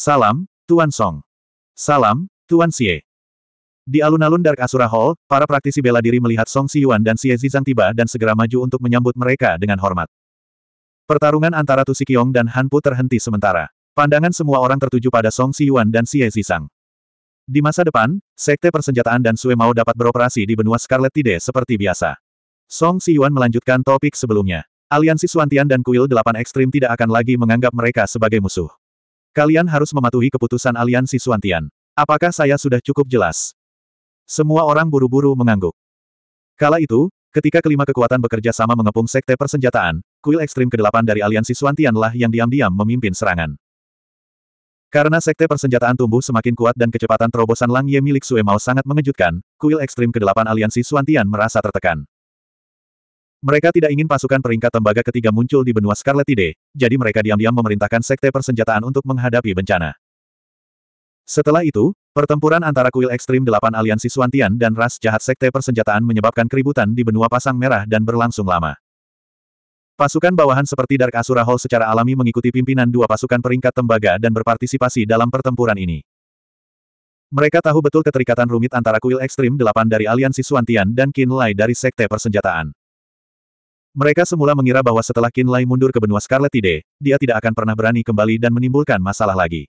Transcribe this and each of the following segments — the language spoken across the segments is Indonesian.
Salam, Tuan Song. Salam, Tuan Xie. Di alun-alun Dark Asura Hall, para praktisi bela diri melihat Song Yuan dan Xie Zizang tiba dan segera maju untuk menyambut mereka dengan hormat. Pertarungan antara Tu Sikyong dan Han Pu terhenti sementara. Pandangan semua orang tertuju pada Song Yuan dan Xie Zizang. Di masa depan, Sekte Persenjataan dan Sue Mao dapat beroperasi di benua Scarlet Tide seperti biasa. Song Yuan melanjutkan topik sebelumnya. Aliansi Suantian dan Kuil Delapan Ekstrim tidak akan lagi menganggap mereka sebagai musuh. Kalian harus mematuhi keputusan aliansi Suantian. Apakah saya sudah cukup jelas? Semua orang buru-buru mengangguk. Kala itu, ketika kelima kekuatan bekerja sama mengepung sekte persenjataan, kuil ekstrim ke-8 dari aliansi Suantian lah yang diam-diam memimpin serangan. Karena sekte persenjataan tumbuh semakin kuat dan kecepatan terobosan Lang Ye milik Sue Mao sangat mengejutkan, kuil ekstrim ke-8 aliansi Suantian merasa tertekan. Mereka tidak ingin pasukan peringkat tembaga ketiga muncul di benua Scarlet Tide, jadi mereka diam-diam memerintahkan sekte persenjataan untuk menghadapi bencana. Setelah itu, pertempuran antara kuil ekstrim delapan aliansi Suantian dan ras jahat sekte persenjataan menyebabkan keributan di benua Pasang Merah dan berlangsung lama. Pasukan bawahan seperti Dark Asura Hall secara alami mengikuti pimpinan dua pasukan peringkat tembaga dan berpartisipasi dalam pertempuran ini. Mereka tahu betul keterikatan rumit antara kuil ekstrim delapan dari aliansi Suantian dan Kinlay dari sekte persenjataan. Mereka semula mengira bahwa setelah Qin Lai mundur ke benua Scarlet Tide, dia tidak akan pernah berani kembali dan menimbulkan masalah lagi.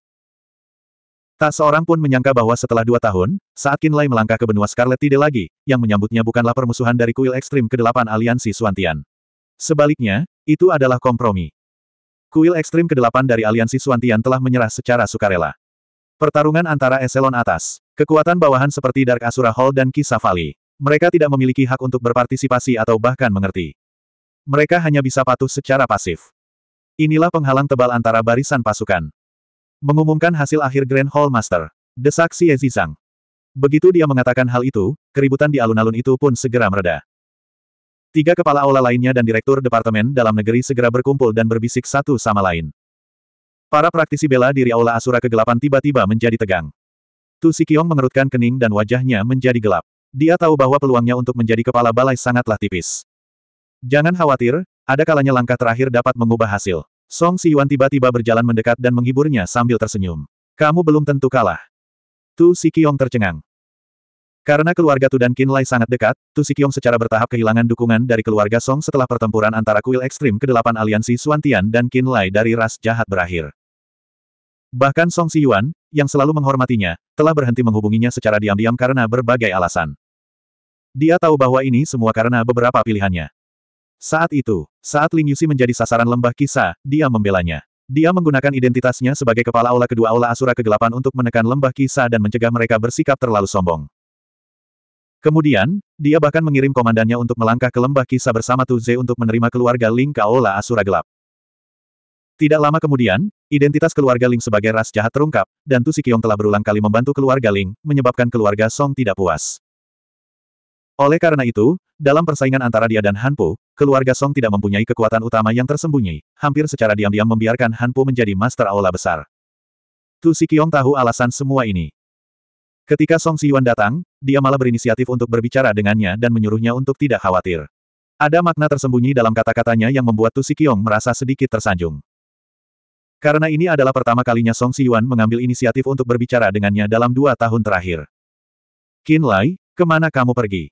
Tak seorang pun menyangka bahwa setelah dua tahun, saat Qin Lai melangkah ke benua Scarlet Tide lagi, yang menyambutnya bukanlah permusuhan dari kuil ekstrim ke-8 aliansi Suantian. Sebaliknya, itu adalah kompromi. Kuil ekstrim ke-8 dari aliansi Suantian telah menyerah secara sukarela. Pertarungan antara eselon atas, kekuatan bawahan seperti Dark Asura Hall dan Kisavali, Mereka tidak memiliki hak untuk berpartisipasi atau bahkan mengerti. Mereka hanya bisa patuh secara pasif. Inilah penghalang tebal antara barisan pasukan. Mengumumkan hasil akhir Grand Hall Master. Desak Xie Zizang. Begitu dia mengatakan hal itu, keributan di alun-alun itu pun segera mereda. Tiga kepala aula lainnya dan direktur departemen dalam negeri segera berkumpul dan berbisik satu sama lain. Para praktisi bela diri aula Asura kegelapan tiba-tiba menjadi tegang. Tu Sikiong mengerutkan kening dan wajahnya menjadi gelap. Dia tahu bahwa peluangnya untuk menjadi kepala balai sangatlah tipis. Jangan khawatir, ada kalanya langkah terakhir dapat mengubah hasil. Song Siyuan tiba-tiba berjalan mendekat dan menghiburnya sambil tersenyum. Kamu belum tentu kalah. Tu Sikyong tercengang. Karena keluarga Tu dan Qin Lai sangat dekat, Tu Sikyong secara bertahap kehilangan dukungan dari keluarga Song setelah pertempuran antara kuil ekstrim ke-8 aliansi Suantian dan Qin Lai dari ras jahat berakhir. Bahkan Song Siyuan, yang selalu menghormatinya, telah berhenti menghubunginya secara diam-diam karena berbagai alasan. Dia tahu bahwa ini semua karena beberapa pilihannya. Saat itu, saat Ling Yusi menjadi sasaran lembah kisah, dia membelanya. Dia menggunakan identitasnya sebagai kepala aula kedua aula Asura Kegelapan untuk menekan lembah kisah dan mencegah mereka bersikap terlalu sombong. Kemudian, dia bahkan mengirim komandannya untuk melangkah ke lembah kisah bersama Tu Ze untuk menerima keluarga Ling ke aula Asura Gelap. Tidak lama kemudian, identitas keluarga Ling sebagai ras jahat terungkap, dan Tu Sikyong telah berulang kali membantu keluarga Ling, menyebabkan keluarga Song tidak puas. Oleh karena itu, dalam persaingan antara dia dan Hanpo, keluarga Song tidak mempunyai kekuatan utama yang tersembunyi, hampir secara diam-diam membiarkan Hanpo menjadi master aula besar. Tu Sikyong tahu alasan semua ini. Ketika Song Siyuan datang, dia malah berinisiatif untuk berbicara dengannya dan menyuruhnya untuk tidak khawatir. Ada makna tersembunyi dalam kata-katanya yang membuat Tu Sikyong merasa sedikit tersanjung. Karena ini adalah pertama kalinya Song Siyuan mengambil inisiatif untuk berbicara dengannya dalam dua tahun terakhir. Qin Lai, kemana kamu pergi?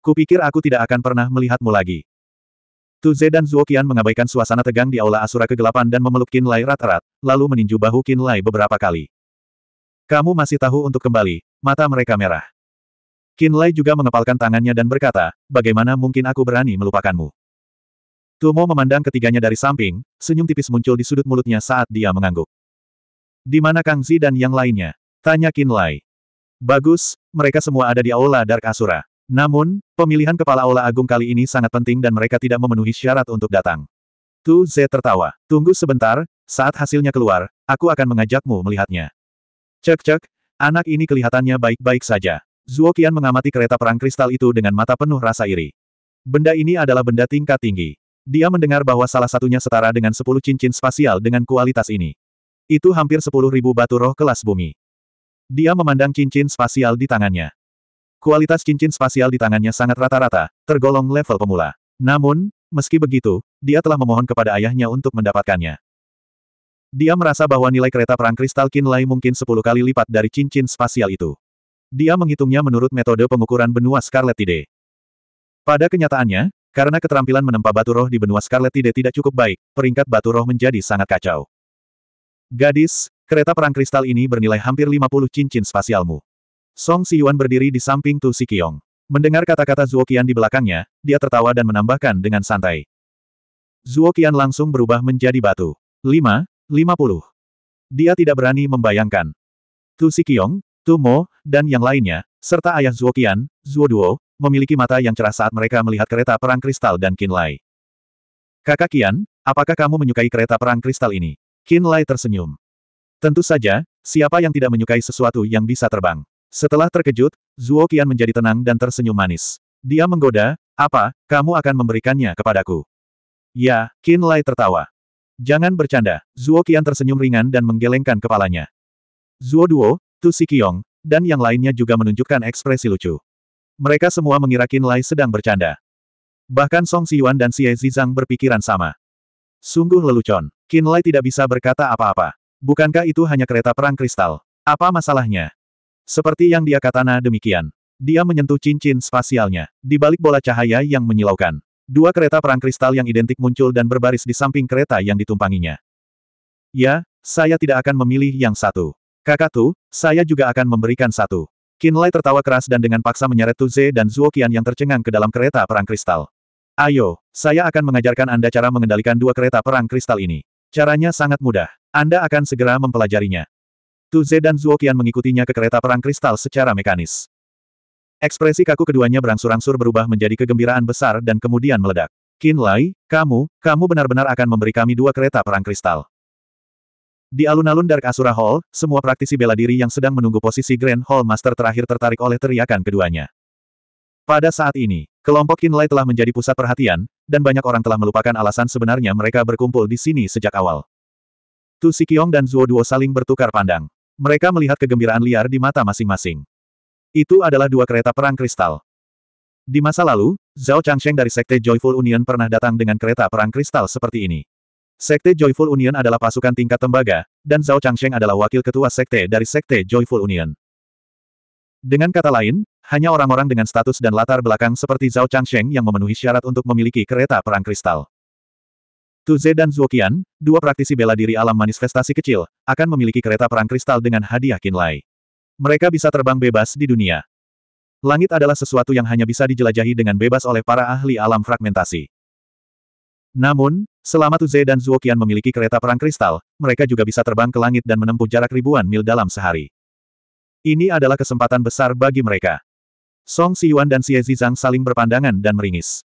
Kupikir aku tidak akan pernah melihatmu lagi. Tu Ze dan Zuo Qian mengabaikan suasana tegang di Aula Asura Kegelapan dan memeluk Qin Lai erat-erat, lalu meninju bahu Qin Lai beberapa kali. Kamu masih tahu untuk kembali, mata mereka merah. Qin Lai juga mengepalkan tangannya dan berkata, bagaimana mungkin aku berani melupakanmu. Tu Mo memandang ketiganya dari samping, senyum tipis muncul di sudut mulutnya saat dia mengangguk. Di mana Kang Zi dan yang lainnya? Tanya Qin Lai. Bagus, mereka semua ada di Aula Dark Asura. Namun, pemilihan kepala aula agung kali ini sangat penting dan mereka tidak memenuhi syarat untuk datang. Tu Ze tertawa. Tunggu sebentar, saat hasilnya keluar, aku akan mengajakmu melihatnya. Cek-cek, anak ini kelihatannya baik-baik saja. Zuo Qian mengamati kereta perang kristal itu dengan mata penuh rasa iri. Benda ini adalah benda tingkat tinggi. Dia mendengar bahwa salah satunya setara dengan 10 cincin spasial dengan kualitas ini. Itu hampir sepuluh ribu batu roh kelas bumi. Dia memandang cincin spasial di tangannya. Kualitas cincin spasial di tangannya sangat rata-rata, tergolong level pemula. Namun, meski begitu, dia telah memohon kepada ayahnya untuk mendapatkannya. Dia merasa bahwa nilai kereta perang kristal Kinlai mungkin 10 kali lipat dari cincin spasial itu. Dia menghitungnya menurut metode pengukuran benua Scarlet Tide. Pada kenyataannya, karena keterampilan menempa batu roh di benua Scarlet Tide tidak cukup baik, peringkat batu roh menjadi sangat kacau. Gadis, kereta perang kristal ini bernilai hampir 50 cincin spasialmu. Song Siyuan berdiri di samping Tu Sikiong. Mendengar kata-kata Zuo Qian di belakangnya, dia tertawa dan menambahkan dengan santai. Zuo Qian langsung berubah menjadi batu. 5, 50. Dia tidak berani membayangkan. Tu Sikiong, Tu Mo, dan yang lainnya, serta ayah Zuo Qian, Zuo Duo, memiliki mata yang cerah saat mereka melihat kereta perang kristal dan Qin Lai. Kakak Qian, apakah kamu menyukai kereta perang kristal ini? Qin Lai tersenyum. Tentu saja, siapa yang tidak menyukai sesuatu yang bisa terbang? Setelah terkejut, Zuo Qian menjadi tenang dan tersenyum manis. Dia menggoda, apa, kamu akan memberikannya kepadaku? Ya, Qin Lai tertawa. Jangan bercanda, Zuo Qian tersenyum ringan dan menggelengkan kepalanya. Zuo Duo, Tu Si dan yang lainnya juga menunjukkan ekspresi lucu. Mereka semua mengira Qin Lai sedang bercanda. Bahkan Song Siwan dan Xie Zizang berpikiran sama. Sungguh lelucon, Qin Lai tidak bisa berkata apa-apa. Bukankah itu hanya kereta perang kristal? Apa masalahnya? Seperti yang dia katana demikian. Dia menyentuh cincin spasialnya. Di balik bola cahaya yang menyilaukan. Dua kereta perang kristal yang identik muncul dan berbaris di samping kereta yang ditumpanginya. Ya, saya tidak akan memilih yang satu. Kakak Tu, saya juga akan memberikan satu. Kinlay tertawa keras dan dengan paksa menyeret Tuze dan Zuokian yang tercengang ke dalam kereta perang kristal. Ayo, saya akan mengajarkan Anda cara mengendalikan dua kereta perang kristal ini. Caranya sangat mudah. Anda akan segera mempelajarinya. Tu Ze dan Zuo Qian mengikutinya ke kereta perang kristal secara mekanis. Ekspresi kaku keduanya berangsur-angsur berubah menjadi kegembiraan besar dan kemudian meledak. Qin Lai, kamu, kamu benar-benar akan memberi kami dua kereta perang kristal. Di alun-alun Dark Asura Hall, semua praktisi bela diri yang sedang menunggu posisi Grand Hall Master terakhir tertarik oleh teriakan keduanya. Pada saat ini, kelompok Qin Lai telah menjadi pusat perhatian, dan banyak orang telah melupakan alasan sebenarnya mereka berkumpul di sini sejak awal. Tu Sikiong dan Zuo Duo saling bertukar pandang. Mereka melihat kegembiraan liar di mata masing-masing. Itu adalah dua kereta perang kristal. Di masa lalu, Zhao Changsheng dari Sekte Joyful Union pernah datang dengan kereta perang kristal seperti ini. Sekte Joyful Union adalah pasukan tingkat tembaga, dan Zhao Changsheng adalah wakil ketua sekte dari Sekte Joyful Union. Dengan kata lain, hanya orang-orang dengan status dan latar belakang seperti Zhao Changsheng yang memenuhi syarat untuk memiliki kereta perang kristal. Tuze dan Qian, dua praktisi bela diri alam manifestasi kecil, akan memiliki kereta perang kristal dengan hadiah Kinlai. Mereka bisa terbang bebas di dunia. Langit adalah sesuatu yang hanya bisa dijelajahi dengan bebas oleh para ahli alam fragmentasi. Namun, selama Tuze dan Qian memiliki kereta perang kristal, mereka juga bisa terbang ke langit dan menempuh jarak ribuan mil dalam sehari. Ini adalah kesempatan besar bagi mereka. Song Siyuan dan Xie Zizang saling berpandangan dan meringis.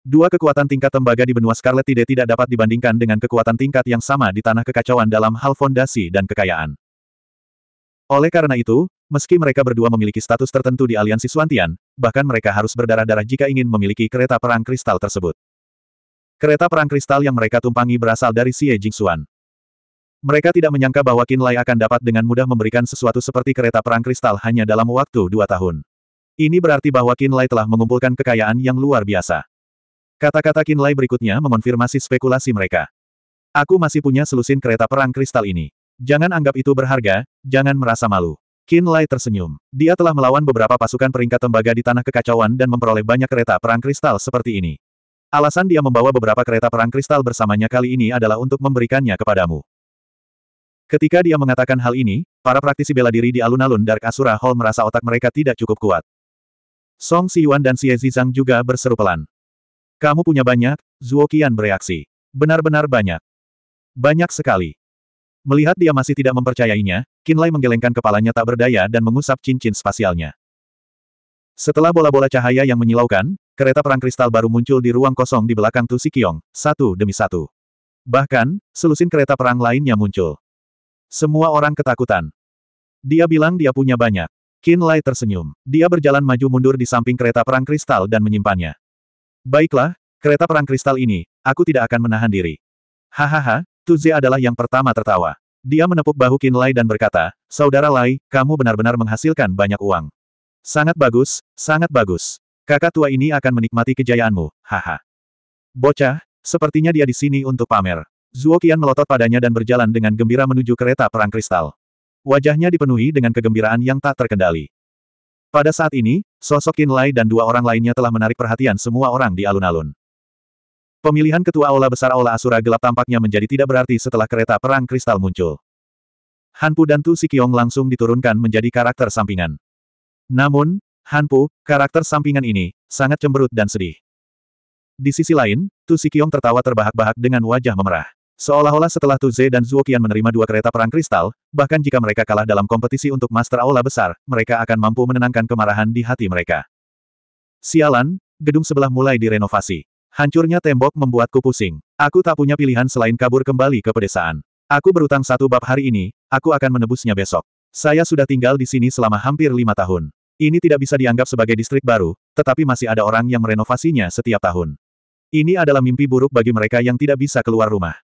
Dua kekuatan tingkat tembaga di benua Scarlet Tide tidak dapat dibandingkan dengan kekuatan tingkat yang sama di tanah kekacauan dalam hal fondasi dan kekayaan. Oleh karena itu, meski mereka berdua memiliki status tertentu di aliansi Suantian, bahkan mereka harus berdarah-darah jika ingin memiliki kereta perang kristal tersebut. Kereta perang kristal yang mereka tumpangi berasal dari Xie Jingxuan. Mereka tidak menyangka bahwa Qin Lai akan dapat dengan mudah memberikan sesuatu seperti kereta perang kristal hanya dalam waktu dua tahun. Ini berarti bahwa Qin Lai telah mengumpulkan kekayaan yang luar biasa. Kata-kata Kinlay berikutnya mengonfirmasi spekulasi mereka. Aku masih punya selusin kereta perang kristal ini. Jangan anggap itu berharga, jangan merasa malu. Kinlay tersenyum. Dia telah melawan beberapa pasukan peringkat tembaga di tanah kekacauan dan memperoleh banyak kereta perang kristal seperti ini. Alasan dia membawa beberapa kereta perang kristal bersamanya kali ini adalah untuk memberikannya kepadamu. Ketika dia mengatakan hal ini, para praktisi bela diri di alun-alun Dark Asura Hall merasa otak mereka tidak cukup kuat. Song Siyuan dan Xie Zizang juga berseru pelan. Kamu punya banyak? Qian bereaksi. Benar-benar banyak. Banyak sekali. Melihat dia masih tidak mempercayainya, Kinlay menggelengkan kepalanya tak berdaya dan mengusap cincin spasialnya. Setelah bola-bola cahaya yang menyilaukan, kereta perang kristal baru muncul di ruang kosong di belakang Tu Sikyong, satu demi satu. Bahkan, selusin kereta perang lainnya muncul. Semua orang ketakutan. Dia bilang dia punya banyak. Kinlay tersenyum. Dia berjalan maju mundur di samping kereta perang kristal dan menyimpannya. Baiklah, kereta perang kristal ini, aku tidak akan menahan diri. Hahaha, Tuze adalah yang pertama tertawa. Dia menepuk bahu Qin Lai dan berkata, Saudara Lai, kamu benar-benar menghasilkan banyak uang. Sangat bagus, sangat bagus. Kakak tua ini akan menikmati kejayaanmu, haha. Bocah, sepertinya dia di sini untuk pamer. Zuo Qian melotot padanya dan berjalan dengan gembira menuju kereta perang kristal. Wajahnya dipenuhi dengan kegembiraan yang tak terkendali. Pada saat ini, sosok Qin Lai dan dua orang lainnya telah menarik perhatian semua orang di alun-alun. Pemilihan ketua aula besar aula Asura gelap tampaknya menjadi tidak berarti setelah kereta perang kristal muncul. Hanpu dan Tu Sikyong langsung diturunkan menjadi karakter sampingan. Namun, Hanpu, karakter sampingan ini, sangat cemberut dan sedih. Di sisi lain, Tu Sikyong tertawa terbahak-bahak dengan wajah memerah. Seolah-olah setelah Tuze dan Zuo Qian menerima dua kereta perang kristal, bahkan jika mereka kalah dalam kompetisi untuk Master Aula besar, mereka akan mampu menenangkan kemarahan di hati mereka. Sialan, gedung sebelah mulai direnovasi. Hancurnya tembok membuatku pusing. Aku tak punya pilihan selain kabur kembali ke pedesaan. Aku berutang satu bab hari ini, aku akan menebusnya besok. Saya sudah tinggal di sini selama hampir lima tahun. Ini tidak bisa dianggap sebagai distrik baru, tetapi masih ada orang yang merenovasinya setiap tahun. Ini adalah mimpi buruk bagi mereka yang tidak bisa keluar rumah.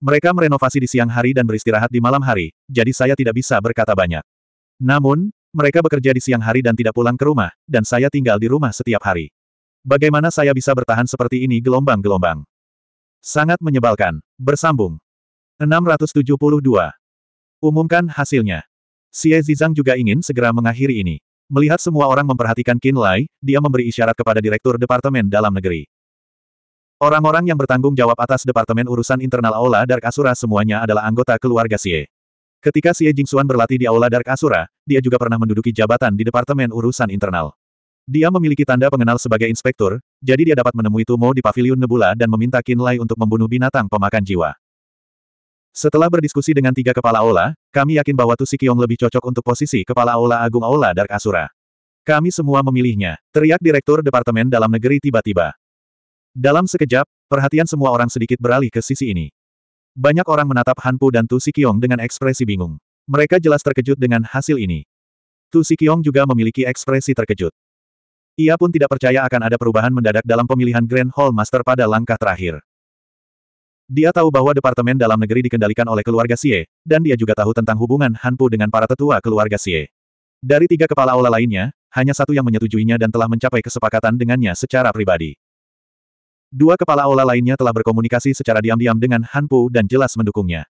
Mereka merenovasi di siang hari dan beristirahat di malam hari, jadi saya tidak bisa berkata banyak. Namun, mereka bekerja di siang hari dan tidak pulang ke rumah, dan saya tinggal di rumah setiap hari. Bagaimana saya bisa bertahan seperti ini gelombang-gelombang? Sangat menyebalkan. Bersambung. 672. Umumkan hasilnya. Xie Zizang juga ingin segera mengakhiri ini. Melihat semua orang memperhatikan Qin Lai, dia memberi isyarat kepada Direktur Departemen Dalam Negeri. Orang-orang yang bertanggung jawab atas Departemen Urusan Internal Aula Dark Asura semuanya adalah anggota keluarga Xie. Ketika Xie Jingxuan berlatih di Aula Dark Asura, dia juga pernah menduduki jabatan di Departemen Urusan Internal. Dia memiliki tanda pengenal sebagai inspektur, jadi dia dapat menemui Tumo di Paviliun Nebula dan meminta Lai untuk membunuh binatang pemakan jiwa. Setelah berdiskusi dengan tiga kepala aula, kami yakin bahwa Tu Sikyong lebih cocok untuk posisi kepala aula agung Aula Dark Asura. Kami semua memilihnya, teriak Direktur Departemen Dalam Negeri tiba-tiba. Dalam sekejap, perhatian semua orang sedikit beralih ke sisi ini. Banyak orang menatap Hanpu dan Tu Sikiong dengan ekspresi bingung. Mereka jelas terkejut dengan hasil ini. Tu Sikiong juga memiliki ekspresi terkejut. Ia pun tidak percaya akan ada perubahan mendadak dalam pemilihan Grand Hall Master pada langkah terakhir. Dia tahu bahwa Departemen Dalam Negeri dikendalikan oleh keluarga Xie, dan dia juga tahu tentang hubungan Hanpu dengan para tetua keluarga Xie. Dari tiga kepala aula lainnya, hanya satu yang menyetujuinya dan telah mencapai kesepakatan dengannya secara pribadi. Dua kepala aula lainnya telah berkomunikasi secara diam-diam dengan Hanpu dan jelas mendukungnya.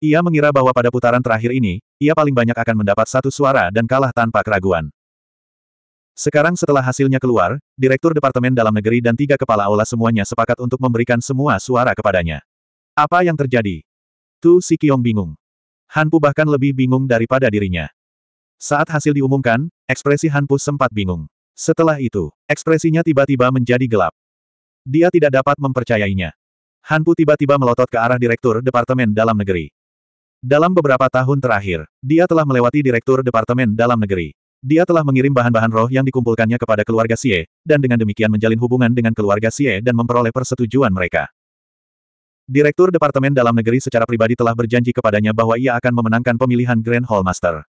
Ia mengira bahwa pada putaran terakhir ini, ia paling banyak akan mendapat satu suara dan kalah tanpa keraguan. Sekarang setelah hasilnya keluar, Direktur Departemen Dalam Negeri dan tiga kepala aula semuanya sepakat untuk memberikan semua suara kepadanya. Apa yang terjadi? Tu Sikyong bingung. Hanpu bahkan lebih bingung daripada dirinya. Saat hasil diumumkan, ekspresi Hanpu sempat bingung. Setelah itu, ekspresinya tiba-tiba menjadi gelap. Dia tidak dapat mempercayainya. Hanpu tiba-tiba melotot ke arah Direktur Departemen Dalam Negeri. Dalam beberapa tahun terakhir, dia telah melewati Direktur Departemen Dalam Negeri. Dia telah mengirim bahan-bahan roh yang dikumpulkannya kepada keluarga Sie, dan dengan demikian menjalin hubungan dengan keluarga Sie dan memperoleh persetujuan mereka. Direktur Departemen Dalam Negeri secara pribadi telah berjanji kepadanya bahwa ia akan memenangkan pemilihan Grand Hall Master.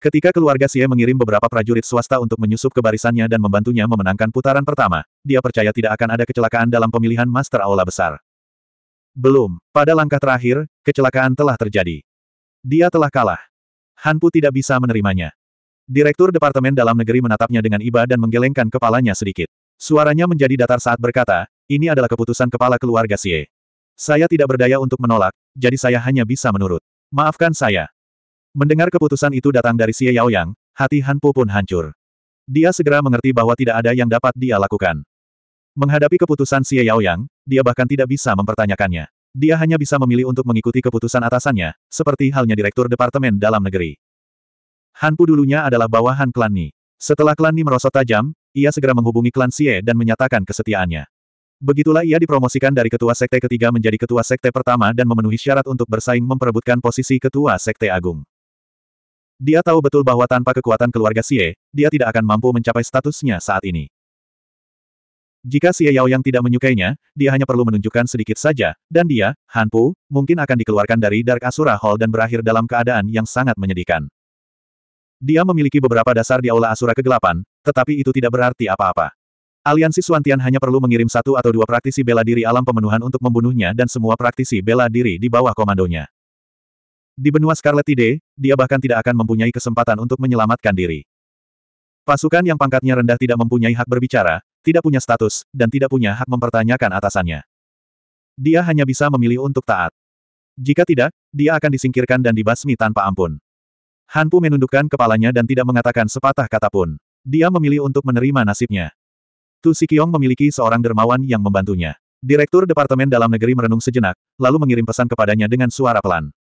Ketika keluarga Xie mengirim beberapa prajurit swasta untuk menyusup ke barisannya dan membantunya memenangkan putaran pertama, dia percaya tidak akan ada kecelakaan dalam pemilihan Master Aula besar. Belum, pada langkah terakhir, kecelakaan telah terjadi. Dia telah kalah. Hanpu tidak bisa menerimanya. Direktur Departemen Dalam Negeri menatapnya dengan iba dan menggelengkan kepalanya sedikit. Suaranya menjadi datar saat berkata, ini adalah keputusan kepala keluarga Xie. Saya tidak berdaya untuk menolak, jadi saya hanya bisa menurut. Maafkan saya, Mendengar keputusan itu datang dari Xie Yaoyang, hati Hanpu pun hancur. Dia segera mengerti bahwa tidak ada yang dapat dia lakukan. Menghadapi keputusan Xie Yaoyang, dia bahkan tidak bisa mempertanyakannya. Dia hanya bisa memilih untuk mengikuti keputusan atasannya, seperti halnya Direktur Departemen Dalam Negeri. Hanpu dulunya adalah bawahan klan Ni. Setelah klan Ni merosot tajam, ia segera menghubungi klan Xie dan menyatakan kesetiaannya. Begitulah ia dipromosikan dari ketua sekte ketiga menjadi ketua sekte pertama dan memenuhi syarat untuk bersaing memperebutkan posisi ketua sekte agung. Dia tahu betul bahwa tanpa kekuatan keluarga Xie, dia tidak akan mampu mencapai statusnya saat ini. Jika Xie Yao yang tidak menyukainya, dia hanya perlu menunjukkan sedikit saja, dan dia, Han Pu, mungkin akan dikeluarkan dari Dark Asura Hall dan berakhir dalam keadaan yang sangat menyedihkan. Dia memiliki beberapa dasar di Aula Asura Kegelapan, tetapi itu tidak berarti apa-apa. Aliansi Suantian hanya perlu mengirim satu atau dua praktisi bela diri alam pemenuhan untuk membunuhnya dan semua praktisi bela diri di bawah komandonya. Di benua Scarlet Tide, dia bahkan tidak akan mempunyai kesempatan untuk menyelamatkan diri. Pasukan yang pangkatnya rendah tidak mempunyai hak berbicara, tidak punya status, dan tidak punya hak mempertanyakan atasannya. Dia hanya bisa memilih untuk taat. Jika tidak, dia akan disingkirkan dan dibasmi tanpa ampun. Hanpu menundukkan kepalanya dan tidak mengatakan sepatah kata pun. Dia memilih untuk menerima nasibnya. Tu Sikyong memiliki seorang dermawan yang membantunya. Direktur Departemen Dalam Negeri merenung sejenak, lalu mengirim pesan kepadanya dengan suara pelan.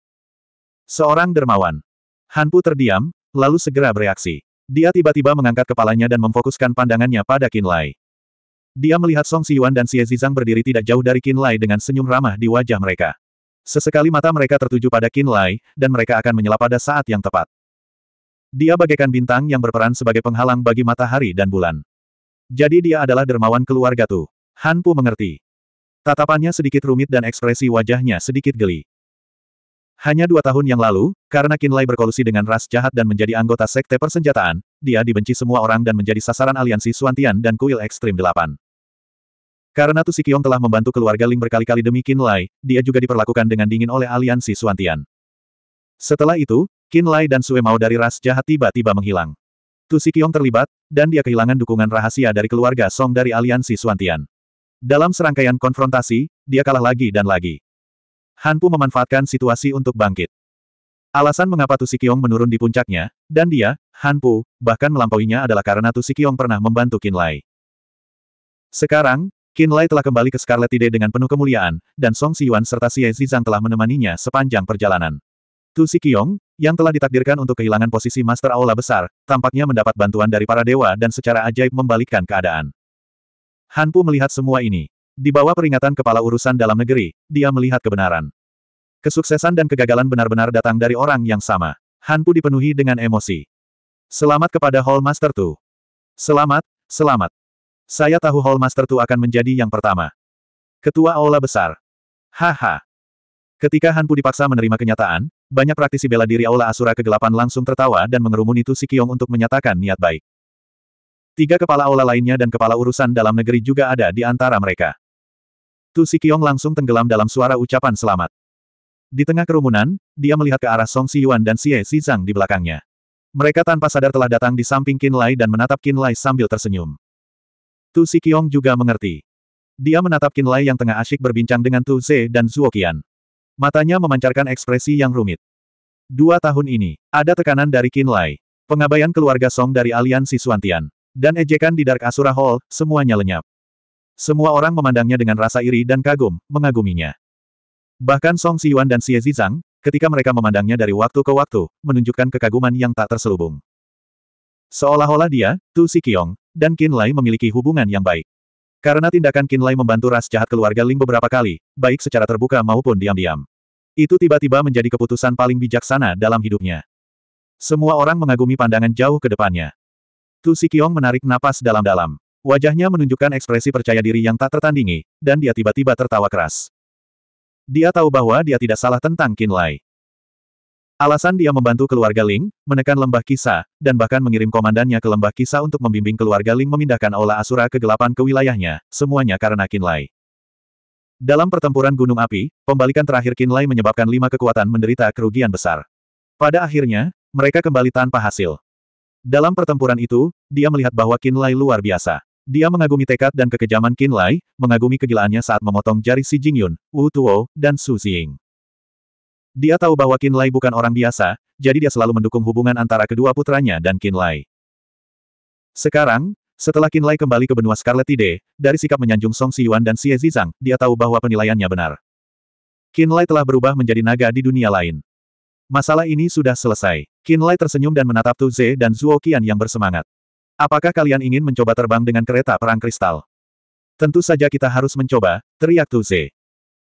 Seorang dermawan. Hanpu terdiam, lalu segera bereaksi. Dia tiba-tiba mengangkat kepalanya dan memfokuskan pandangannya pada Qin Lai. Dia melihat Song Siyuan dan Xie Zizang berdiri tidak jauh dari Qin Lai dengan senyum ramah di wajah mereka. Sesekali mata mereka tertuju pada Qin Lai, dan mereka akan menyela pada saat yang tepat. Dia bagaikan bintang yang berperan sebagai penghalang bagi matahari dan bulan. Jadi dia adalah dermawan keluarga Tu. Han mengerti. Tatapannya sedikit rumit dan ekspresi wajahnya sedikit geli. Hanya dua tahun yang lalu, karena Kinlay berkolusi dengan ras jahat dan menjadi anggota sekte persenjataan, dia dibenci semua orang dan menjadi sasaran aliansi Suantian dan Kuil Ekstrim 8. Karena Tusikiong telah membantu keluarga Ling berkali-kali demi Kinlay, dia juga diperlakukan dengan dingin oleh aliansi Suantian. Setelah itu, Kinlay dan Sue Mao dari ras jahat tiba-tiba menghilang. Tusikiong terlibat, dan dia kehilangan dukungan rahasia dari keluarga Song dari aliansi Suantian. Dalam serangkaian konfrontasi, dia kalah lagi dan lagi. Hanpu memanfaatkan situasi untuk bangkit. Alasan mengapa Tu Sikiong menurun di puncaknya, dan dia, Hanpu, bahkan melampauinya adalah karena Tu Sikiong pernah membantu Kinlai. Sekarang, Kinlai telah kembali ke Scarlet Tide dengan penuh kemuliaan, dan Song Siyuan serta Xie Zizang telah menemaninya sepanjang perjalanan. Tu Sikiong, yang telah ditakdirkan untuk kehilangan posisi Master Aula Besar, tampaknya mendapat bantuan dari para dewa dan secara ajaib membalikkan keadaan. Hanpu melihat semua ini. Di bawah peringatan kepala urusan dalam negeri, dia melihat kebenaran. Kesuksesan dan kegagalan benar-benar datang dari orang yang sama. Hanpu dipenuhi dengan emosi. Selamat kepada Hall Master Tu. Selamat, selamat. Saya tahu Hall Master Tu akan menjadi yang pertama. Ketua Aula Besar. Haha. Ketika Hanpu dipaksa menerima kenyataan, banyak praktisi bela diri Aula Asura Kegelapan langsung tertawa dan mengerumuni Tu Sikyong untuk menyatakan niat baik. Tiga kepala aula lainnya dan kepala urusan dalam negeri juga ada di antara mereka. Tu Sikiong langsung tenggelam dalam suara ucapan selamat. Di tengah kerumunan, dia melihat ke arah Song Siyuan dan Xie Zizang di belakangnya. Mereka tanpa sadar telah datang di samping Qin Lai dan menatap Qin Lai sambil tersenyum. Tu Sikiong juga mengerti. Dia menatap Qin Lai yang tengah asyik berbincang dengan Tu Ze dan Zuo Qian. Matanya memancarkan ekspresi yang rumit. Dua tahun ini, ada tekanan dari Qin Lai. Pengabaian keluarga Song dari aliansi Suantian. Dan ejekan di Dark Asura Hall, semuanya lenyap. Semua orang memandangnya dengan rasa iri dan kagum, mengaguminya. Bahkan Song Siyuan dan Xie Zizang, ketika mereka memandangnya dari waktu ke waktu, menunjukkan kekaguman yang tak terselubung. Seolah-olah dia, Tu Sikyong, dan Qin Lai memiliki hubungan yang baik. Karena tindakan Qin Lai membantu ras jahat keluarga Ling beberapa kali, baik secara terbuka maupun diam-diam. Itu tiba-tiba menjadi keputusan paling bijaksana dalam hidupnya. Semua orang mengagumi pandangan jauh ke depannya. Tu Sikyong menarik napas dalam-dalam. Wajahnya menunjukkan ekspresi percaya diri yang tak tertandingi, dan dia tiba-tiba tertawa keras. Dia tahu bahwa dia tidak salah tentang Kinlay. Alasan dia membantu keluarga Ling, menekan lembah kisah, dan bahkan mengirim komandannya ke lembah kisah untuk membimbing keluarga Ling memindahkan Aula Asura kegelapan ke wilayahnya, semuanya karena Kinlay. Dalam pertempuran Gunung Api, pembalikan terakhir Kinlay menyebabkan lima kekuatan menderita kerugian besar. Pada akhirnya, mereka kembali tanpa hasil. Dalam pertempuran itu, dia melihat bahwa Kinlay luar biasa. Dia mengagumi tekad dan kekejaman Qin Lai, mengagumi kegilaannya saat memotong jari Si Jingyun, Wu Tuo, dan Su Zing. Dia tahu bahwa Qin Lai bukan orang biasa, jadi dia selalu mendukung hubungan antara kedua putranya dan Qin Lai. Sekarang, setelah Qin Lai kembali ke benua Scarlet Tide, dari sikap menyanjung Song Si Yuan dan Xie Zizang, dia tahu bahwa penilaiannya benar. Qin Lai telah berubah menjadi naga di dunia lain. Masalah ini sudah selesai. Qin Lai tersenyum dan menatap Tu Ze dan Zuo Qian yang bersemangat. Apakah kalian ingin mencoba terbang dengan kereta perang kristal? Tentu saja kita harus mencoba, teriak Tuze.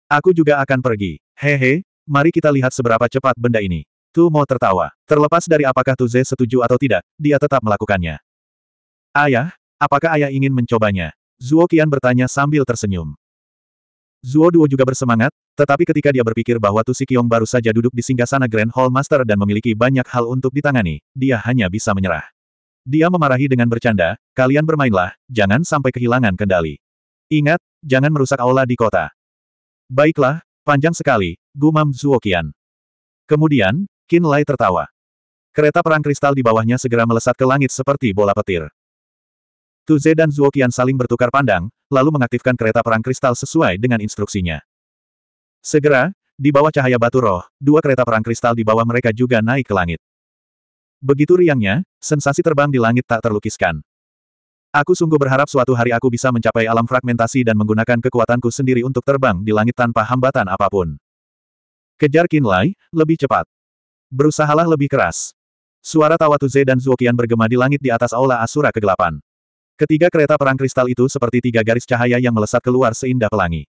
Aku juga akan pergi. Hehe, mari kita lihat seberapa cepat benda ini. Tu mau tertawa. Terlepas dari apakah Tuze setuju atau tidak, dia tetap melakukannya. Ayah, apakah ayah ingin mencobanya? Zuo Qian bertanya sambil tersenyum. Zuo Duo juga bersemangat, tetapi ketika dia berpikir bahwa Tu Sikyong baru saja duduk di singgasana Grand Hall Master dan memiliki banyak hal untuk ditangani, dia hanya bisa menyerah. Dia memarahi dengan bercanda, kalian bermainlah, jangan sampai kehilangan kendali. Ingat, jangan merusak aula di kota. Baiklah, panjang sekali, gumam Zuokian. Kemudian, Qin Lai tertawa. Kereta perang kristal di bawahnya segera melesat ke langit seperti bola petir. Tuze dan Zuokian saling bertukar pandang, lalu mengaktifkan kereta perang kristal sesuai dengan instruksinya. Segera, di bawah cahaya batu roh, dua kereta perang kristal di bawah mereka juga naik ke langit. Begitu riangnya, sensasi terbang di langit tak terlukiskan. Aku sungguh berharap suatu hari aku bisa mencapai alam fragmentasi dan menggunakan kekuatanku sendiri untuk terbang di langit tanpa hambatan apapun. Kejar Kinlay, lebih cepat. Berusahalah lebih keras. Suara tawa Tuze dan Zuokian bergema di langit di atas aula Asura kegelapan. Ketiga kereta perang kristal itu seperti tiga garis cahaya yang melesat keluar seindah pelangi.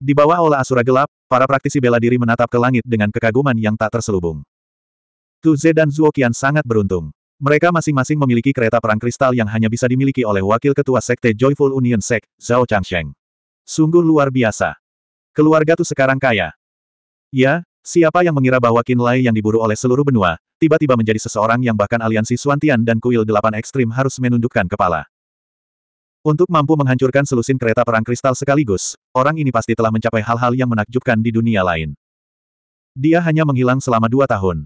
Di bawah aula Asura gelap, para praktisi bela diri menatap ke langit dengan kekaguman yang tak terselubung. Tu Ze dan Zuo Qian sangat beruntung. Mereka masing-masing memiliki kereta perang kristal yang hanya bisa dimiliki oleh Wakil Ketua Sekte Joyful Union Sect, Zhao Changsheng. Sungguh luar biasa. Keluarga tuh sekarang kaya. Ya, siapa yang mengira bahwa Qin Lai yang diburu oleh seluruh benua, tiba-tiba menjadi seseorang yang bahkan aliansi Suantian dan kuil delapan ekstrim harus menundukkan kepala. Untuk mampu menghancurkan selusin kereta perang kristal sekaligus, orang ini pasti telah mencapai hal-hal yang menakjubkan di dunia lain. Dia hanya menghilang selama dua tahun.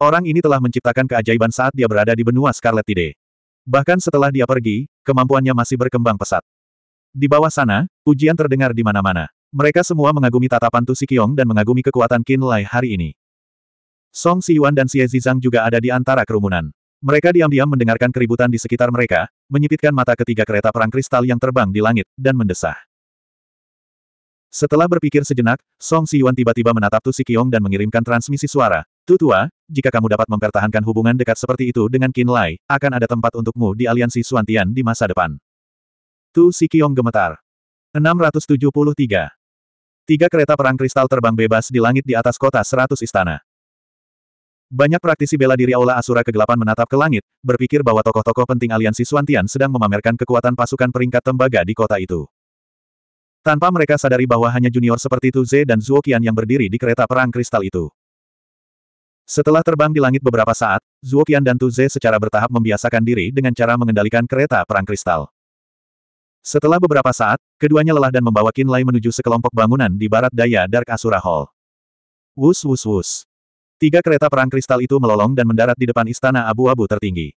Orang ini telah menciptakan keajaiban saat dia berada di benua Scarlet Tide. Bahkan setelah dia pergi, kemampuannya masih berkembang pesat. Di bawah sana, ujian terdengar di mana-mana. Mereka semua mengagumi tatapan Tu Sikyong dan mengagumi kekuatan Qin Lai hari ini. Song Si Yuan dan Xie Zizang juga ada di antara kerumunan. Mereka diam-diam mendengarkan keributan di sekitar mereka, menyipitkan mata ketiga kereta perang kristal yang terbang di langit, dan mendesah. Setelah berpikir sejenak, Song Si Yuan tiba-tiba menatap Tu Sikyong dan mengirimkan transmisi suara, Tutua, jika kamu dapat mempertahankan hubungan dekat seperti itu dengan Qin Lai, akan ada tempat untukmu di aliansi Suantian di masa depan. Tu Sikiong gemetar. 673. Tiga kereta perang kristal terbang bebas di langit di atas kota seratus istana. Banyak praktisi bela diri Aula Asura Kegelapan menatap ke langit, berpikir bahwa tokoh-tokoh penting aliansi Suantian sedang memamerkan kekuatan pasukan peringkat tembaga di kota itu. Tanpa mereka sadari bahwa hanya junior seperti Tu Ze dan Zuo Qian yang berdiri di kereta perang kristal itu. Setelah terbang di langit beberapa saat, Qian dan Tu Ze secara bertahap membiasakan diri dengan cara mengendalikan kereta perang kristal. Setelah beberapa saat, keduanya lelah dan membawa Lai menuju sekelompok bangunan di barat daya Dark Asura Hall. Wus wus wus. Tiga kereta perang kristal itu melolong dan mendarat di depan istana abu-abu tertinggi.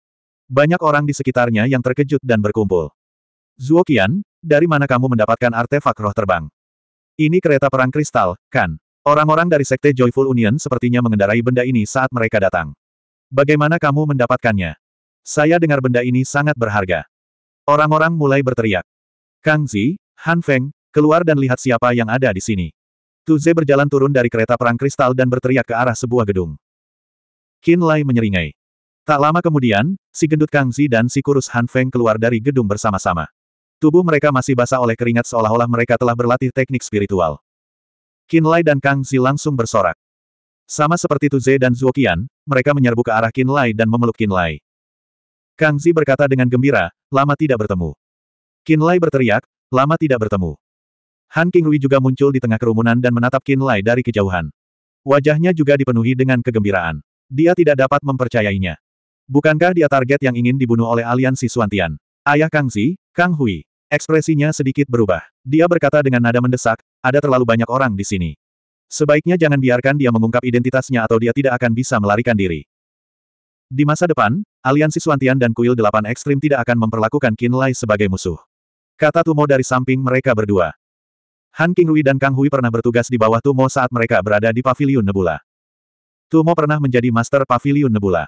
Banyak orang di sekitarnya yang terkejut dan berkumpul. Qian, dari mana kamu mendapatkan artefak roh terbang? Ini kereta perang kristal, kan? Orang-orang dari Sekte Joyful Union sepertinya mengendarai benda ini saat mereka datang. Bagaimana kamu mendapatkannya? Saya dengar benda ini sangat berharga. Orang-orang mulai berteriak. Kang Zi, Han Feng, keluar dan lihat siapa yang ada di sini. Tuze berjalan turun dari kereta perang kristal dan berteriak ke arah sebuah gedung. Qin Lai menyeringai. Tak lama kemudian, si gendut Kang Zi dan si kurus Han Feng keluar dari gedung bersama-sama. Tubuh mereka masih basah oleh keringat seolah-olah mereka telah berlatih teknik spiritual. Kinlay dan Kang Zi langsung bersorak. Sama seperti Tuze dan Zuokian, mereka menyerbu ke arah Kinlay dan memeluk Kinlay. Kang Zi berkata dengan gembira, lama tidak bertemu. Kinlay berteriak, lama tidak bertemu. Han Qingrui juga muncul di tengah kerumunan dan menatap Kinlay dari kejauhan. Wajahnya juga dipenuhi dengan kegembiraan. Dia tidak dapat mempercayainya. Bukankah dia target yang ingin dibunuh oleh aliansi Suantian? Ayah Kang Zi, Kang Hui. Ekspresinya sedikit berubah. Dia berkata dengan nada mendesak, ada terlalu banyak orang di sini. Sebaiknya jangan biarkan dia mengungkap identitasnya atau dia tidak akan bisa melarikan diri. Di masa depan, aliansi Suantian dan Kuil Delapan Ekstrim tidak akan memperlakukan Qin Lai sebagai musuh. Kata Tumo dari samping mereka berdua. Han Rui dan Kang Hui pernah bertugas di bawah Tumo saat mereka berada di Paviliun Nebula. Tumo pernah menjadi Master Paviliun Nebula.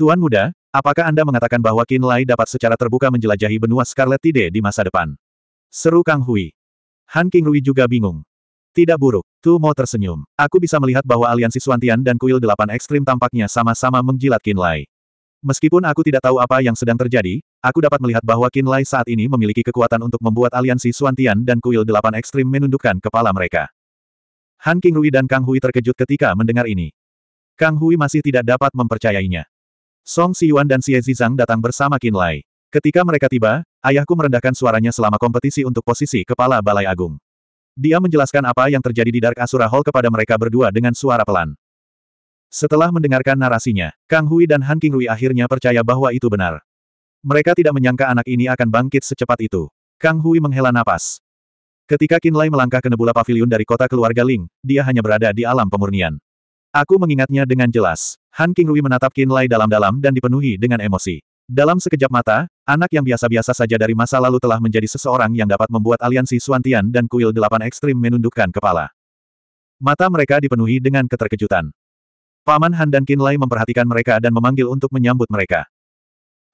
Tuan muda, Apakah Anda mengatakan bahwa Qin Lai dapat secara terbuka menjelajahi benua Scarlet Tide di masa depan? Seru Kang Hui. Han King Rui juga bingung. Tidak buruk, Tu Mo tersenyum. Aku bisa melihat bahwa aliansi Suantian dan kuil delapan ekstrim tampaknya sama-sama menjilat Qin Lai. Meskipun aku tidak tahu apa yang sedang terjadi, aku dapat melihat bahwa Qin Lai saat ini memiliki kekuatan untuk membuat aliansi Suantian dan kuil delapan ekstrim menundukkan kepala mereka. Han King Rui dan Kang Hui terkejut ketika mendengar ini. Kang Hui masih tidak dapat mempercayainya. Song Siyuan dan Xie Zizang datang bersama Qin Lai. Ketika mereka tiba, ayahku merendahkan suaranya selama kompetisi untuk posisi kepala Balai Agung. Dia menjelaskan apa yang terjadi di Dark Asura Hall kepada mereka berdua dengan suara pelan. Setelah mendengarkan narasinya, Kang Hui dan Han Rui akhirnya percaya bahwa itu benar. Mereka tidak menyangka anak ini akan bangkit secepat itu. Kang Hui menghela napas. Ketika Qin Lai melangkah ke nebula pavilion dari kota keluarga Ling, dia hanya berada di alam pemurnian. Aku mengingatnya dengan jelas. Han Rui menatap Qin Lai dalam-dalam dan dipenuhi dengan emosi. Dalam sekejap mata, anak yang biasa-biasa saja dari masa lalu telah menjadi seseorang yang dapat membuat aliansi Suantian dan kuil delapan ekstrim menundukkan kepala. Mata mereka dipenuhi dengan keterkejutan. Paman Han dan Qin Lai memperhatikan mereka dan memanggil untuk menyambut mereka.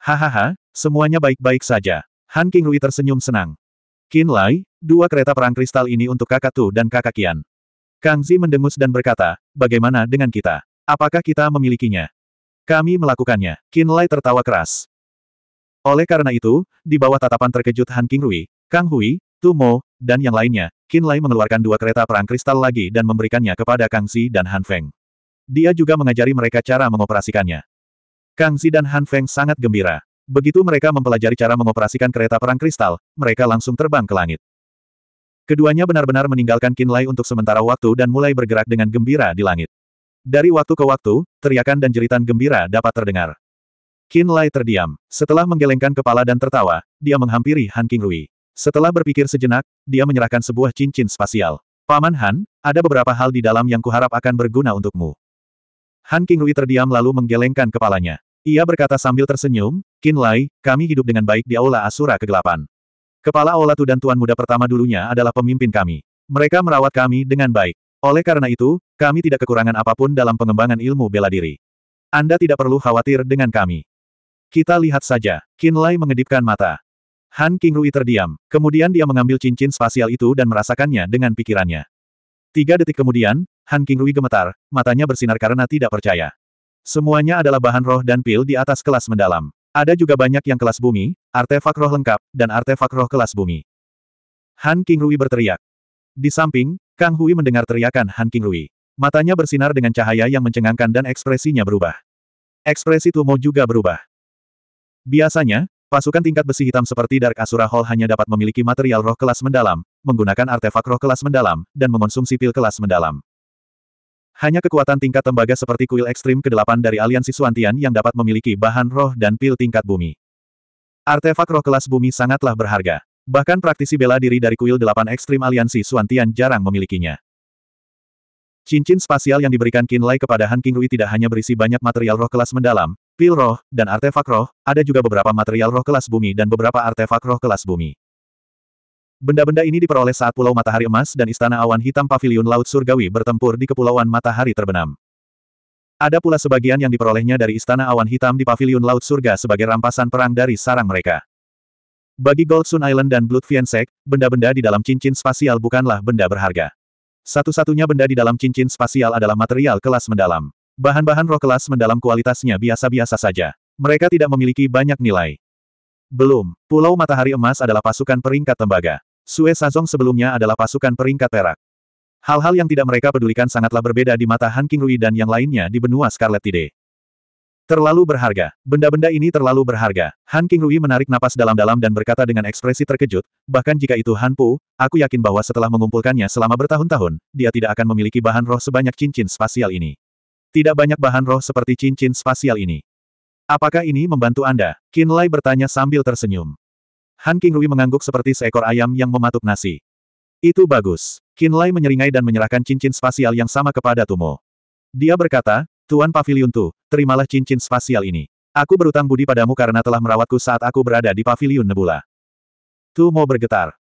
Hahaha, semuanya baik-baik saja. Han Rui tersenyum senang. Qin Lai, dua kereta perang kristal ini untuk kakak Tu dan kakak Kian. Kang Zi mendengus dan berkata, bagaimana dengan kita? Apakah kita memilikinya? Kami melakukannya. Lai tertawa keras. Oleh karena itu, di bawah tatapan terkejut Han King Rui, Kang Hui, Tumo, dan yang lainnya, Qin Lai mengeluarkan dua kereta perang kristal lagi dan memberikannya kepada Kang Zi dan Han Feng. Dia juga mengajari mereka cara mengoperasikannya. Kang Zi dan Han Feng sangat gembira. Begitu mereka mempelajari cara mengoperasikan kereta perang kristal, mereka langsung terbang ke langit. Keduanya benar-benar meninggalkan Kinlay untuk sementara waktu dan mulai bergerak dengan gembira di langit. Dari waktu ke waktu, teriakan dan jeritan gembira dapat terdengar. Kinlay terdiam. Setelah menggelengkan kepala dan tertawa, dia menghampiri Han Rui. Setelah berpikir sejenak, dia menyerahkan sebuah cincin spasial. Paman Han, ada beberapa hal di dalam yang kuharap akan berguna untukmu. Han Rui terdiam lalu menggelengkan kepalanya. Ia berkata sambil tersenyum, Kinlay, kami hidup dengan baik di Aula Asura Kegelapan. Kepala Olatu dan Tuan Muda pertama dulunya adalah pemimpin kami. Mereka merawat kami dengan baik. Oleh karena itu, kami tidak kekurangan apapun dalam pengembangan ilmu bela diri. Anda tidak perlu khawatir dengan kami. Kita lihat saja. Qin Lai mengedipkan mata. Han King Rui terdiam, kemudian dia mengambil cincin spasial itu dan merasakannya dengan pikirannya. Tiga detik kemudian, Han King Rui gemetar, matanya bersinar karena tidak percaya. Semuanya adalah bahan roh dan pil di atas kelas mendalam. Ada juga banyak yang kelas bumi, artefak roh lengkap, dan artefak roh kelas bumi. Han King Rui berteriak. Di samping, Kang Hui mendengar teriakan Han King Rui. Matanya bersinar dengan cahaya yang mencengangkan dan ekspresinya berubah. Ekspresi Tumo juga berubah. Biasanya, pasukan tingkat besi hitam seperti Dark Asura Hall hanya dapat memiliki material roh kelas mendalam, menggunakan artefak roh kelas mendalam, dan mengonsumsi pil kelas mendalam. Hanya kekuatan tingkat tembaga seperti kuil ekstrim ke-8 dari aliansi Suantian yang dapat memiliki bahan roh dan pil tingkat bumi. Artefak roh kelas bumi sangatlah berharga. Bahkan praktisi bela diri dari kuil 8 ekstrim aliansi Suantian jarang memilikinya. Cincin spasial yang diberikan Kinlay kepada Han King Rui tidak hanya berisi banyak material roh kelas mendalam, pil roh, dan artefak roh, ada juga beberapa material roh kelas bumi dan beberapa artefak roh kelas bumi. Benda-benda ini diperoleh saat Pulau Matahari Emas dan Istana Awan Hitam Paviliun Laut Surgawi bertempur di Kepulauan Matahari Terbenam. Ada pula sebagian yang diperolehnya dari Istana Awan Hitam di Paviliun Laut Surga sebagai rampasan perang dari sarang mereka. Bagi Goldsun Island dan Blood Fiensek, benda-benda di dalam cincin spasial bukanlah benda berharga. Satu-satunya benda di dalam cincin spasial adalah material kelas mendalam. Bahan-bahan roh kelas mendalam kualitasnya biasa-biasa saja. Mereka tidak memiliki banyak nilai. Belum, Pulau Matahari Emas adalah pasukan peringkat tembaga. Sue Sazong sebelumnya adalah pasukan peringkat perak. Hal-hal yang tidak mereka pedulikan sangatlah berbeda di mata Han Rui dan yang lainnya di benua Scarlet Tide. Terlalu berharga. Benda-benda ini terlalu berharga. Han Rui menarik napas dalam-dalam dan berkata dengan ekspresi terkejut, bahkan jika itu Han Pu, aku yakin bahwa setelah mengumpulkannya selama bertahun-tahun, dia tidak akan memiliki bahan roh sebanyak cincin spasial ini. Tidak banyak bahan roh seperti cincin spasial ini. Apakah ini membantu Anda? Qin Lai bertanya sambil tersenyum. Han Rui mengangguk seperti seekor ayam yang mematuk nasi. Itu bagus. Qin Lai menyeringai dan menyerahkan cincin spasial yang sama kepada Tumo. Dia berkata, Tuan Pavilion Tu, terimalah cincin spasial ini. Aku berutang budi padamu karena telah merawatku saat aku berada di Pavilion Nebula. Tumo bergetar.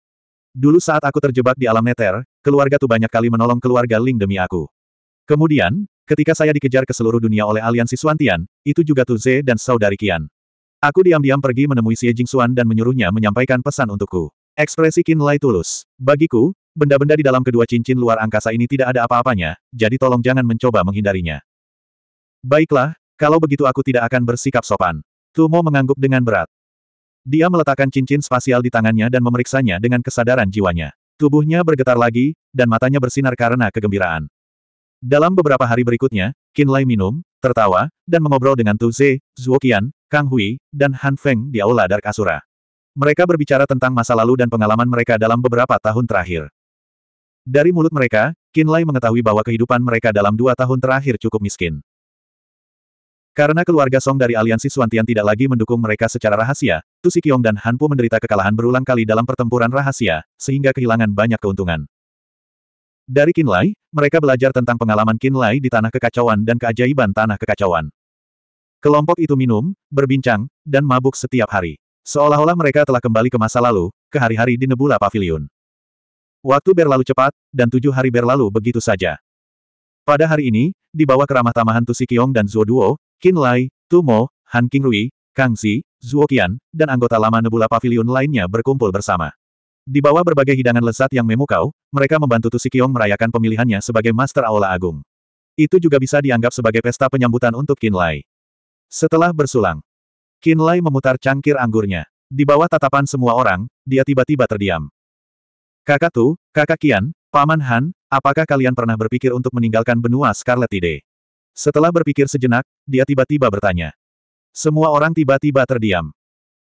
Dulu saat aku terjebak di alam neter, keluarga Tu banyak kali menolong keluarga Ling demi aku. Kemudian, ketika saya dikejar ke seluruh dunia oleh aliansi Suantian, itu juga Tu Ze dan saudari Qian. Aku diam-diam pergi menemui Xie Jingxuan dan menyuruhnya menyampaikan pesan untukku. Ekspresi Qin Lai tulus. Bagiku, benda-benda di dalam kedua cincin luar angkasa ini tidak ada apa-apanya, jadi tolong jangan mencoba menghindarinya. Baiklah, kalau begitu aku tidak akan bersikap sopan. Tumo mengangguk dengan berat. Dia meletakkan cincin spasial di tangannya dan memeriksanya dengan kesadaran jiwanya. Tubuhnya bergetar lagi, dan matanya bersinar karena kegembiraan. Dalam beberapa hari berikutnya, Lai minum, tertawa, dan mengobrol dengan Tu Ze, Zhuo Kang Hui, dan Han Feng di aula Dark Asura. Mereka berbicara tentang masa lalu dan pengalaman mereka dalam beberapa tahun terakhir. Dari mulut mereka, Lai mengetahui bahwa kehidupan mereka dalam dua tahun terakhir cukup miskin. Karena keluarga Song dari aliansi Suantian tidak lagi mendukung mereka secara rahasia, Tu Sikyong dan Han Pu menderita kekalahan berulang kali dalam pertempuran rahasia, sehingga kehilangan banyak keuntungan. Dari Kinlay, mereka belajar tentang pengalaman Kinlay di tanah kekacauan dan keajaiban tanah kekacauan. Kelompok itu minum, berbincang, dan mabuk setiap hari. Seolah-olah mereka telah kembali ke masa lalu, ke hari-hari di Nebula Pavilion. Waktu berlalu cepat, dan tujuh hari berlalu begitu saja. Pada hari ini, di bawah keramah tamahan Tu Sikiong dan Zuo Duo, Kinlai, Tumo, Han Qingrui, Zi, Zuo Qian, dan anggota lama Nebula Pavilion lainnya berkumpul bersama. Di bawah berbagai hidangan lezat yang memukau, mereka membantu Tusikiong merayakan pemilihannya sebagai Master Aula Agung. Itu juga bisa dianggap sebagai pesta penyambutan untuk Lai. Setelah bersulang, Lai memutar cangkir anggurnya. Di bawah tatapan semua orang, dia tiba-tiba terdiam. Kakak Tu, Kakak Kian, Paman Han, apakah kalian pernah berpikir untuk meninggalkan benua Scarlet Tide? Setelah berpikir sejenak, dia tiba-tiba bertanya. Semua orang tiba-tiba terdiam.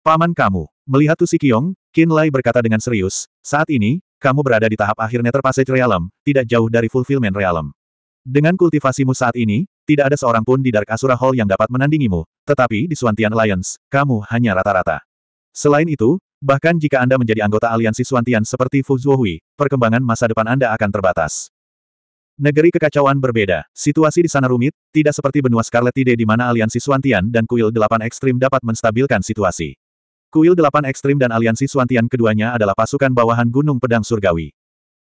Paman kamu, Melihat Tu Sikyong, Qin Lai berkata dengan serius, saat ini, kamu berada di tahap akhirnya Nether Passage Realm, tidak jauh dari Fulfillment Realm. Dengan kultivasimu saat ini, tidak ada seorang pun di Dark Asura Hall yang dapat menandingimu, tetapi di Suantian Alliance, kamu hanya rata-rata. Selain itu, bahkan jika Anda menjadi anggota aliansi Suantian seperti Fu Zhuohui, perkembangan masa depan Anda akan terbatas. Negeri kekacauan berbeda. Situasi di sana rumit, tidak seperti benua Scarlet Tide di mana aliansi Suantian dan Kuil Delapan Ekstrim dapat menstabilkan situasi. Kuil Delapan Ekstrim dan Aliansi Suantian keduanya adalah pasukan bawahan Gunung Pedang Surgawi.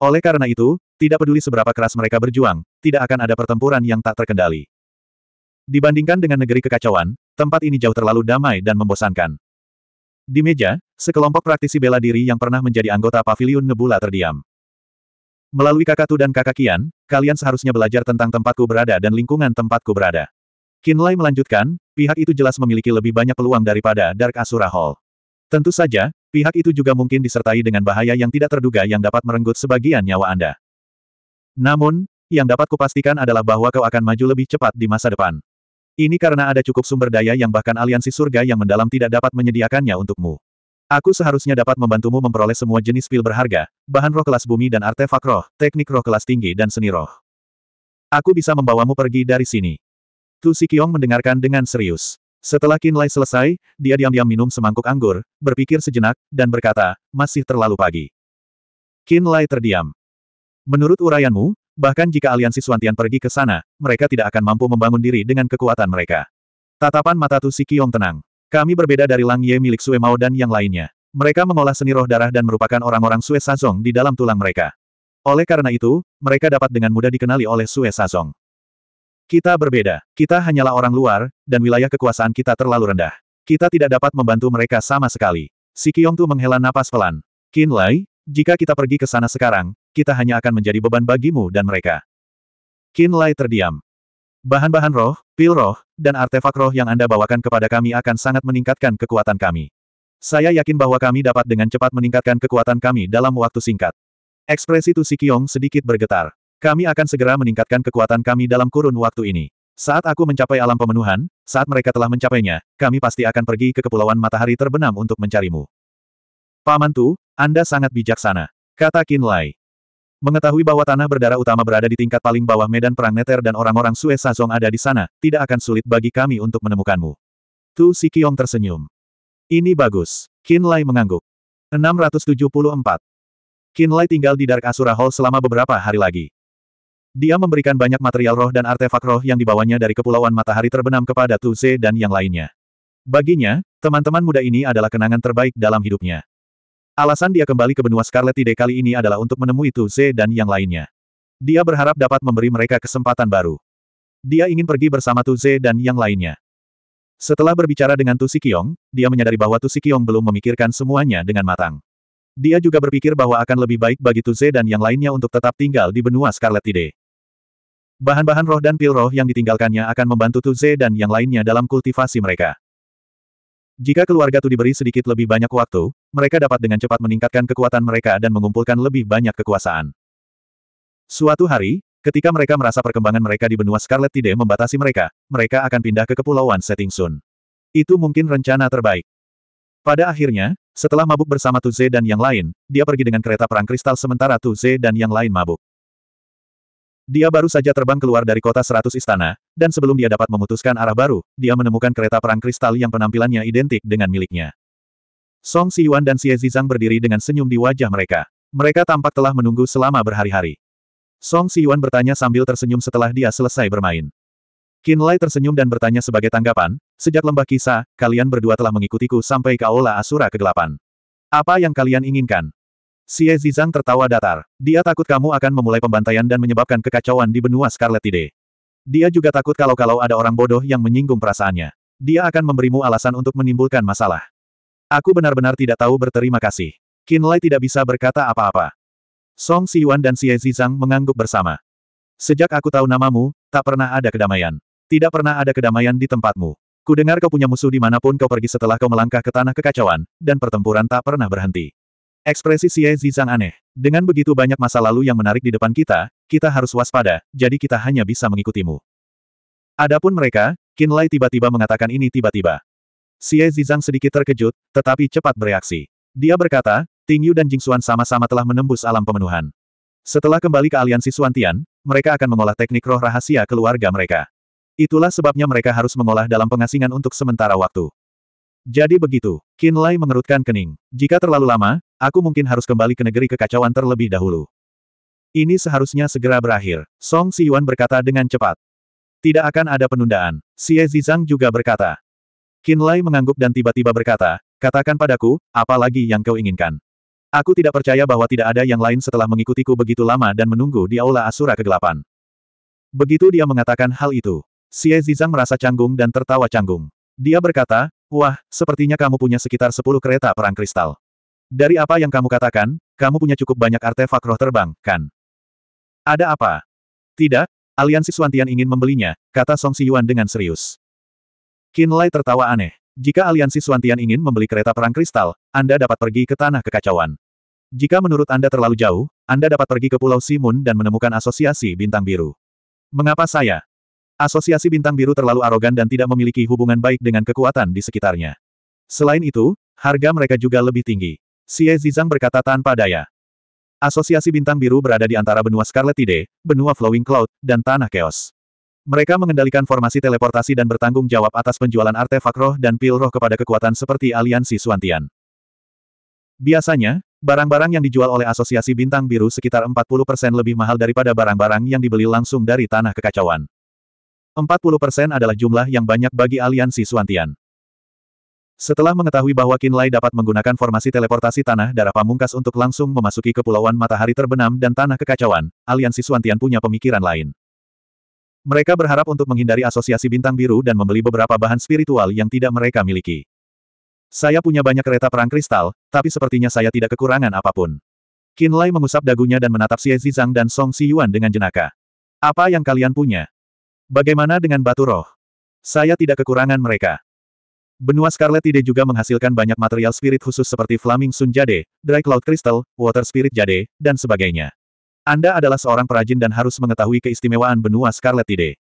Oleh karena itu, tidak peduli seberapa keras mereka berjuang, tidak akan ada pertempuran yang tak terkendali. Dibandingkan dengan negeri kekacauan, tempat ini jauh terlalu damai dan membosankan. Di meja, sekelompok praktisi bela diri yang pernah menjadi anggota paviliun Nebula terdiam. Melalui kakakku dan kakak Kian, kalian seharusnya belajar tentang tempatku berada dan lingkungan tempatku berada. Kinlay melanjutkan, pihak itu jelas memiliki lebih banyak peluang daripada Dark Asura Hall. Tentu saja, pihak itu juga mungkin disertai dengan bahaya yang tidak terduga yang dapat merenggut sebagian nyawa Anda. Namun, yang dapat kupastikan adalah bahwa kau akan maju lebih cepat di masa depan. Ini karena ada cukup sumber daya yang bahkan aliansi surga yang mendalam tidak dapat menyediakannya untukmu. Aku seharusnya dapat membantumu memperoleh semua jenis pil berharga, bahan roh kelas bumi dan artefak roh, teknik roh kelas tinggi dan seni roh. Aku bisa membawamu pergi dari sini. Tu Sikyong mendengarkan dengan serius. Setelah Kinlay selesai, dia diam-diam minum semangkuk anggur, berpikir sejenak, dan berkata, masih terlalu pagi. Kinlay terdiam. Menurut uraianmu, bahkan jika aliansi Suantian pergi ke sana, mereka tidak akan mampu membangun diri dengan kekuatan mereka. Tatapan mata Tu Si tenang. Kami berbeda dari Lang Ye milik Sue Mao dan yang lainnya. Mereka mengolah seni roh darah dan merupakan orang-orang Sue Sazong di dalam tulang mereka. Oleh karena itu, mereka dapat dengan mudah dikenali oleh Sue Sazong. Kita berbeda, kita hanyalah orang luar, dan wilayah kekuasaan kita terlalu rendah. Kita tidak dapat membantu mereka sama sekali. Si Kiong Tu menghela napas pelan. Qin Lai, jika kita pergi ke sana sekarang, kita hanya akan menjadi beban bagimu dan mereka. Qin Lai terdiam. Bahan-bahan roh, pil roh, dan artefak roh yang Anda bawakan kepada kami akan sangat meningkatkan kekuatan kami. Saya yakin bahwa kami dapat dengan cepat meningkatkan kekuatan kami dalam waktu singkat. Ekspresi Tu Si Kiong sedikit bergetar. Kami akan segera meningkatkan kekuatan kami dalam kurun waktu ini. Saat aku mencapai alam pemenuhan, saat mereka telah mencapainya, kami pasti akan pergi ke kepulauan matahari terbenam untuk mencarimu. Paman Tu, Anda sangat bijaksana. Kata Qin Lai. Mengetahui bahwa tanah berdarah utama berada di tingkat paling bawah medan perang Neter dan orang-orang Sue Sazong ada di sana, tidak akan sulit bagi kami untuk menemukanmu. Tu Sikiong tersenyum. Ini bagus. Qin Lai mengangguk. 674. Qin Lai tinggal di Dark Asura Hall selama beberapa hari lagi. Dia memberikan banyak material roh dan artefak roh yang dibawanya dari Kepulauan Matahari terbenam kepada Tuze dan yang lainnya. Baginya, teman-teman muda ini adalah kenangan terbaik dalam hidupnya. Alasan dia kembali ke benua Scarlet Tide kali ini adalah untuk menemui Tuze dan yang lainnya. Dia berharap dapat memberi mereka kesempatan baru. Dia ingin pergi bersama Tuze dan yang lainnya. Setelah berbicara dengan Tu Kiong, dia menyadari bahwa Tu Kiong belum memikirkan semuanya dengan matang. Dia juga berpikir bahwa akan lebih baik bagi Tuze dan yang lainnya untuk tetap tinggal di benua Scarlet Tide. Bahan-bahan roh dan pil roh yang ditinggalkannya akan membantu Tuze dan yang lainnya dalam kultivasi mereka. Jika keluarga Tu diberi sedikit lebih banyak waktu, mereka dapat dengan cepat meningkatkan kekuatan mereka dan mengumpulkan lebih banyak kekuasaan. Suatu hari, ketika mereka merasa perkembangan mereka di benua Scarlet tidak membatasi mereka, mereka akan pindah ke kepulauan Setting Sun. Itu mungkin rencana terbaik. Pada akhirnya, setelah mabuk bersama Tuze dan yang lain, dia pergi dengan kereta perang kristal sementara Tuze dan yang lain mabuk. Dia baru saja terbang keluar dari kota seratus istana, dan sebelum dia dapat memutuskan arah baru, dia menemukan kereta perang kristal yang penampilannya identik dengan miliknya. Song Si Yuan dan Xie Zizang berdiri dengan senyum di wajah mereka. Mereka tampak telah menunggu selama berhari-hari. Song Si Yuan bertanya sambil tersenyum setelah dia selesai bermain. Qin Lai tersenyum dan bertanya sebagai tanggapan, sejak lembah kisah, kalian berdua telah mengikutiku sampai ke Aula Asura kegelapan. Apa yang kalian inginkan? Xie Zizang tertawa datar. Dia takut kamu akan memulai pembantaian dan menyebabkan kekacauan di benua Scarlet Tide. Dia juga takut kalau-kalau ada orang bodoh yang menyinggung perasaannya. Dia akan memberimu alasan untuk menimbulkan masalah. Aku benar-benar tidak tahu berterima kasih. Lai tidak bisa berkata apa-apa. Song Yuan dan Xie Zizang mengangguk bersama. Sejak aku tahu namamu, tak pernah ada kedamaian. Tidak pernah ada kedamaian di tempatmu. Kudengar kau punya musuh dimanapun kau pergi setelah kau melangkah ke tanah kekacauan, dan pertempuran tak pernah berhenti. Ekspresi Xie Zizang aneh. Dengan begitu banyak masa lalu yang menarik di depan kita, kita harus waspada, jadi kita hanya bisa mengikutimu. Adapun mereka, Qin Lai tiba-tiba mengatakan ini tiba-tiba. Xie Zizang sedikit terkejut, tetapi cepat bereaksi. Dia berkata, Ting Yu dan Jingxuan sama-sama telah menembus alam pemenuhan. Setelah kembali ke aliansi Suantian, mereka akan mengolah teknik roh rahasia keluarga mereka. Itulah sebabnya mereka harus mengolah dalam pengasingan untuk sementara waktu. Jadi begitu, Qin Lai mengerutkan kening. Jika terlalu lama, Aku mungkin harus kembali ke negeri kekacauan terlebih dahulu. Ini seharusnya segera berakhir, Song Yuan berkata dengan cepat. Tidak akan ada penundaan, Xie Zizang juga berkata. Qin Lai mengangguk dan tiba-tiba berkata, katakan padaku, apa lagi yang kau inginkan. Aku tidak percaya bahwa tidak ada yang lain setelah mengikutiku begitu lama dan menunggu di Aula Asura Kegelapan. Begitu dia mengatakan hal itu, Xie Zizang merasa canggung dan tertawa canggung. Dia berkata, Wah, sepertinya kamu punya sekitar 10 kereta perang kristal. Dari apa yang kamu katakan, kamu punya cukup banyak artefak roh terbang, kan? Ada apa? Tidak, aliansi Suantian ingin membelinya, kata Song Siyuan dengan serius. Qin Lai tertawa aneh. Jika aliansi Suantian ingin membeli kereta perang kristal, Anda dapat pergi ke tanah kekacauan. Jika menurut Anda terlalu jauh, Anda dapat pergi ke Pulau Simun dan menemukan asosiasi bintang biru. Mengapa saya? Asosiasi Bintang Biru terlalu arogan dan tidak memiliki hubungan baik dengan kekuatan di sekitarnya. Selain itu, harga mereka juga lebih tinggi. Xie Zizang berkata tanpa daya. Asosiasi bintang biru berada di antara benua Scarlet Tide, benua Flowing Cloud, dan Tanah Chaos. Mereka mengendalikan formasi teleportasi dan bertanggung jawab atas penjualan artefak roh dan pil roh kepada kekuatan seperti aliansi Suantian. Biasanya, barang-barang yang dijual oleh asosiasi bintang biru sekitar 40% lebih mahal daripada barang-barang yang dibeli langsung dari tanah kekacauan. 40% adalah jumlah yang banyak bagi aliansi Suantian. Setelah mengetahui bahwa Kinlay dapat menggunakan formasi teleportasi tanah darah pamungkas untuk langsung memasuki kepulauan matahari terbenam dan tanah kekacauan, aliansi Suantian punya pemikiran lain. Mereka berharap untuk menghindari asosiasi bintang biru dan membeli beberapa bahan spiritual yang tidak mereka miliki. Saya punya banyak kereta perang kristal, tapi sepertinya saya tidak kekurangan apapun. Kinlay mengusap dagunya dan menatap Xie Zizang dan Song Xiyuan dengan jenaka. Apa yang kalian punya? Bagaimana dengan batu roh? Saya tidak kekurangan mereka. Benua Scarlet Tide juga menghasilkan banyak material spirit khusus seperti Flaming Sun Jade, Dry Cloud Crystal, Water Spirit Jade, dan sebagainya. Anda adalah seorang perajin dan harus mengetahui keistimewaan benua Scarlet Tide.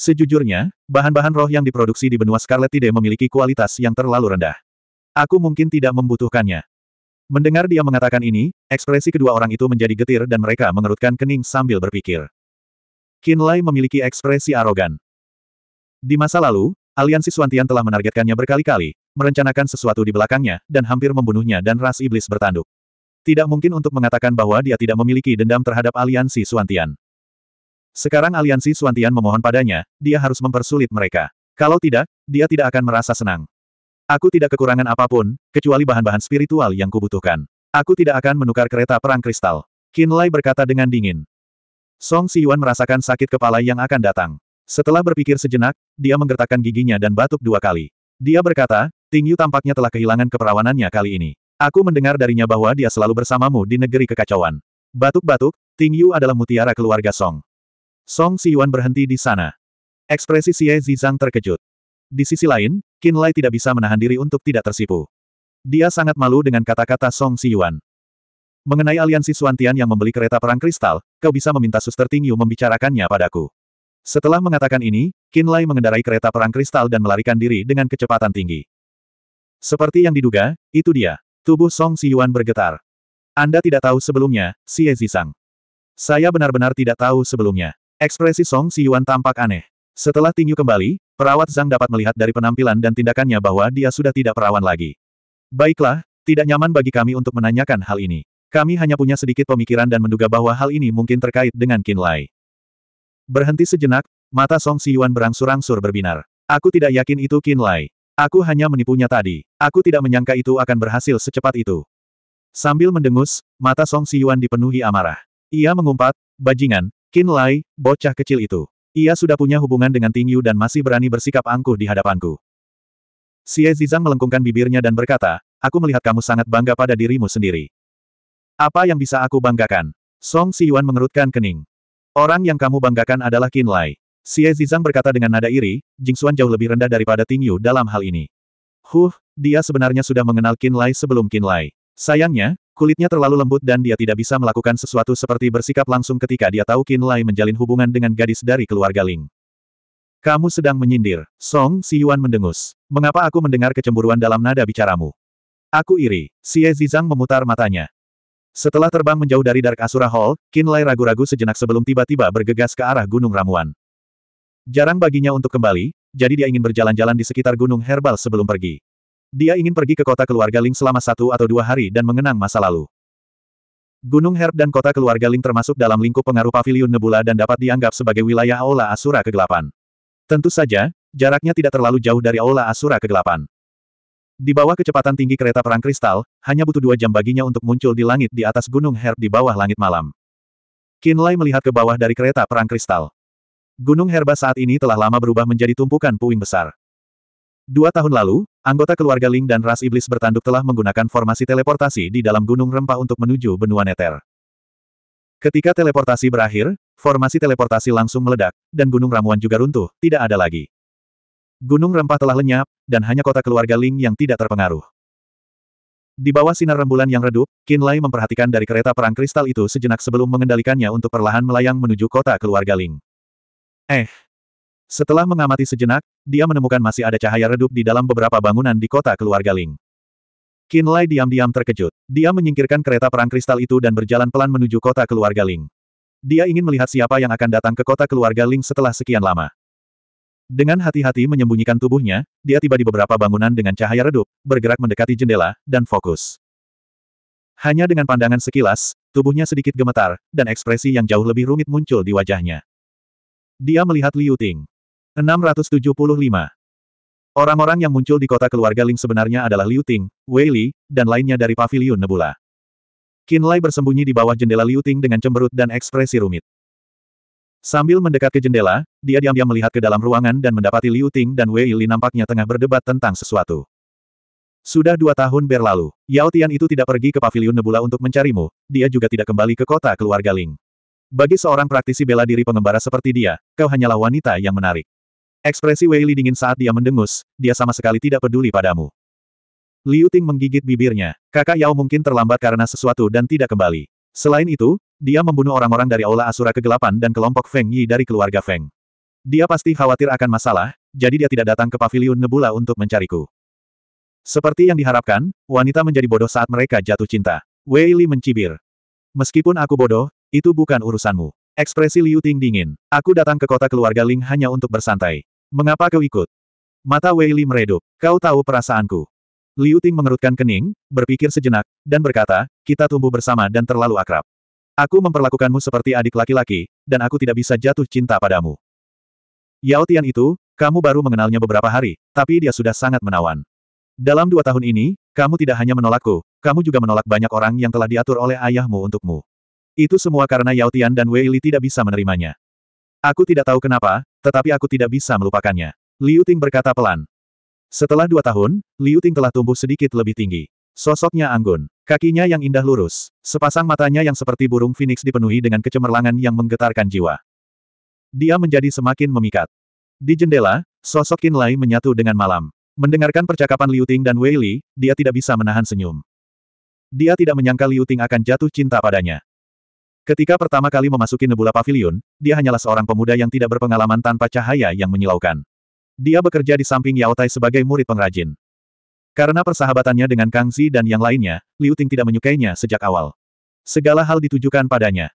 Sejujurnya, bahan-bahan roh yang diproduksi di benua Scarlet Tide memiliki kualitas yang terlalu rendah. Aku mungkin tidak membutuhkannya. Mendengar dia mengatakan ini, ekspresi kedua orang itu menjadi getir dan mereka mengerutkan kening sambil berpikir. Kinlay memiliki ekspresi arogan. Di masa lalu, Aliansi Suantian telah menargetkannya berkali-kali, merencanakan sesuatu di belakangnya, dan hampir membunuhnya dan ras iblis bertanduk. Tidak mungkin untuk mengatakan bahwa dia tidak memiliki dendam terhadap aliansi Suantian. Sekarang aliansi Suantian memohon padanya, dia harus mempersulit mereka. Kalau tidak, dia tidak akan merasa senang. Aku tidak kekurangan apapun, kecuali bahan-bahan spiritual yang kubutuhkan. Aku tidak akan menukar kereta perang kristal. Qin Lai berkata dengan dingin. Song Siyuan merasakan sakit kepala yang akan datang. Setelah berpikir sejenak, dia menggertakkan giginya dan batuk dua kali. Dia berkata, Ting Yu tampaknya telah kehilangan keperawanannya kali ini. Aku mendengar darinya bahwa dia selalu bersamamu di negeri kekacauan. Batuk-batuk, Ting Yu adalah mutiara keluarga Song. Song Si Yuan berhenti di sana. Ekspresi Xie Zizang terkejut. Di sisi lain, Qin Lai tidak bisa menahan diri untuk tidak tersipu. Dia sangat malu dengan kata-kata Song Si Yuan. Mengenai aliansi Suantian yang membeli kereta perang kristal, kau bisa meminta Suster Ting Yu membicarakannya padaku. Setelah mengatakan ini, Lai mengendarai kereta perang kristal dan melarikan diri dengan kecepatan tinggi. Seperti yang diduga, itu dia. Tubuh Song Siyuan bergetar. Anda tidak tahu sebelumnya, Xie Zisang. Saya benar-benar tidak tahu sebelumnya. Ekspresi Song Siyuan tampak aneh. Setelah tinju kembali, perawat Zhang dapat melihat dari penampilan dan tindakannya bahwa dia sudah tidak perawan lagi. Baiklah, tidak nyaman bagi kami untuk menanyakan hal ini. Kami hanya punya sedikit pemikiran dan menduga bahwa hal ini mungkin terkait dengan Qin Lai. Berhenti sejenak, mata Song Siyuan berangsur-angsur berbinar. Aku tidak yakin itu Qin Lai. Aku hanya menipunya tadi. Aku tidak menyangka itu akan berhasil secepat itu. Sambil mendengus, mata Song Siyuan dipenuhi amarah. Ia mengumpat, bajingan, Qin Lai, bocah kecil itu. Ia sudah punya hubungan dengan Ting Yu dan masih berani bersikap angkuh di hadapanku. Xie Zizang melengkungkan bibirnya dan berkata, aku melihat kamu sangat bangga pada dirimu sendiri. Apa yang bisa aku banggakan? Song Siyuan mengerutkan kening. Orang yang kamu banggakan adalah Qin Lai. Xie Zizang berkata dengan nada iri, Jingxuan jauh lebih rendah daripada Ting Yu dalam hal ini. Huh, dia sebenarnya sudah mengenal Qin Lai sebelum Qin Lai. Sayangnya, kulitnya terlalu lembut dan dia tidak bisa melakukan sesuatu seperti bersikap langsung ketika dia tahu Qin Lai menjalin hubungan dengan gadis dari keluarga Ling. Kamu sedang menyindir, Song Si Yuan mendengus. Mengapa aku mendengar kecemburuan dalam nada bicaramu? Aku iri, Xie Zizang memutar matanya. Setelah terbang menjauh dari Dark Asura Hall, Kinlay ragu-ragu sejenak sebelum tiba-tiba bergegas ke arah Gunung Ramuan. Jarang baginya untuk kembali, jadi dia ingin berjalan-jalan di sekitar Gunung Herbal sebelum pergi. Dia ingin pergi ke kota keluarga Ling selama satu atau dua hari dan mengenang masa lalu. Gunung Herb dan kota keluarga Ling termasuk dalam lingkup pengaruh pavilion Nebula dan dapat dianggap sebagai wilayah Aula Asura Kegelapan. Tentu saja, jaraknya tidak terlalu jauh dari Aula Asura Kegelapan. Di bawah kecepatan tinggi kereta perang kristal, hanya butuh dua jam baginya untuk muncul di langit di atas gunung Herb di bawah langit malam. Lai melihat ke bawah dari kereta perang kristal. Gunung Herba saat ini telah lama berubah menjadi tumpukan puing besar. Dua tahun lalu, anggota keluarga Ling dan ras iblis bertanduk telah menggunakan formasi teleportasi di dalam gunung rempah untuk menuju benua Neter. Ketika teleportasi berakhir, formasi teleportasi langsung meledak, dan gunung ramuan juga runtuh, tidak ada lagi. Gunung rempah telah lenyap, dan hanya kota keluarga Ling yang tidak terpengaruh. Di bawah sinar rembulan yang redup, Qin Lai memperhatikan dari kereta perang kristal itu sejenak sebelum mengendalikannya untuk perlahan melayang menuju kota keluarga Ling. Eh. Setelah mengamati sejenak, dia menemukan masih ada cahaya redup di dalam beberapa bangunan di kota keluarga Ling. Qin Lai diam-diam terkejut. Dia menyingkirkan kereta perang kristal itu dan berjalan pelan menuju kota keluarga Ling. Dia ingin melihat siapa yang akan datang ke kota keluarga Ling setelah sekian lama. Dengan hati-hati menyembunyikan tubuhnya, dia tiba di beberapa bangunan dengan cahaya redup, bergerak mendekati jendela, dan fokus. Hanya dengan pandangan sekilas, tubuhnya sedikit gemetar, dan ekspresi yang jauh lebih rumit muncul di wajahnya. Dia melihat Liu Ting. 675. Orang-orang yang muncul di kota keluarga Ling sebenarnya adalah Liu Ting, Wei Li, dan lainnya dari pavilion Nebula. Qin Lai bersembunyi di bawah jendela Liu Ting dengan cemberut dan ekspresi rumit. Sambil mendekat ke jendela, dia diam-diam melihat ke dalam ruangan dan mendapati Liu Ting dan Wei Li nampaknya tengah berdebat tentang sesuatu. Sudah dua tahun berlalu, Yao Tian itu tidak pergi ke Paviliun Nebula untuk mencarimu, dia juga tidak kembali ke kota keluarga Ling. Bagi seorang praktisi bela diri pengembara seperti dia, kau hanyalah wanita yang menarik. Ekspresi Wei Li dingin saat dia mendengus, dia sama sekali tidak peduli padamu. Liu Ting menggigit bibirnya, kakak Yao mungkin terlambat karena sesuatu dan tidak kembali. Selain itu, dia membunuh orang-orang dari Aula Asura Kegelapan dan kelompok Feng Yi dari keluarga Feng. Dia pasti khawatir akan masalah, jadi dia tidak datang ke Paviliun Nebula untuk mencariku. Seperti yang diharapkan, wanita menjadi bodoh saat mereka jatuh cinta. Wei Li mencibir. Meskipun aku bodoh, itu bukan urusanmu. Ekspresi Liu Ting dingin. Aku datang ke kota keluarga Ling hanya untuk bersantai. Mengapa kau ikut? Mata Wei Li meredup. Kau tahu perasaanku. Liu Ting mengerutkan kening, berpikir sejenak, dan berkata, kita tumbuh bersama dan terlalu akrab. Aku memperlakukanmu seperti adik laki-laki, dan aku tidak bisa jatuh cinta padamu. Yao Tian itu, kamu baru mengenalnya beberapa hari, tapi dia sudah sangat menawan. Dalam dua tahun ini, kamu tidak hanya menolakku, kamu juga menolak banyak orang yang telah diatur oleh ayahmu untukmu. Itu semua karena Yao Tian dan Wei Li tidak bisa menerimanya. Aku tidak tahu kenapa, tetapi aku tidak bisa melupakannya. Liu Ting berkata pelan. Setelah dua tahun, Liu Ting telah tumbuh sedikit lebih tinggi. Sosoknya anggun. Kakinya yang indah lurus, sepasang matanya yang seperti burung phoenix dipenuhi dengan kecemerlangan yang menggetarkan jiwa. Dia menjadi semakin memikat. Di jendela, sosok Qin Lai menyatu dengan malam. Mendengarkan percakapan Liu Ting dan Wei Li, dia tidak bisa menahan senyum. Dia tidak menyangka Liu Ting akan jatuh cinta padanya. Ketika pertama kali memasuki Nebula Pavilion, dia hanyalah seorang pemuda yang tidak berpengalaman tanpa cahaya yang menyilaukan. Dia bekerja di samping Yao Tai sebagai murid pengrajin. Karena persahabatannya dengan Kang Zi dan yang lainnya, Liu Ting tidak menyukainya sejak awal. Segala hal ditujukan padanya.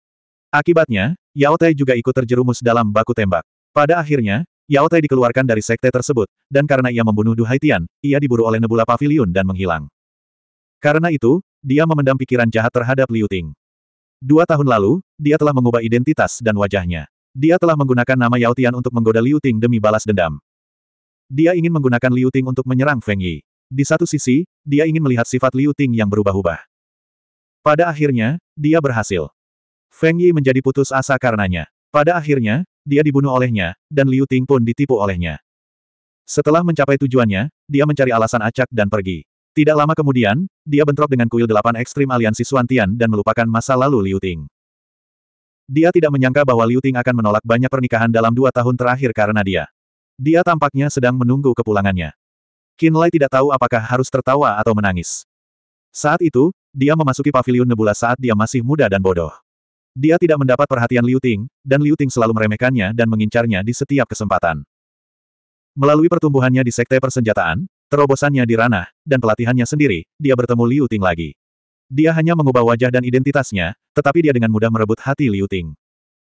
Akibatnya, Yao Tai juga ikut terjerumus dalam baku tembak. Pada akhirnya, Yao Tai dikeluarkan dari sekte tersebut, dan karena ia membunuh Du Haitian, ia diburu oleh Nebula Pavilion dan menghilang. Karena itu, dia memendam pikiran jahat terhadap Liu Ting. Dua tahun lalu, dia telah mengubah identitas dan wajahnya. Dia telah menggunakan nama Yao Tian untuk menggoda Liu Ting demi balas dendam. Dia ingin menggunakan Liu Ting untuk menyerang Feng Yi. Di satu sisi, dia ingin melihat sifat Liu Ting yang berubah-ubah. Pada akhirnya, dia berhasil. Feng Yi menjadi putus asa karenanya. Pada akhirnya, dia dibunuh olehnya, dan Liu Ting pun ditipu olehnya. Setelah mencapai tujuannya, dia mencari alasan acak dan pergi. Tidak lama kemudian, dia bentrok dengan kuil delapan ekstrim aliansi Suantian dan melupakan masa lalu Liu Ting. Dia tidak menyangka bahwa Liu Ting akan menolak banyak pernikahan dalam dua tahun terakhir karena dia. Dia tampaknya sedang menunggu kepulangannya. Kinlay tidak tahu apakah harus tertawa atau menangis. Saat itu, dia memasuki paviliun nebula saat dia masih muda dan bodoh. Dia tidak mendapat perhatian Liu Ting, dan Liu Ting selalu meremehkannya dan mengincarnya di setiap kesempatan. Melalui pertumbuhannya di Sekte Persenjataan, terobosannya di ranah, dan pelatihannya sendiri, dia bertemu Liu Ting lagi. Dia hanya mengubah wajah dan identitasnya, tetapi dia dengan mudah merebut hati Liu Ting.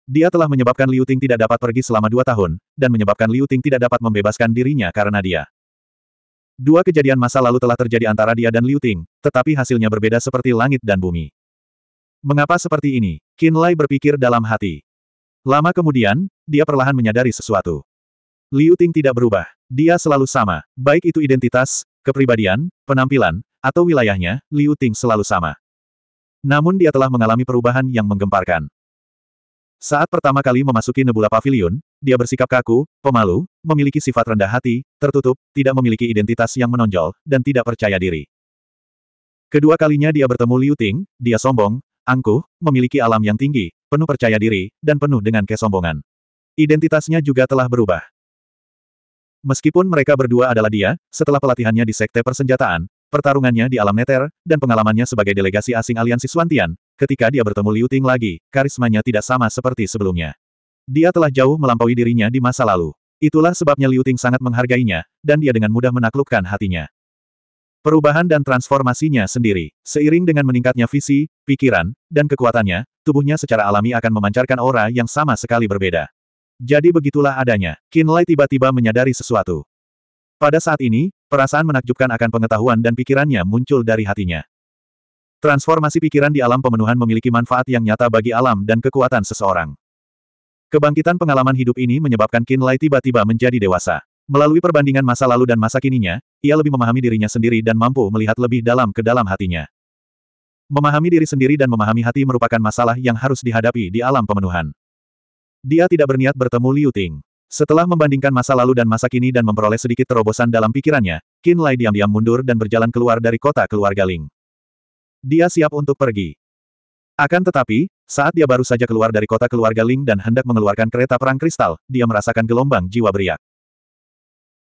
Dia telah menyebabkan Liu Ting tidak dapat pergi selama dua tahun, dan menyebabkan Liu Ting tidak dapat membebaskan dirinya karena dia. Dua kejadian masa lalu telah terjadi antara dia dan Liu Ting, tetapi hasilnya berbeda seperti langit dan bumi. Mengapa seperti ini? Qin Lai berpikir dalam hati. Lama kemudian, dia perlahan menyadari sesuatu. Liu Ting tidak berubah. Dia selalu sama, baik itu identitas, kepribadian, penampilan, atau wilayahnya, Liu Ting selalu sama. Namun dia telah mengalami perubahan yang menggemparkan. Saat pertama kali memasuki Nebula Pavilion, dia bersikap kaku, pemalu, memiliki sifat rendah hati, tertutup, tidak memiliki identitas yang menonjol, dan tidak percaya diri. Kedua kalinya dia bertemu Liu Ting, dia sombong, angkuh, memiliki alam yang tinggi, penuh percaya diri, dan penuh dengan kesombongan. Identitasnya juga telah berubah. Meskipun mereka berdua adalah dia, setelah pelatihannya di Sekte Persenjataan, pertarungannya di alam neter, dan pengalamannya sebagai delegasi asing aliansi Swantian, ketika dia bertemu Liu Ting lagi, karismanya tidak sama seperti sebelumnya. Dia telah jauh melampaui dirinya di masa lalu. Itulah sebabnya Liu Ting sangat menghargainya, dan dia dengan mudah menaklukkan hatinya. Perubahan dan transformasinya sendiri, seiring dengan meningkatnya visi, pikiran, dan kekuatannya, tubuhnya secara alami akan memancarkan aura yang sama sekali berbeda. Jadi begitulah adanya. Kinlay tiba-tiba menyadari sesuatu. Pada saat ini, perasaan menakjubkan akan pengetahuan dan pikirannya muncul dari hatinya. Transformasi pikiran di alam pemenuhan memiliki manfaat yang nyata bagi alam dan kekuatan seseorang. Kebangkitan pengalaman hidup ini menyebabkan Qin Lai tiba-tiba menjadi dewasa. Melalui perbandingan masa lalu dan masa kininya, ia lebih memahami dirinya sendiri dan mampu melihat lebih dalam ke dalam hatinya. Memahami diri sendiri dan memahami hati merupakan masalah yang harus dihadapi di alam pemenuhan. Dia tidak berniat bertemu Liu Ting. Setelah membandingkan masa lalu dan masa kini dan memperoleh sedikit terobosan dalam pikirannya, Qin Lai diam-diam mundur dan berjalan keluar dari kota keluarga Ling. Dia siap untuk pergi. Akan tetapi, saat dia baru saja keluar dari kota keluarga Ling dan hendak mengeluarkan kereta perang kristal, dia merasakan gelombang jiwa beriak.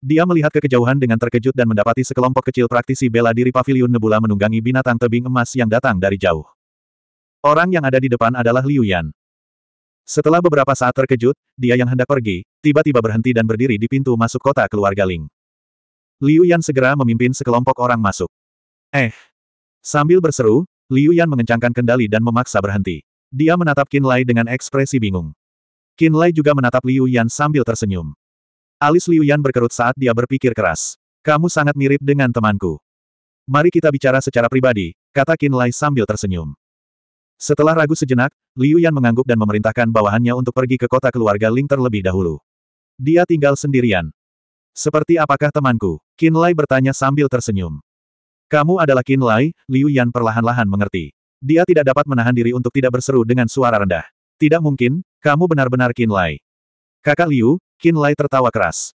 Dia melihat ke kejauhan dengan terkejut dan mendapati sekelompok kecil praktisi bela diri paviliun nebula menunggangi binatang tebing emas yang datang dari jauh. Orang yang ada di depan adalah Liu Yan. Setelah beberapa saat terkejut, dia yang hendak pergi, tiba-tiba berhenti dan berdiri di pintu masuk kota keluarga Ling. Liu Yan segera memimpin sekelompok orang masuk. Eh! Sambil berseru, Liu Yan mengencangkan kendali dan memaksa berhenti. Dia menatap Qin Lai dengan ekspresi bingung. Qin Lai juga menatap Liu Yan sambil tersenyum. Alis Liu Yan berkerut saat dia berpikir keras. Kamu sangat mirip dengan temanku. Mari kita bicara secara pribadi, kata Qin Lai sambil tersenyum. Setelah ragu sejenak, Liu Yan mengangguk dan memerintahkan bawahannya untuk pergi ke kota keluarga Ling terlebih dahulu. Dia tinggal sendirian. Seperti apakah temanku? Qin Lai bertanya sambil tersenyum. Kamu adalah Qin Lai, Liu Yan perlahan-lahan mengerti. Dia tidak dapat menahan diri untuk tidak berseru dengan suara rendah. Tidak mungkin, kamu benar-benar Qin Lai. Kakak Liu, Qin Lai tertawa keras.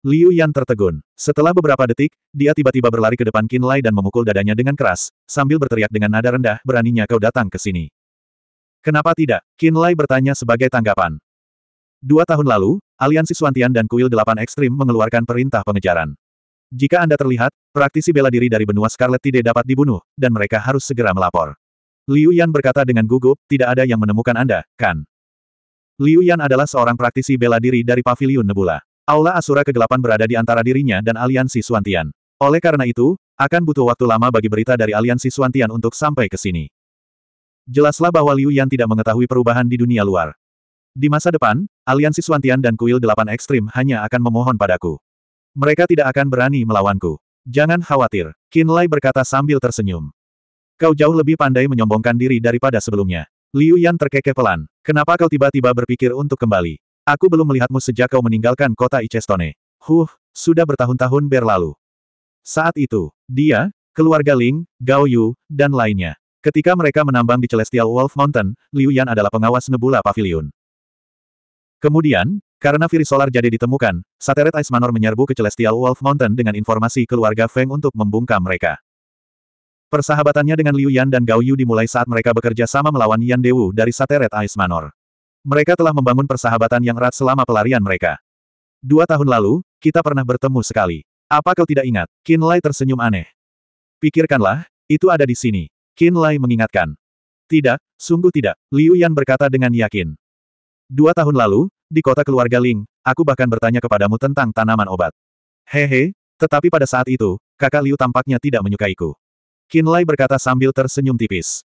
Liu Yan tertegun. Setelah beberapa detik, dia tiba-tiba berlari ke depan Qin Lai dan memukul dadanya dengan keras, sambil berteriak dengan nada rendah, beraninya kau datang ke sini. Kenapa tidak? Qin Lai bertanya sebagai tanggapan. Dua tahun lalu, aliansi Suantian dan Kuil Delapan Ekstrim mengeluarkan perintah pengejaran. Jika Anda terlihat, praktisi bela diri dari benua Scarlet tidak dapat dibunuh, dan mereka harus segera melapor. Liu Yan berkata dengan gugup, tidak ada yang menemukan Anda, kan? Liu Yan adalah seorang praktisi bela diri dari Paviliun Nebula. Aula Asura Kegelapan berada di antara dirinya dan aliansi Suantian. Oleh karena itu, akan butuh waktu lama bagi berita dari aliansi Suantian untuk sampai ke sini. Jelaslah bahwa Liu Yan tidak mengetahui perubahan di dunia luar. Di masa depan, aliansi Suantian dan kuil delapan ekstrim hanya akan memohon padaku. Mereka tidak akan berani melawanku. Jangan khawatir, Lai berkata sambil tersenyum. Kau jauh lebih pandai menyombongkan diri daripada sebelumnya. Liu Yan terkekeh pelan. Kenapa kau tiba-tiba berpikir untuk kembali? Aku belum melihatmu sejak kau meninggalkan kota Icestone. Huh, sudah bertahun-tahun berlalu. Saat itu, dia, keluarga Ling, Gao Yu, dan lainnya. Ketika mereka menambang di Celestial Wolf Mountain, Liu Yan adalah pengawas Nebula Pavilion. Kemudian, karena Firi Solar jadi ditemukan, Sateret Ice Manor menyerbu ke Celestial Wolf Mountain dengan informasi keluarga Feng untuk membungkam mereka. Persahabatannya dengan Liu Yan dan Gao Yu dimulai saat mereka bekerja sama melawan Yan Dewu dari Sateret Ice Manor. Mereka telah membangun persahabatan yang erat selama pelarian mereka. Dua tahun lalu, kita pernah bertemu sekali. Apa kau tidak ingat? Lai tersenyum aneh. Pikirkanlah, itu ada di sini. Lai mengingatkan. Tidak, sungguh tidak, Liu Yan berkata dengan yakin. Dua tahun lalu, di kota keluarga Ling, aku bahkan bertanya kepadamu tentang tanaman obat. Hehe, tetapi pada saat itu, kakak Liu tampaknya tidak menyukaiku. Lai berkata sambil tersenyum tipis.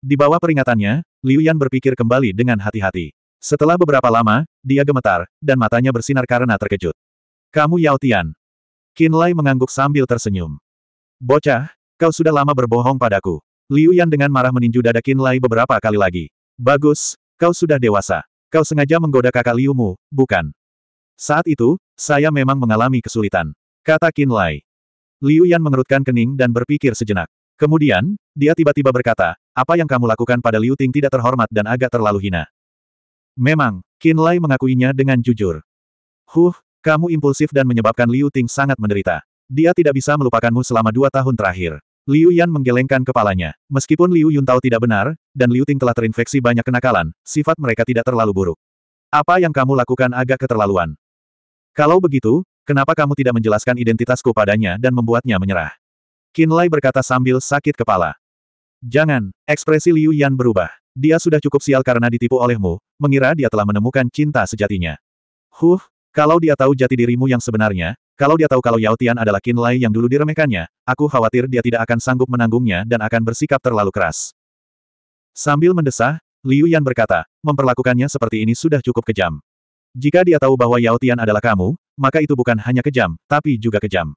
Di bawah peringatannya, Liu Yan berpikir kembali dengan hati-hati. Setelah beberapa lama, dia gemetar, dan matanya bersinar karena terkejut. Kamu Yao Tian. Qin Lai mengangguk sambil tersenyum. Bocah, kau sudah lama berbohong padaku. Liu Yan dengan marah meninju dada Qin Lai beberapa kali lagi. Bagus, kau sudah dewasa. Kau sengaja menggoda kakak Liumu, bukan? Saat itu, saya memang mengalami kesulitan. Kata Qin Lai. Liu Yan mengerutkan kening dan berpikir sejenak. Kemudian, dia tiba-tiba berkata, apa yang kamu lakukan pada Liu Ting tidak terhormat dan agak terlalu hina. Memang, Qin Lai mengakuinya dengan jujur. Huh, kamu impulsif dan menyebabkan Liu Ting sangat menderita. Dia tidak bisa melupakanmu selama dua tahun terakhir. Liu Yan menggelengkan kepalanya. Meskipun Liu Yun tahu tidak benar, dan Liu Ting telah terinfeksi banyak kenakalan, sifat mereka tidak terlalu buruk. Apa yang kamu lakukan agak keterlaluan. Kalau begitu, kenapa kamu tidak menjelaskan identitasku padanya dan membuatnya menyerah? Qin Lai berkata sambil sakit kepala. Jangan, ekspresi Liu Yan berubah. Dia sudah cukup sial karena ditipu olehmu, mengira dia telah menemukan cinta sejatinya. Huh, kalau dia tahu jati dirimu yang sebenarnya, kalau dia tahu kalau Yao Tian adalah Qin Lai yang dulu diremehkannya, aku khawatir dia tidak akan sanggup menanggungnya dan akan bersikap terlalu keras. Sambil mendesah, Liu Yan berkata, memperlakukannya seperti ini sudah cukup kejam. Jika dia tahu bahwa Yao Tian adalah kamu, maka itu bukan hanya kejam, tapi juga kejam.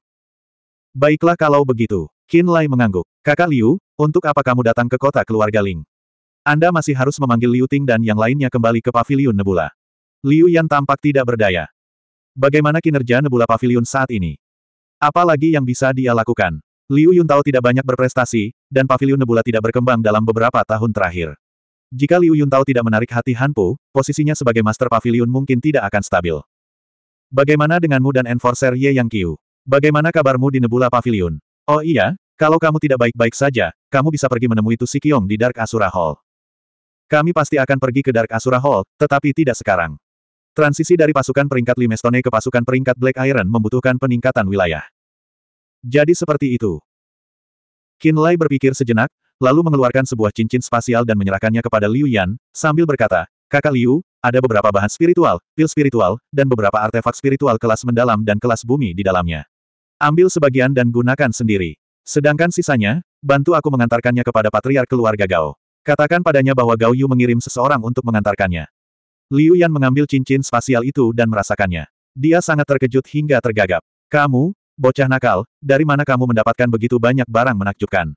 Baiklah kalau begitu. Qin Lai mengangguk. Kakak Liu, untuk apa kamu datang ke kota keluarga Ling? Anda masih harus memanggil Liu Ting dan yang lainnya kembali ke Paviliun Nebula. Liu Yan tampak tidak berdaya. Bagaimana kinerja Nebula Paviliun saat ini? Apalagi yang bisa dia lakukan? Liu Yun tahu tidak banyak berprestasi, dan Paviliun Nebula tidak berkembang dalam beberapa tahun terakhir. Jika Liu Yun tahu tidak menarik hati Hanpu, posisinya sebagai Master Paviliun mungkin tidak akan stabil. Bagaimana denganmu dan Enforcer Ye Yang Qiu? Bagaimana kabarmu di Nebula Paviliun? Oh iya, kalau kamu tidak baik-baik saja, kamu bisa pergi menemui Tu Kiong di Dark Asura Hall. Kami pasti akan pergi ke Dark Asura Hall, tetapi tidak sekarang. Transisi dari pasukan peringkat Limestone ke pasukan peringkat Black Iron membutuhkan peningkatan wilayah. Jadi seperti itu. Kinlay berpikir sejenak, lalu mengeluarkan sebuah cincin spasial dan menyerahkannya kepada Liu Yan, sambil berkata, Kakak Liu, ada beberapa bahan spiritual, pil spiritual, dan beberapa artefak spiritual kelas mendalam dan kelas bumi di dalamnya. Ambil sebagian dan gunakan sendiri. Sedangkan sisanya, bantu aku mengantarkannya kepada patriark keluarga Gao. Katakan padanya bahwa Gao Yu mengirim seseorang untuk mengantarkannya. Liu Yan mengambil cincin spasial itu dan merasakannya. Dia sangat terkejut hingga tergagap. Kamu, bocah nakal, dari mana kamu mendapatkan begitu banyak barang menakjubkan?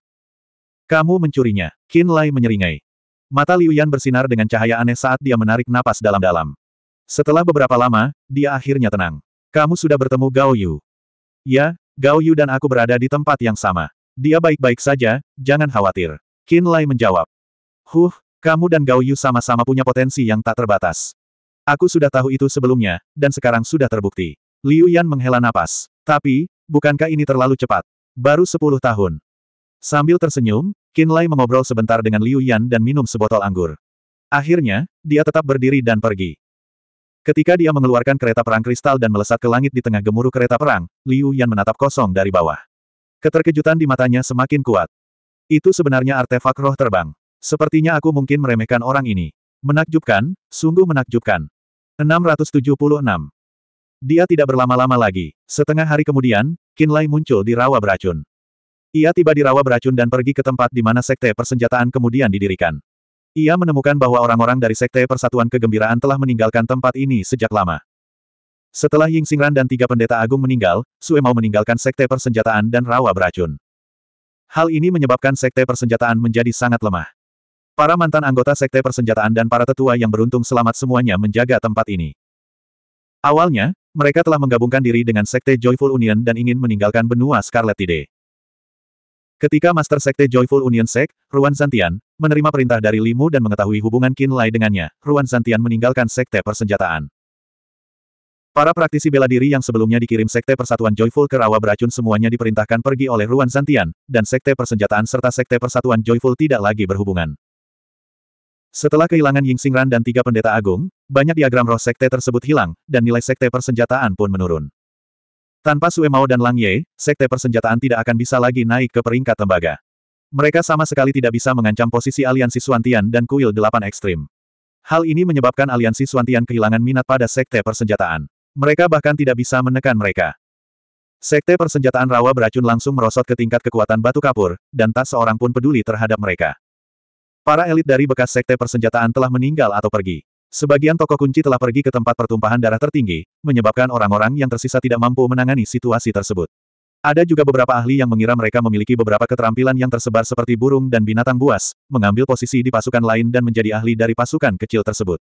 Kamu mencurinya. Qin Lai menyeringai. Mata Liu Yan bersinar dengan cahaya aneh saat dia menarik napas dalam-dalam. Setelah beberapa lama, dia akhirnya tenang. Kamu sudah bertemu Gao Yu. Ya, Gao Yu dan aku berada di tempat yang sama. Dia baik-baik saja, jangan khawatir. Qin Lai menjawab. Huh, kamu dan Gao Yu sama-sama punya potensi yang tak terbatas. Aku sudah tahu itu sebelumnya, dan sekarang sudah terbukti. Liu Yan menghela napas. Tapi, bukankah ini terlalu cepat? Baru sepuluh tahun. Sambil tersenyum, Qin Lai mengobrol sebentar dengan Liu Yan dan minum sebotol anggur. Akhirnya, dia tetap berdiri dan pergi. Ketika dia mengeluarkan kereta perang kristal dan melesat ke langit di tengah gemuruh kereta perang, Liu Yan menatap kosong dari bawah. Keterkejutan di matanya semakin kuat. Itu sebenarnya artefak roh terbang. Sepertinya aku mungkin meremehkan orang ini. Menakjubkan, sungguh menakjubkan. 676. Dia tidak berlama-lama lagi. Setengah hari kemudian, Lai muncul di rawa beracun. Ia tiba di rawa beracun dan pergi ke tempat di mana sekte persenjataan kemudian didirikan. Ia menemukan bahwa orang-orang dari Sekte Persatuan Kegembiraan telah meninggalkan tempat ini sejak lama. Setelah Ying Xingran dan tiga pendeta agung meninggal, Sue mau meninggalkan Sekte Persenjataan dan Rawa Beracun. Hal ini menyebabkan Sekte Persenjataan menjadi sangat lemah. Para mantan anggota Sekte Persenjataan dan para tetua yang beruntung selamat semuanya menjaga tempat ini. Awalnya, mereka telah menggabungkan diri dengan Sekte Joyful Union dan ingin meninggalkan benua Scarlet Tide. Ketika Master Sekte Joyful Union Sek Ruan Santian, menerima perintah dari Limu dan mengetahui hubungan Qin Lai dengannya, Ruan Santian meninggalkan Sekte Persenjataan. Para praktisi bela diri yang sebelumnya dikirim Sekte Persatuan Joyful ke Rawa beracun semuanya diperintahkan pergi oleh Ruan Santian, dan Sekte Persenjataan serta Sekte Persatuan Joyful tidak lagi berhubungan. Setelah kehilangan Ying Xingran dan tiga pendeta agung, banyak diagram roh Sekte tersebut hilang, dan nilai Sekte Persenjataan pun menurun. Tanpa Sue dan Lang Ye, sekte persenjataan tidak akan bisa lagi naik ke peringkat tembaga. Mereka sama sekali tidak bisa mengancam posisi aliansi Suantian dan kuil delapan ekstrim. Hal ini menyebabkan aliansi Suantian kehilangan minat pada sekte persenjataan. Mereka bahkan tidak bisa menekan mereka. Sekte persenjataan rawa beracun langsung merosot ke tingkat kekuatan batu kapur, dan tak seorang pun peduli terhadap mereka. Para elit dari bekas sekte persenjataan telah meninggal atau pergi. Sebagian tokoh kunci telah pergi ke tempat pertumpahan darah tertinggi, menyebabkan orang-orang yang tersisa tidak mampu menangani situasi tersebut. Ada juga beberapa ahli yang mengira mereka memiliki beberapa keterampilan yang tersebar seperti burung dan binatang buas, mengambil posisi di pasukan lain dan menjadi ahli dari pasukan kecil tersebut.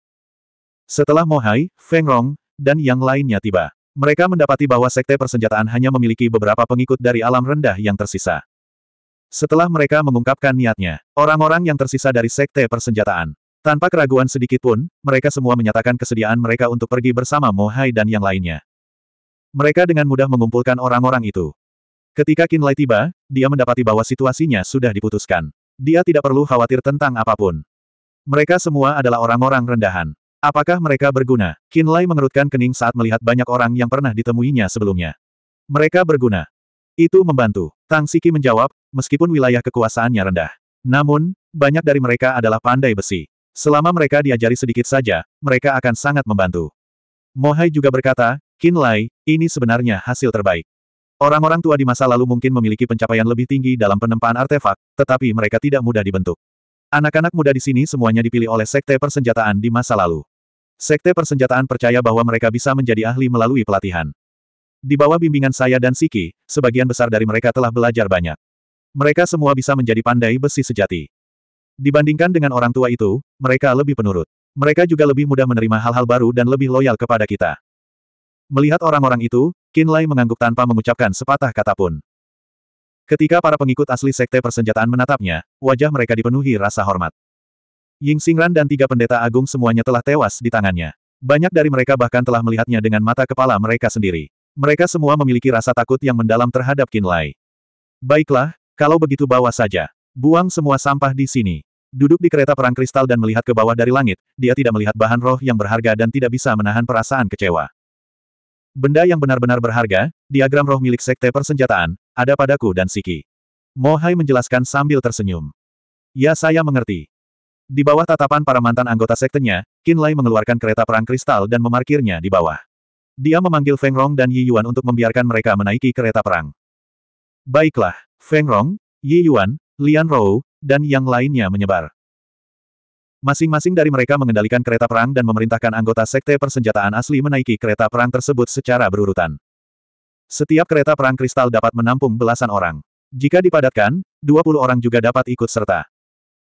Setelah Mohai, Feng Rong, dan yang lainnya tiba, mereka mendapati bahwa sekte persenjataan hanya memiliki beberapa pengikut dari alam rendah yang tersisa. Setelah mereka mengungkapkan niatnya, orang-orang yang tersisa dari sekte persenjataan tanpa keraguan sedikit pun, mereka semua menyatakan kesediaan mereka untuk pergi bersama Mohai dan yang lainnya. Mereka dengan mudah mengumpulkan orang-orang itu. Ketika Kinlay tiba, dia mendapati bahwa situasinya sudah diputuskan. Dia tidak perlu khawatir tentang apapun. Mereka semua adalah orang-orang rendahan. Apakah mereka berguna? Kinlay mengerutkan kening saat melihat banyak orang yang pernah ditemuinya sebelumnya. Mereka berguna. Itu membantu. Tang Siki menjawab, meskipun wilayah kekuasaannya rendah. Namun, banyak dari mereka adalah pandai besi. Selama mereka diajari sedikit saja, mereka akan sangat membantu. Mohai juga berkata, Qin Lai, ini sebenarnya hasil terbaik. Orang-orang tua di masa lalu mungkin memiliki pencapaian lebih tinggi dalam penempaan artefak, tetapi mereka tidak mudah dibentuk. Anak-anak muda di sini semuanya dipilih oleh sekte persenjataan di masa lalu. Sekte persenjataan percaya bahwa mereka bisa menjadi ahli melalui pelatihan. Di bawah bimbingan saya dan Siki, sebagian besar dari mereka telah belajar banyak. Mereka semua bisa menjadi pandai besi sejati. Dibandingkan dengan orang tua itu, mereka lebih penurut. Mereka juga lebih mudah menerima hal-hal baru dan lebih loyal kepada kita. Melihat orang-orang itu, Lai mengangguk tanpa mengucapkan sepatah kata pun. Ketika para pengikut asli sekte persenjataan menatapnya, wajah mereka dipenuhi rasa hormat. Ying Xingran dan tiga pendeta agung semuanya telah tewas di tangannya. Banyak dari mereka bahkan telah melihatnya dengan mata kepala mereka sendiri. Mereka semua memiliki rasa takut yang mendalam terhadap Lai. Baiklah, kalau begitu bawa saja. Buang semua sampah di sini. Duduk di kereta perang kristal dan melihat ke bawah dari langit, dia tidak melihat bahan roh yang berharga dan tidak bisa menahan perasaan kecewa. Benda yang benar-benar berharga, diagram roh milik sekte persenjataan, ada padaku dan Siki. Mohai menjelaskan sambil tersenyum. Ya saya mengerti. Di bawah tatapan para mantan anggota sektenya, Kinlay mengeluarkan kereta perang kristal dan memarkirnya di bawah. Dia memanggil Feng Rong dan Yi Yuan untuk membiarkan mereka menaiki kereta perang. Baiklah, Feng Rong, Yi Yuan, Lian Rou, dan yang lainnya menyebar. Masing-masing dari mereka mengendalikan kereta perang dan memerintahkan anggota sekte persenjataan asli menaiki kereta perang tersebut secara berurutan. Setiap kereta perang kristal dapat menampung belasan orang. Jika dipadatkan, 20 orang juga dapat ikut serta.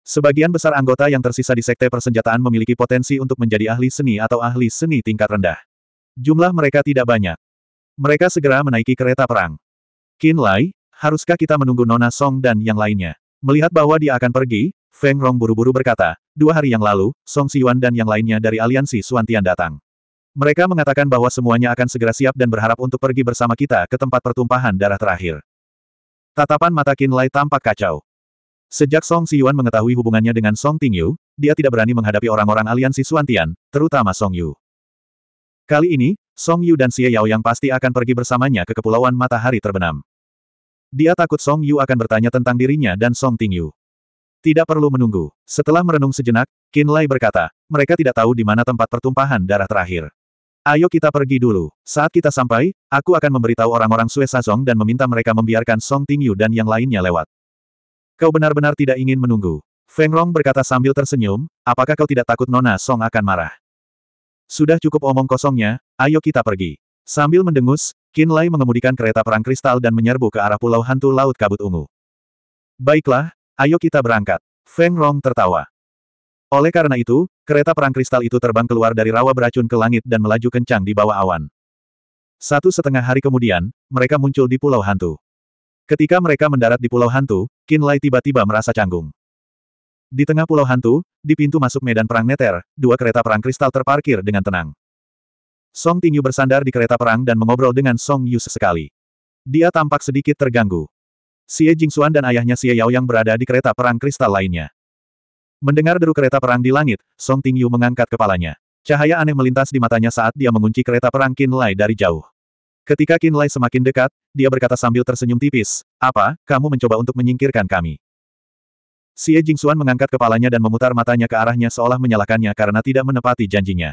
Sebagian besar anggota yang tersisa di sekte persenjataan memiliki potensi untuk menjadi ahli seni atau ahli seni tingkat rendah. Jumlah mereka tidak banyak. Mereka segera menaiki kereta perang. Qin Lai, Haruskah kita menunggu Nona Song dan yang lainnya? Melihat bahwa dia akan pergi, Feng Rong buru-buru berkata, dua hari yang lalu, Song Siwan dan yang lainnya dari aliansi Suantian datang. Mereka mengatakan bahwa semuanya akan segera siap dan berharap untuk pergi bersama kita ke tempat pertumpahan darah terakhir. Tatapan mata Qin Lai tampak kacau. Sejak Song Siyuan mengetahui hubungannya dengan Song Tingyu, dia tidak berani menghadapi orang-orang aliansi Suantian, terutama Song Yu. Kali ini, Song Yu dan Xie Yao yang pasti akan pergi bersamanya ke Kepulauan Matahari Terbenam. Dia takut Song Yu akan bertanya tentang dirinya dan Song Tingyu. Tidak perlu menunggu. Setelah merenung sejenak, Qin Lai berkata, mereka tidak tahu di mana tempat pertumpahan darah terakhir. Ayo kita pergi dulu. Saat kita sampai, aku akan memberitahu orang-orang Sue Sazong dan meminta mereka membiarkan Song Tingyu dan yang lainnya lewat. Kau benar-benar tidak ingin menunggu. Feng Rong berkata sambil tersenyum, apakah kau tidak takut Nona Song akan marah? Sudah cukup omong kosongnya, ayo kita pergi. Sambil mendengus, Kinlay Lai mengemudikan kereta perang kristal dan menyerbu ke arah pulau hantu Laut Kabut Ungu. Baiklah, ayo kita berangkat. Feng Rong tertawa. Oleh karena itu, kereta perang kristal itu terbang keluar dari rawa beracun ke langit dan melaju kencang di bawah awan. Satu setengah hari kemudian, mereka muncul di pulau hantu. Ketika mereka mendarat di pulau hantu, Kinlay Lai tiba-tiba merasa canggung. Di tengah pulau hantu, di pintu masuk medan perang Neter, dua kereta perang kristal terparkir dengan tenang. Song Tingyu bersandar di kereta perang dan mengobrol dengan Song Yu sesekali. Dia tampak sedikit terganggu. Xie Jingxuan dan ayahnya Xie Yao yang berada di kereta perang kristal lainnya. Mendengar deru kereta perang di langit, Song Tingyu mengangkat kepalanya. Cahaya aneh melintas di matanya saat dia mengunci kereta perang Qin Lai dari jauh. Ketika Qin Lai semakin dekat, dia berkata sambil tersenyum tipis, Apa, kamu mencoba untuk menyingkirkan kami? Xie Jingxuan mengangkat kepalanya dan memutar matanya ke arahnya seolah menyalahkannya karena tidak menepati janjinya.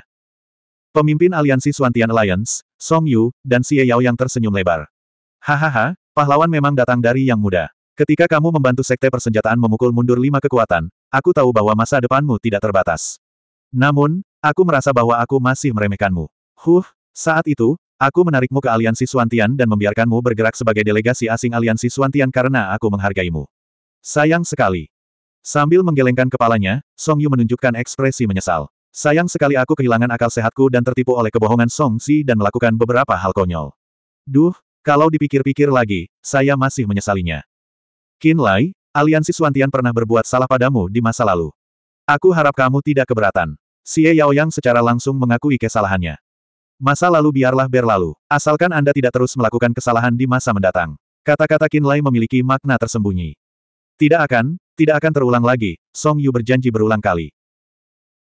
Pemimpin aliansi Suantian Alliance, Song Yu, dan Xie Yao yang tersenyum lebar. Hahaha, pahlawan memang datang dari yang muda. Ketika kamu membantu sekte persenjataan memukul mundur lima kekuatan, aku tahu bahwa masa depanmu tidak terbatas. Namun, aku merasa bahwa aku masih meremehkanmu. Huh, saat itu, aku menarikmu ke aliansi Suantian dan membiarkanmu bergerak sebagai delegasi asing aliansi Suantian karena aku menghargaimu. Sayang sekali. Sambil menggelengkan kepalanya, Song Yu menunjukkan ekspresi menyesal. Sayang sekali aku kehilangan akal sehatku dan tertipu oleh kebohongan Song Xi dan melakukan beberapa hal konyol. Duh, kalau dipikir-pikir lagi, saya masih menyesalinya. Qin Lai, aliansi Suantian pernah berbuat salah padamu di masa lalu. Aku harap kamu tidak keberatan. Xie Yang secara langsung mengakui kesalahannya. Masa lalu biarlah berlalu, asalkan Anda tidak terus melakukan kesalahan di masa mendatang. Kata-kata Qin Lai memiliki makna tersembunyi. Tidak akan, tidak akan terulang lagi, Song Yu berjanji berulang kali.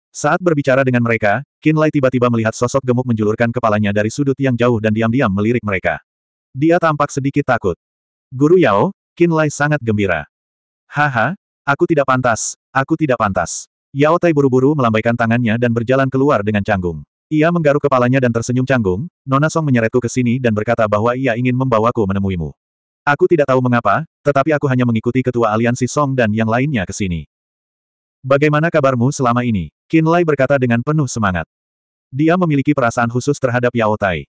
Saat berbicara dengan mereka, Kinlay tiba-tiba melihat sosok gemuk menjulurkan kepalanya dari sudut yang jauh dan diam-diam melirik mereka. Dia tampak sedikit takut. Guru Yao, Kinlay sangat gembira. Haha, aku tidak pantas, aku tidak pantas. Yao Tai buru-buru melambaikan tangannya dan berjalan keluar dengan canggung. Ia menggaruk kepalanya dan tersenyum canggung, Nona Song menyeretku ke sini dan berkata bahwa ia ingin membawaku menemuimu. Aku tidak tahu mengapa, tetapi aku hanya mengikuti ketua aliansi Song dan yang lainnya ke sini. Bagaimana kabarmu selama ini? Qin Lai berkata dengan penuh semangat. Dia memiliki perasaan khusus terhadap Yao Tai.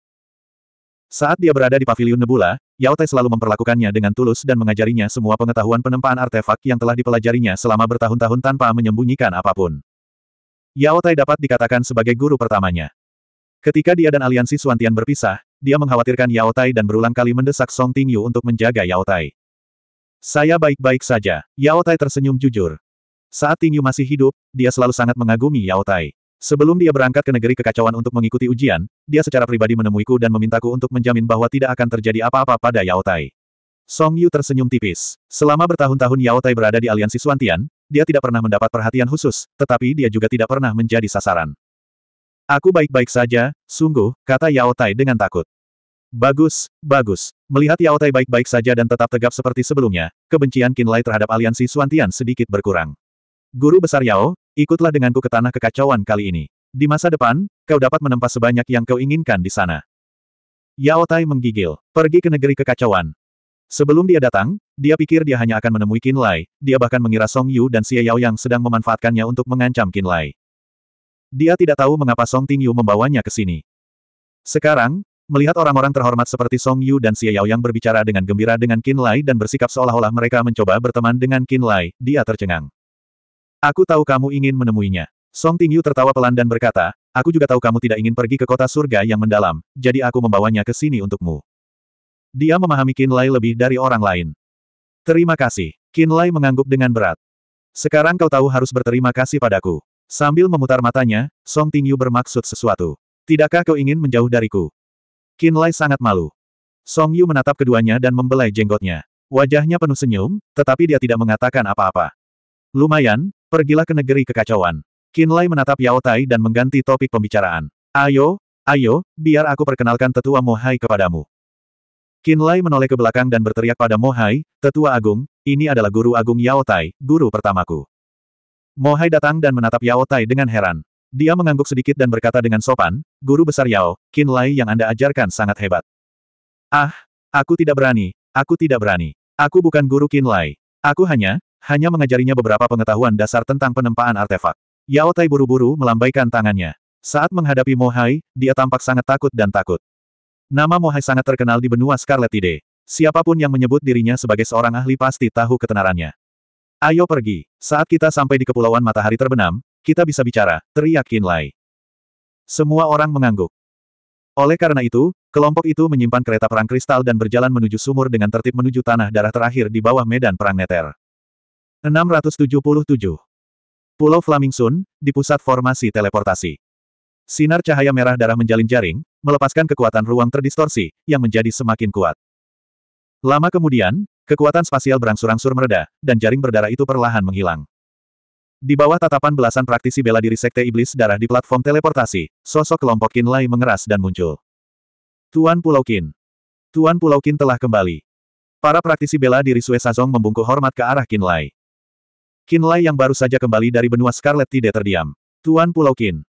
Saat dia berada di Paviliun Nebula, Yao Tai selalu memperlakukannya dengan tulus dan mengajarinya semua pengetahuan penempaan artefak yang telah dipelajarinya selama bertahun-tahun tanpa menyembunyikan apapun. Yao Tai dapat dikatakan sebagai guru pertamanya. Ketika dia dan aliansi Suantian berpisah, dia mengkhawatirkan Yao Tai dan berulang kali mendesak Song Tingyu untuk menjaga Yao Tai. Saya baik-baik saja. Yao Tai tersenyum jujur. Saat Tingyu masih hidup, dia selalu sangat mengagumi Yao Tai. Sebelum dia berangkat ke negeri kekacauan untuk mengikuti ujian, dia secara pribadi menemuiku dan memintaku untuk menjamin bahwa tidak akan terjadi apa-apa pada Yao Tai. Song Yu tersenyum tipis. Selama bertahun-tahun Yao Tai berada di aliansi Suantian, dia tidak pernah mendapat perhatian khusus, tetapi dia juga tidak pernah menjadi sasaran. Aku baik-baik saja, sungguh, kata Yao Tai dengan takut. Bagus, bagus. Melihat Yao Tai baik-baik saja dan tetap tegap seperti sebelumnya, kebencian Qin Lai terhadap aliansi Suantian sedikit berkurang. Guru Besar Yao, ikutlah denganku ke tanah kekacauan kali ini. Di masa depan, kau dapat menempa sebanyak yang kau inginkan di sana. Yao Tai menggigil, pergi ke negeri kekacauan. Sebelum dia datang, dia pikir dia hanya akan menemui Qin Lai, dia bahkan mengira Song Yu dan Xie Yao yang sedang memanfaatkannya untuk mengancam Qin Lai. Dia tidak tahu mengapa Song Ting Yu membawanya ke sini. Sekarang, melihat orang-orang terhormat seperti Song Yu dan Xie Yao yang berbicara dengan gembira dengan Qin Lai dan bersikap seolah-olah mereka mencoba berteman dengan Qin Lai, dia tercengang. Aku tahu kamu ingin menemuinya. Song Tingyu tertawa pelan dan berkata, aku juga tahu kamu tidak ingin pergi ke kota surga yang mendalam, jadi aku membawanya ke sini untukmu. Dia memahami Qin Lai lebih dari orang lain. Terima kasih. Qin Lai mengangguk dengan berat. Sekarang kau tahu harus berterima kasih padaku. Sambil memutar matanya, Song Tingyu bermaksud sesuatu. Tidakkah kau ingin menjauh dariku? Qin Lai sangat malu. Song Yu menatap keduanya dan membelai jenggotnya. Wajahnya penuh senyum, tetapi dia tidak mengatakan apa-apa. Lumayan, Pergilah ke negeri kekacauan. Kinlay menatap Yao Tai dan mengganti topik pembicaraan. Ayo, ayo, biar aku perkenalkan tetua Mohai kepadamu. Kinlay menoleh ke belakang dan berteriak pada Mohai, tetua agung, ini adalah guru agung Yao Tai, guru pertamaku. Mohai datang dan menatap Yao Tai dengan heran. Dia mengangguk sedikit dan berkata dengan sopan, Guru Besar Yao, Kinlay yang Anda ajarkan sangat hebat. Ah, aku tidak berani, aku tidak berani. Aku bukan guru Kinlay. Aku hanya, hanya mengajarinya beberapa pengetahuan dasar tentang penempaan artefak. Yao Tai buru-buru melambaikan tangannya. Saat menghadapi Mohai, dia tampak sangat takut dan takut. Nama Mohai sangat terkenal di benua Scarlet Tide. Siapapun yang menyebut dirinya sebagai seorang ahli pasti tahu ketenarannya. Ayo pergi. Saat kita sampai di Kepulauan Matahari Terbenam, kita bisa bicara, teriak Qin Lai. Semua orang mengangguk. Oleh karena itu, kelompok itu menyimpan kereta perang kristal dan berjalan menuju sumur dengan tertib menuju tanah darah terakhir di bawah medan perang Neter. 677. Pulau Flaming Sun di pusat formasi teleportasi. Sinar cahaya merah darah menjalin jaring, melepaskan kekuatan ruang terdistorsi, yang menjadi semakin kuat. Lama kemudian, kekuatan spasial berangsur-angsur mereda, dan jaring berdarah itu perlahan menghilang. Di bawah tatapan belasan praktisi bela diri Sekte Iblis Darah di platform teleportasi, sosok kelompok Kinlay Lai mengeras dan muncul. Tuan Pulau Kin Tuan Pulau Kin telah kembali. Para praktisi bela diri Sue Sazong membungkuk hormat ke arah Kinlay. Lai. Kinlay yang baru saja kembali dari benua Scarlet tidak terdiam. Tuan Pulau Kin,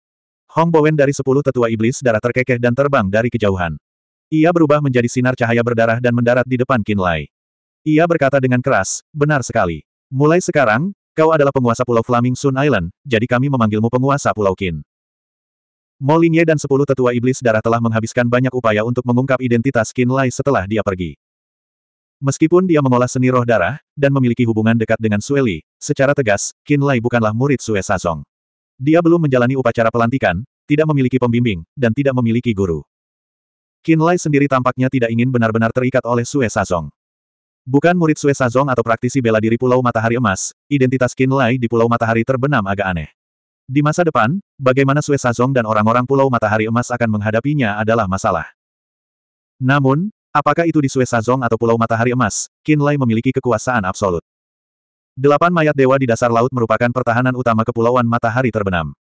Hong Bowen dari sepuluh tetua iblis darah terkekeh dan terbang dari kejauhan. Ia berubah menjadi sinar cahaya berdarah dan mendarat di depan Kinlay. Ia berkata dengan keras, benar sekali. Mulai sekarang, kau adalah penguasa Pulau Flaming Sun Island, jadi kami memanggilmu penguasa Pulau Qin. Molinye dan sepuluh tetua iblis darah telah menghabiskan banyak upaya untuk mengungkap identitas Kinlay setelah dia pergi. Meskipun dia mengolah seni roh darah, dan memiliki hubungan dekat dengan Sueli, Secara tegas, Qin Lai bukanlah murid Sue Sazong. Dia belum menjalani upacara pelantikan, tidak memiliki pembimbing, dan tidak memiliki guru. Qin Lai sendiri tampaknya tidak ingin benar-benar terikat oleh Sue Sazong. Bukan murid Sue Sazong atau praktisi bela diri Pulau Matahari Emas, identitas Qin Lai di Pulau Matahari terbenam agak aneh. Di masa depan, bagaimana Sue Sazong dan orang-orang Pulau Matahari Emas akan menghadapinya adalah masalah. Namun, apakah itu di Sue Sazong atau Pulau Matahari Emas, Qin Lai memiliki kekuasaan absolut. Delapan mayat dewa di dasar laut merupakan pertahanan utama Kepulauan Matahari Terbenam.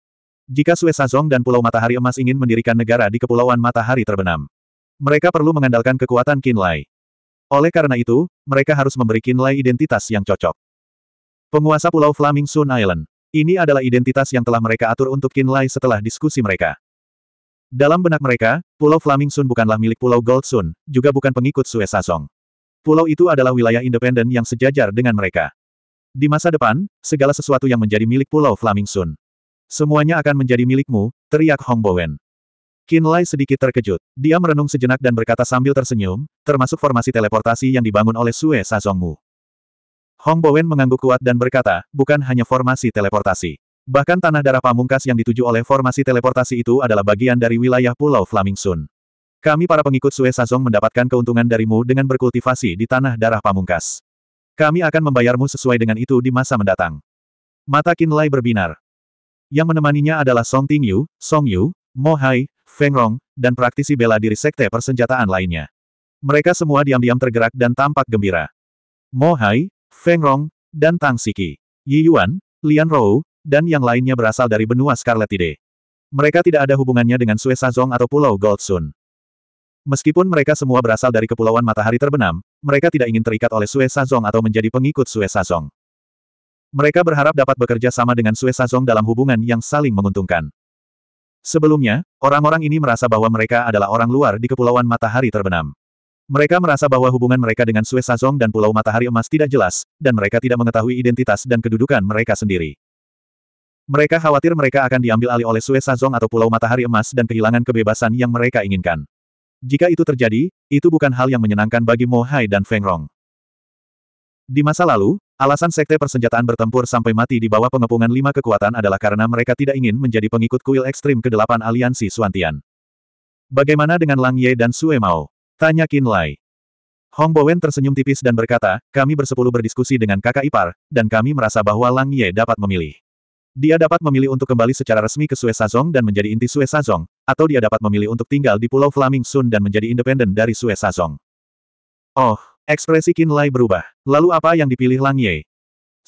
Jika Suesazong dan Pulau Matahari Emas ingin mendirikan negara di Kepulauan Matahari Terbenam, mereka perlu mengandalkan kekuatan Kinlai. Oleh karena itu, mereka harus memberi Kinlai identitas yang cocok. Penguasa Pulau Flaming Sun Island. Ini adalah identitas yang telah mereka atur untuk Kinlai setelah diskusi mereka. Dalam benak mereka, Pulau Flaming Sun bukanlah milik Pulau Gold Sun, juga bukan pengikut Sue Sazong. Pulau itu adalah wilayah independen yang sejajar dengan mereka. Di masa depan, segala sesuatu yang menjadi milik Pulau Flaming Sun. Semuanya akan menjadi milikmu, teriak Hong Bowen. Qin Lai sedikit terkejut. Dia merenung sejenak dan berkata sambil tersenyum, termasuk formasi teleportasi yang dibangun oleh Sue Sazongmu. Hong Bowen mengangguk kuat dan berkata, bukan hanya formasi teleportasi. Bahkan tanah darah pamungkas yang dituju oleh formasi teleportasi itu adalah bagian dari wilayah Pulau Flaming Sun. Kami para pengikut Sue Sazong mendapatkan keuntungan darimu dengan berkultivasi di tanah darah pamungkas. Kami akan membayarmu sesuai dengan itu di masa mendatang. Mata Qin Lai berbinar. Yang menemaninya adalah Song Tingyu, Song Yu, Mo Hai, Feng Rong, dan praktisi bela diri sekte persenjataan lainnya. Mereka semua diam-diam tergerak dan tampak gembira. Mo Hai, Feng Rong, dan Tang Siki, Yi Yuan, Lian Rou, dan yang lainnya berasal dari benua Scarlet Tide. Mereka tidak ada hubungannya dengan Sue Sazong atau Pulau Goldsun. Meskipun mereka semua berasal dari Kepulauan Matahari Terbenam, mereka tidak ingin terikat oleh Sue Sazong atau menjadi pengikut Sue Sazong. Mereka berharap dapat bekerja sama dengan Sue Sazong dalam hubungan yang saling menguntungkan. Sebelumnya, orang-orang ini merasa bahwa mereka adalah orang luar di Kepulauan Matahari Terbenam. Mereka merasa bahwa hubungan mereka dengan Sue Sazong dan Pulau Matahari Emas tidak jelas, dan mereka tidak mengetahui identitas dan kedudukan mereka sendiri. Mereka khawatir mereka akan diambil alih oleh Sue Sazong atau Pulau Matahari Emas dan kehilangan kebebasan yang mereka inginkan. Jika itu terjadi, itu bukan hal yang menyenangkan bagi Mohai dan Feng Rong. Di masa lalu, alasan sekte persenjataan bertempur sampai mati di bawah pengepungan lima kekuatan adalah karena mereka tidak ingin menjadi pengikut kuil ekstrim ke-8 aliansi Suantian. Bagaimana dengan Lang Ye dan Sue Mao? Tanya Qin Lai. Hong Bowen tersenyum tipis dan berkata, kami bersepuluh berdiskusi dengan kakak ipar, dan kami merasa bahwa Lang Ye dapat memilih. Dia dapat memilih untuk kembali secara resmi ke Sue Sazong dan menjadi inti Sue Sazong, atau dia dapat memilih untuk tinggal di Pulau Flaming Sun dan menjadi independen dari Sue Sazong. Oh, ekspresi Qin Lai berubah. Lalu apa yang dipilih Lang Ye?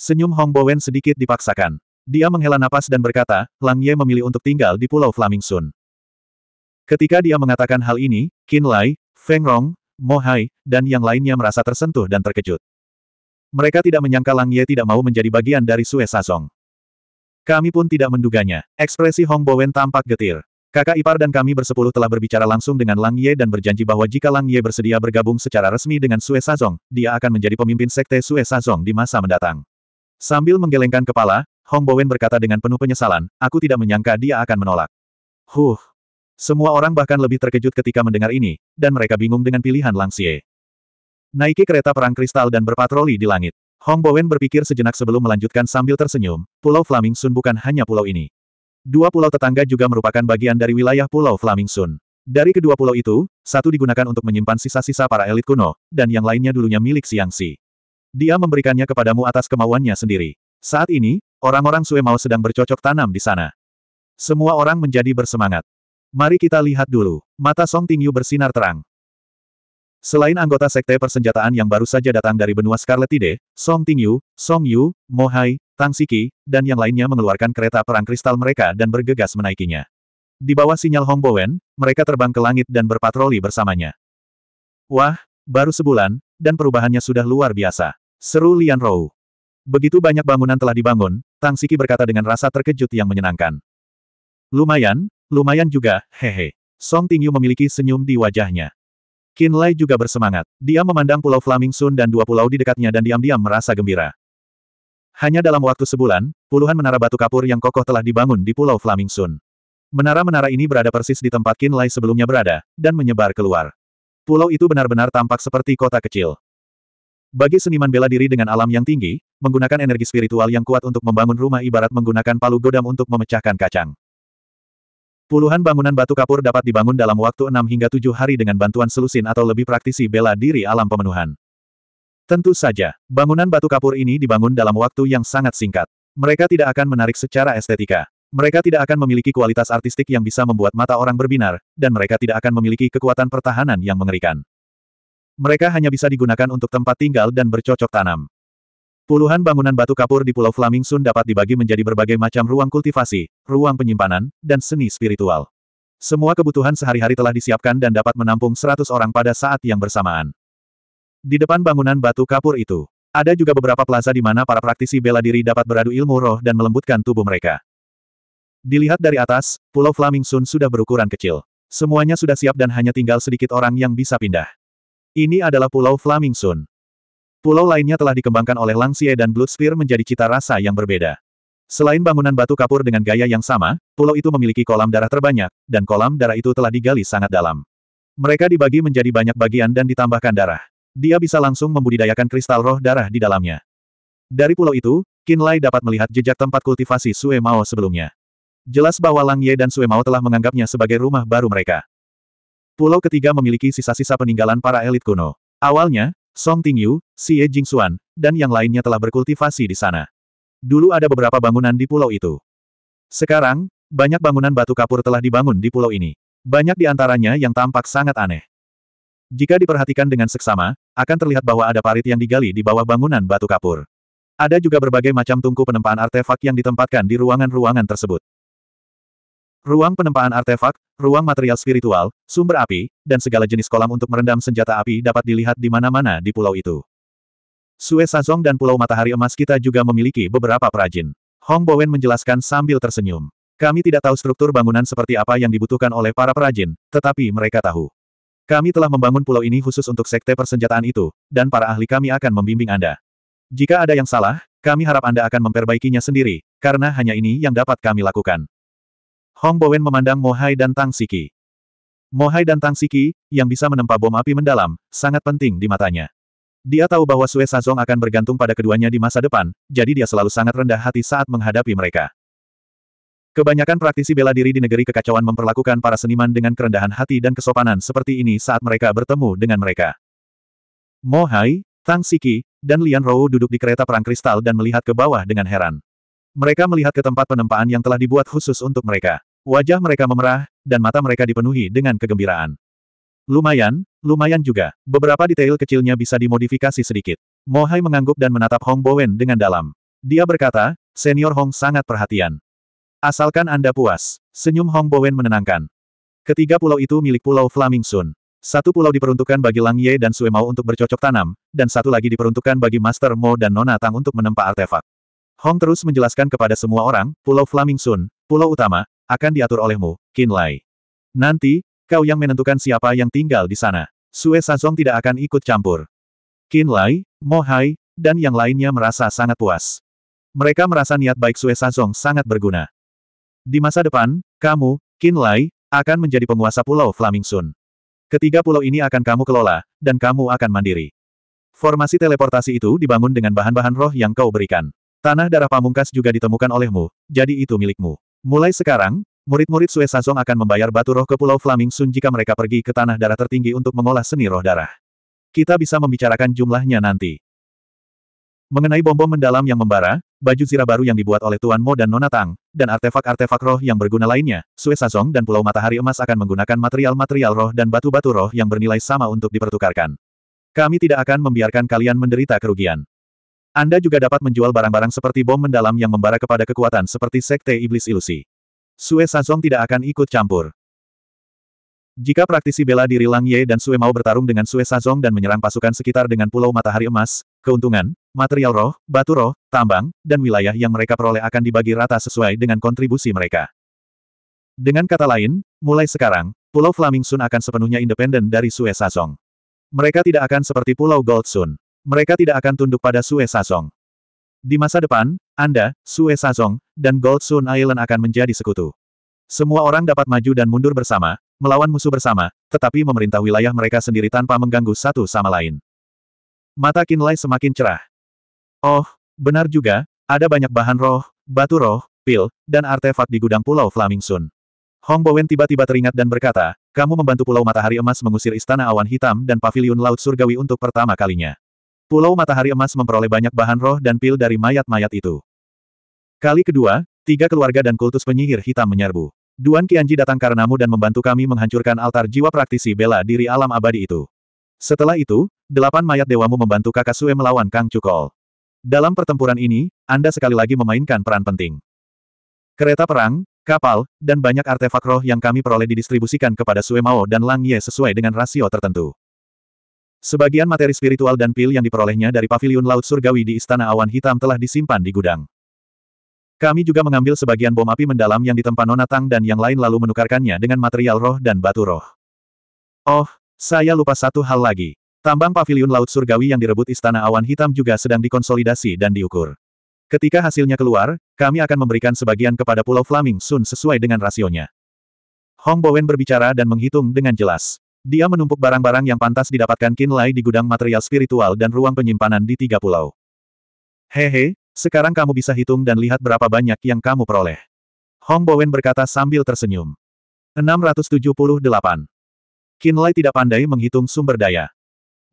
Senyum Hong Bowen sedikit dipaksakan. Dia menghela napas dan berkata, Lang Ye memilih untuk tinggal di Pulau Flaming Sun. Ketika dia mengatakan hal ini, Qin Lai, Feng Rong, Mo Hai, dan yang lainnya merasa tersentuh dan terkejut. Mereka tidak menyangka Lang Ye tidak mau menjadi bagian dari Sue Sazong. Kami pun tidak menduganya. Ekspresi Hong Bowen tampak getir. Kakak ipar dan kami bersepuluh telah berbicara langsung dengan Lang Ye dan berjanji bahwa jika Lang Ye bersedia bergabung secara resmi dengan Sue Sazong, dia akan menjadi pemimpin sekte Sue Sazong di masa mendatang. Sambil menggelengkan kepala, Hong Bowen berkata dengan penuh penyesalan, aku tidak menyangka dia akan menolak. Huh. Semua orang bahkan lebih terkejut ketika mendengar ini, dan mereka bingung dengan pilihan Lang Xie. Naiki kereta perang kristal dan berpatroli di langit. Hong Bowen berpikir sejenak sebelum melanjutkan sambil tersenyum, Pulau Flaming Sun bukan hanya pulau ini. Dua pulau tetangga juga merupakan bagian dari wilayah Pulau Flaming Sun. Dari kedua pulau itu, satu digunakan untuk menyimpan sisa-sisa para elit kuno, dan yang lainnya dulunya milik Siang Si. Dia memberikannya kepadamu atas kemauannya sendiri. Saat ini, orang-orang Sue Mao sedang bercocok tanam di sana. Semua orang menjadi bersemangat. Mari kita lihat dulu. Mata Song Tingyu bersinar terang. Selain anggota sekte persenjataan yang baru saja datang dari benua Scarlet Tide, Song Tingyu, Song Yu, Mohai, Tang Siki, dan yang lainnya mengeluarkan kereta perang kristal mereka dan bergegas menaikinya. Di bawah sinyal Hong Bowen, mereka terbang ke langit dan berpatroli bersamanya. Wah, baru sebulan, dan perubahannya sudah luar biasa. Seru Lian Rou. Begitu banyak bangunan telah dibangun, Tang Siki berkata dengan rasa terkejut yang menyenangkan. Lumayan, lumayan juga, hehe. Song Tingyu memiliki senyum di wajahnya. Qin Lai juga bersemangat. Dia memandang Pulau Flaming Sun dan dua pulau di dekatnya dan diam-diam merasa gembira. Hanya dalam waktu sebulan, puluhan menara batu kapur yang kokoh telah dibangun di Pulau Flaming Sun. Menara-menara ini berada persis di tempat Qin Lai sebelumnya berada, dan menyebar keluar. Pulau itu benar-benar tampak seperti kota kecil. Bagi seniman bela diri dengan alam yang tinggi, menggunakan energi spiritual yang kuat untuk membangun rumah ibarat menggunakan palu godam untuk memecahkan kacang. Puluhan bangunan batu kapur dapat dibangun dalam waktu 6 hingga 7 hari dengan bantuan selusin atau lebih praktisi bela diri alam pemenuhan. Tentu saja, bangunan batu kapur ini dibangun dalam waktu yang sangat singkat. Mereka tidak akan menarik secara estetika. Mereka tidak akan memiliki kualitas artistik yang bisa membuat mata orang berbinar, dan mereka tidak akan memiliki kekuatan pertahanan yang mengerikan. Mereka hanya bisa digunakan untuk tempat tinggal dan bercocok tanam. Puluhan bangunan batu kapur di Pulau Flaming Sun dapat dibagi menjadi berbagai macam ruang kultivasi, ruang penyimpanan, dan seni spiritual. Semua kebutuhan sehari-hari telah disiapkan dan dapat menampung 100 orang pada saat yang bersamaan. Di depan bangunan batu kapur itu, ada juga beberapa plaza di mana para praktisi bela diri dapat beradu ilmu roh dan melembutkan tubuh mereka. Dilihat dari atas, Pulau Flaming Sun sudah berukuran kecil. Semuanya sudah siap dan hanya tinggal sedikit orang yang bisa pindah. Ini adalah Pulau Flaming Sun. Pulau lainnya telah dikembangkan oleh Langsie dan Bloodspear menjadi cita rasa yang berbeda. Selain bangunan batu kapur dengan gaya yang sama, pulau itu memiliki kolam darah terbanyak, dan kolam darah itu telah digali sangat dalam. Mereka dibagi menjadi banyak bagian dan ditambahkan darah. Dia bisa langsung membudidayakan kristal roh darah di dalamnya. Dari pulau itu, Kinlay dapat melihat jejak tempat kultivasi Sue Mao sebelumnya. Jelas bahwa Lang Ye dan Sue Mao telah menganggapnya sebagai rumah baru mereka. Pulau ketiga memiliki sisa-sisa peninggalan para elit kuno. Awalnya, Song Tingyu, Si Ye Jingxuan, dan yang lainnya telah berkultivasi di sana. Dulu ada beberapa bangunan di pulau itu. Sekarang, banyak bangunan batu kapur telah dibangun di pulau ini. Banyak di antaranya yang tampak sangat aneh. Jika diperhatikan dengan seksama, akan terlihat bahwa ada parit yang digali di bawah bangunan batu kapur. Ada juga berbagai macam tungku penempaan artefak yang ditempatkan di ruangan-ruangan tersebut. Ruang penempaan artefak, ruang material spiritual, sumber api, dan segala jenis kolam untuk merendam senjata api dapat dilihat di mana-mana di pulau itu. Sue Sazong dan Pulau Matahari Emas kita juga memiliki beberapa perajin. Hong Bowen menjelaskan sambil tersenyum. Kami tidak tahu struktur bangunan seperti apa yang dibutuhkan oleh para perajin, tetapi mereka tahu. Kami telah membangun pulau ini khusus untuk sekte persenjataan itu, dan para ahli kami akan membimbing Anda. Jika ada yang salah, kami harap Anda akan memperbaikinya sendiri, karena hanya ini yang dapat kami lakukan. Hong Bowen memandang Mohai dan Tang Siki. Mohai dan Tang Siki, yang bisa menempa bom api mendalam, sangat penting di matanya. Dia tahu bahwa Sue Sazong akan bergantung pada keduanya di masa depan, jadi dia selalu sangat rendah hati saat menghadapi mereka. Kebanyakan praktisi bela diri di negeri kekacauan memperlakukan para seniman dengan kerendahan hati dan kesopanan seperti ini saat mereka bertemu dengan mereka. Mohai, Tang Siki, dan Lian Rou duduk di kereta perang kristal dan melihat ke bawah dengan heran. Mereka melihat ke tempat penempaan yang telah dibuat khusus untuk mereka. Wajah mereka memerah, dan mata mereka dipenuhi dengan kegembiraan. Lumayan, lumayan juga. Beberapa detail kecilnya bisa dimodifikasi sedikit. Mohai mengangguk dan menatap Hong Bowen dengan dalam. Dia berkata, senior Hong sangat perhatian. Asalkan Anda puas. Senyum Hong Bowen menenangkan. Ketiga pulau itu milik Pulau Flaming Sun. Satu pulau diperuntukkan bagi Lang Ye dan Sue Mao untuk bercocok tanam, dan satu lagi diperuntukkan bagi Master Mo dan Nona Tang untuk menempa artefak. Hong terus menjelaskan kepada semua orang, Pulau Flaming Sun, pulau utama, akan diatur olehmu, Kinlay. Nanti, kau yang menentukan siapa yang tinggal di sana. Sue Sazong tidak akan ikut campur. Kinlay, Mohai, dan yang lainnya merasa sangat puas. Mereka merasa niat baik Sue Sazong sangat berguna. Di masa depan, kamu, Kinlay, akan menjadi penguasa pulau Flaming Sun. Ketiga pulau ini akan kamu kelola, dan kamu akan mandiri. Formasi teleportasi itu dibangun dengan bahan-bahan roh yang kau berikan. Tanah darah pamungkas juga ditemukan olehmu, jadi itu milikmu. Mulai sekarang, murid-murid Sue Sazong akan membayar batu roh ke Pulau Flaming Sun jika mereka pergi ke tanah darah tertinggi untuk mengolah seni roh darah. Kita bisa membicarakan jumlahnya nanti. Mengenai bom-bom mendalam yang membara, baju zirah baru yang dibuat oleh Tuan Mo dan Nona Tang, dan artefak-artefak roh yang berguna lainnya, Sue Sazong dan Pulau Matahari Emas akan menggunakan material-material roh dan batu-batu roh yang bernilai sama untuk dipertukarkan. Kami tidak akan membiarkan kalian menderita kerugian. Anda juga dapat menjual barang-barang seperti bom mendalam yang membara kepada kekuatan seperti sekte iblis ilusi. Sue Sazong tidak akan ikut campur. Jika praktisi bela diri Lang Ye dan Sue mau bertarung dengan Sue Sazong dan menyerang pasukan sekitar dengan Pulau Matahari Emas, keuntungan, material roh, batu roh, tambang, dan wilayah yang mereka peroleh akan dibagi rata sesuai dengan kontribusi mereka. Dengan kata lain, mulai sekarang, Pulau Flaming Sun akan sepenuhnya independen dari Sue Sazong. Mereka tidak akan seperti Pulau Gold Sun. Mereka tidak akan tunduk pada Sue Sazong. Di masa depan, Anda, Sue Sazong, dan Gold Sun Island akan menjadi sekutu. Semua orang dapat maju dan mundur bersama, melawan musuh bersama, tetapi memerintah wilayah mereka sendiri tanpa mengganggu satu sama lain. Mata Lai semakin cerah. Oh, benar juga, ada banyak bahan roh, batu roh, pil, dan artefak di gudang Pulau Flaming Sun. Hong Bowen tiba-tiba teringat dan berkata, kamu membantu Pulau Matahari Emas mengusir Istana Awan Hitam dan Paviliun Laut Surgawi untuk pertama kalinya. Pulau Matahari Emas memperoleh banyak bahan roh dan pil dari mayat-mayat itu. Kali kedua, tiga keluarga dan kultus penyihir hitam menyerbu. Duan Qianji datang karenamu dan membantu kami menghancurkan altar jiwa praktisi bela diri alam abadi itu. Setelah itu, delapan mayat dewamu membantu kakak Sue melawan Kang Cukol. Dalam pertempuran ini, Anda sekali lagi memainkan peran penting. Kereta perang, kapal, dan banyak artefak roh yang kami peroleh didistribusikan kepada Sue Mao dan Lang Ye sesuai dengan rasio tertentu. Sebagian materi spiritual dan pil yang diperolehnya dari paviliun laut surgawi di Istana Awan Hitam telah disimpan di gudang. Kami juga mengambil sebagian bom api mendalam yang ditempa Nona Tang dan yang lain lalu menukarkannya dengan material roh dan batu roh. Oh, saya lupa satu hal lagi. Tambang paviliun laut surgawi yang direbut Istana Awan Hitam juga sedang dikonsolidasi dan diukur. Ketika hasilnya keluar, kami akan memberikan sebagian kepada Pulau Flaming Sun sesuai dengan rasionya. Hong Bowen berbicara dan menghitung dengan jelas. Dia menumpuk barang-barang yang pantas didapatkan Kinlay di gudang material spiritual dan ruang penyimpanan di tiga pulau. Hehe, sekarang kamu bisa hitung dan lihat berapa banyak yang kamu peroleh. Hong Bowen berkata sambil tersenyum. 678. Kinlay tidak pandai menghitung sumber daya.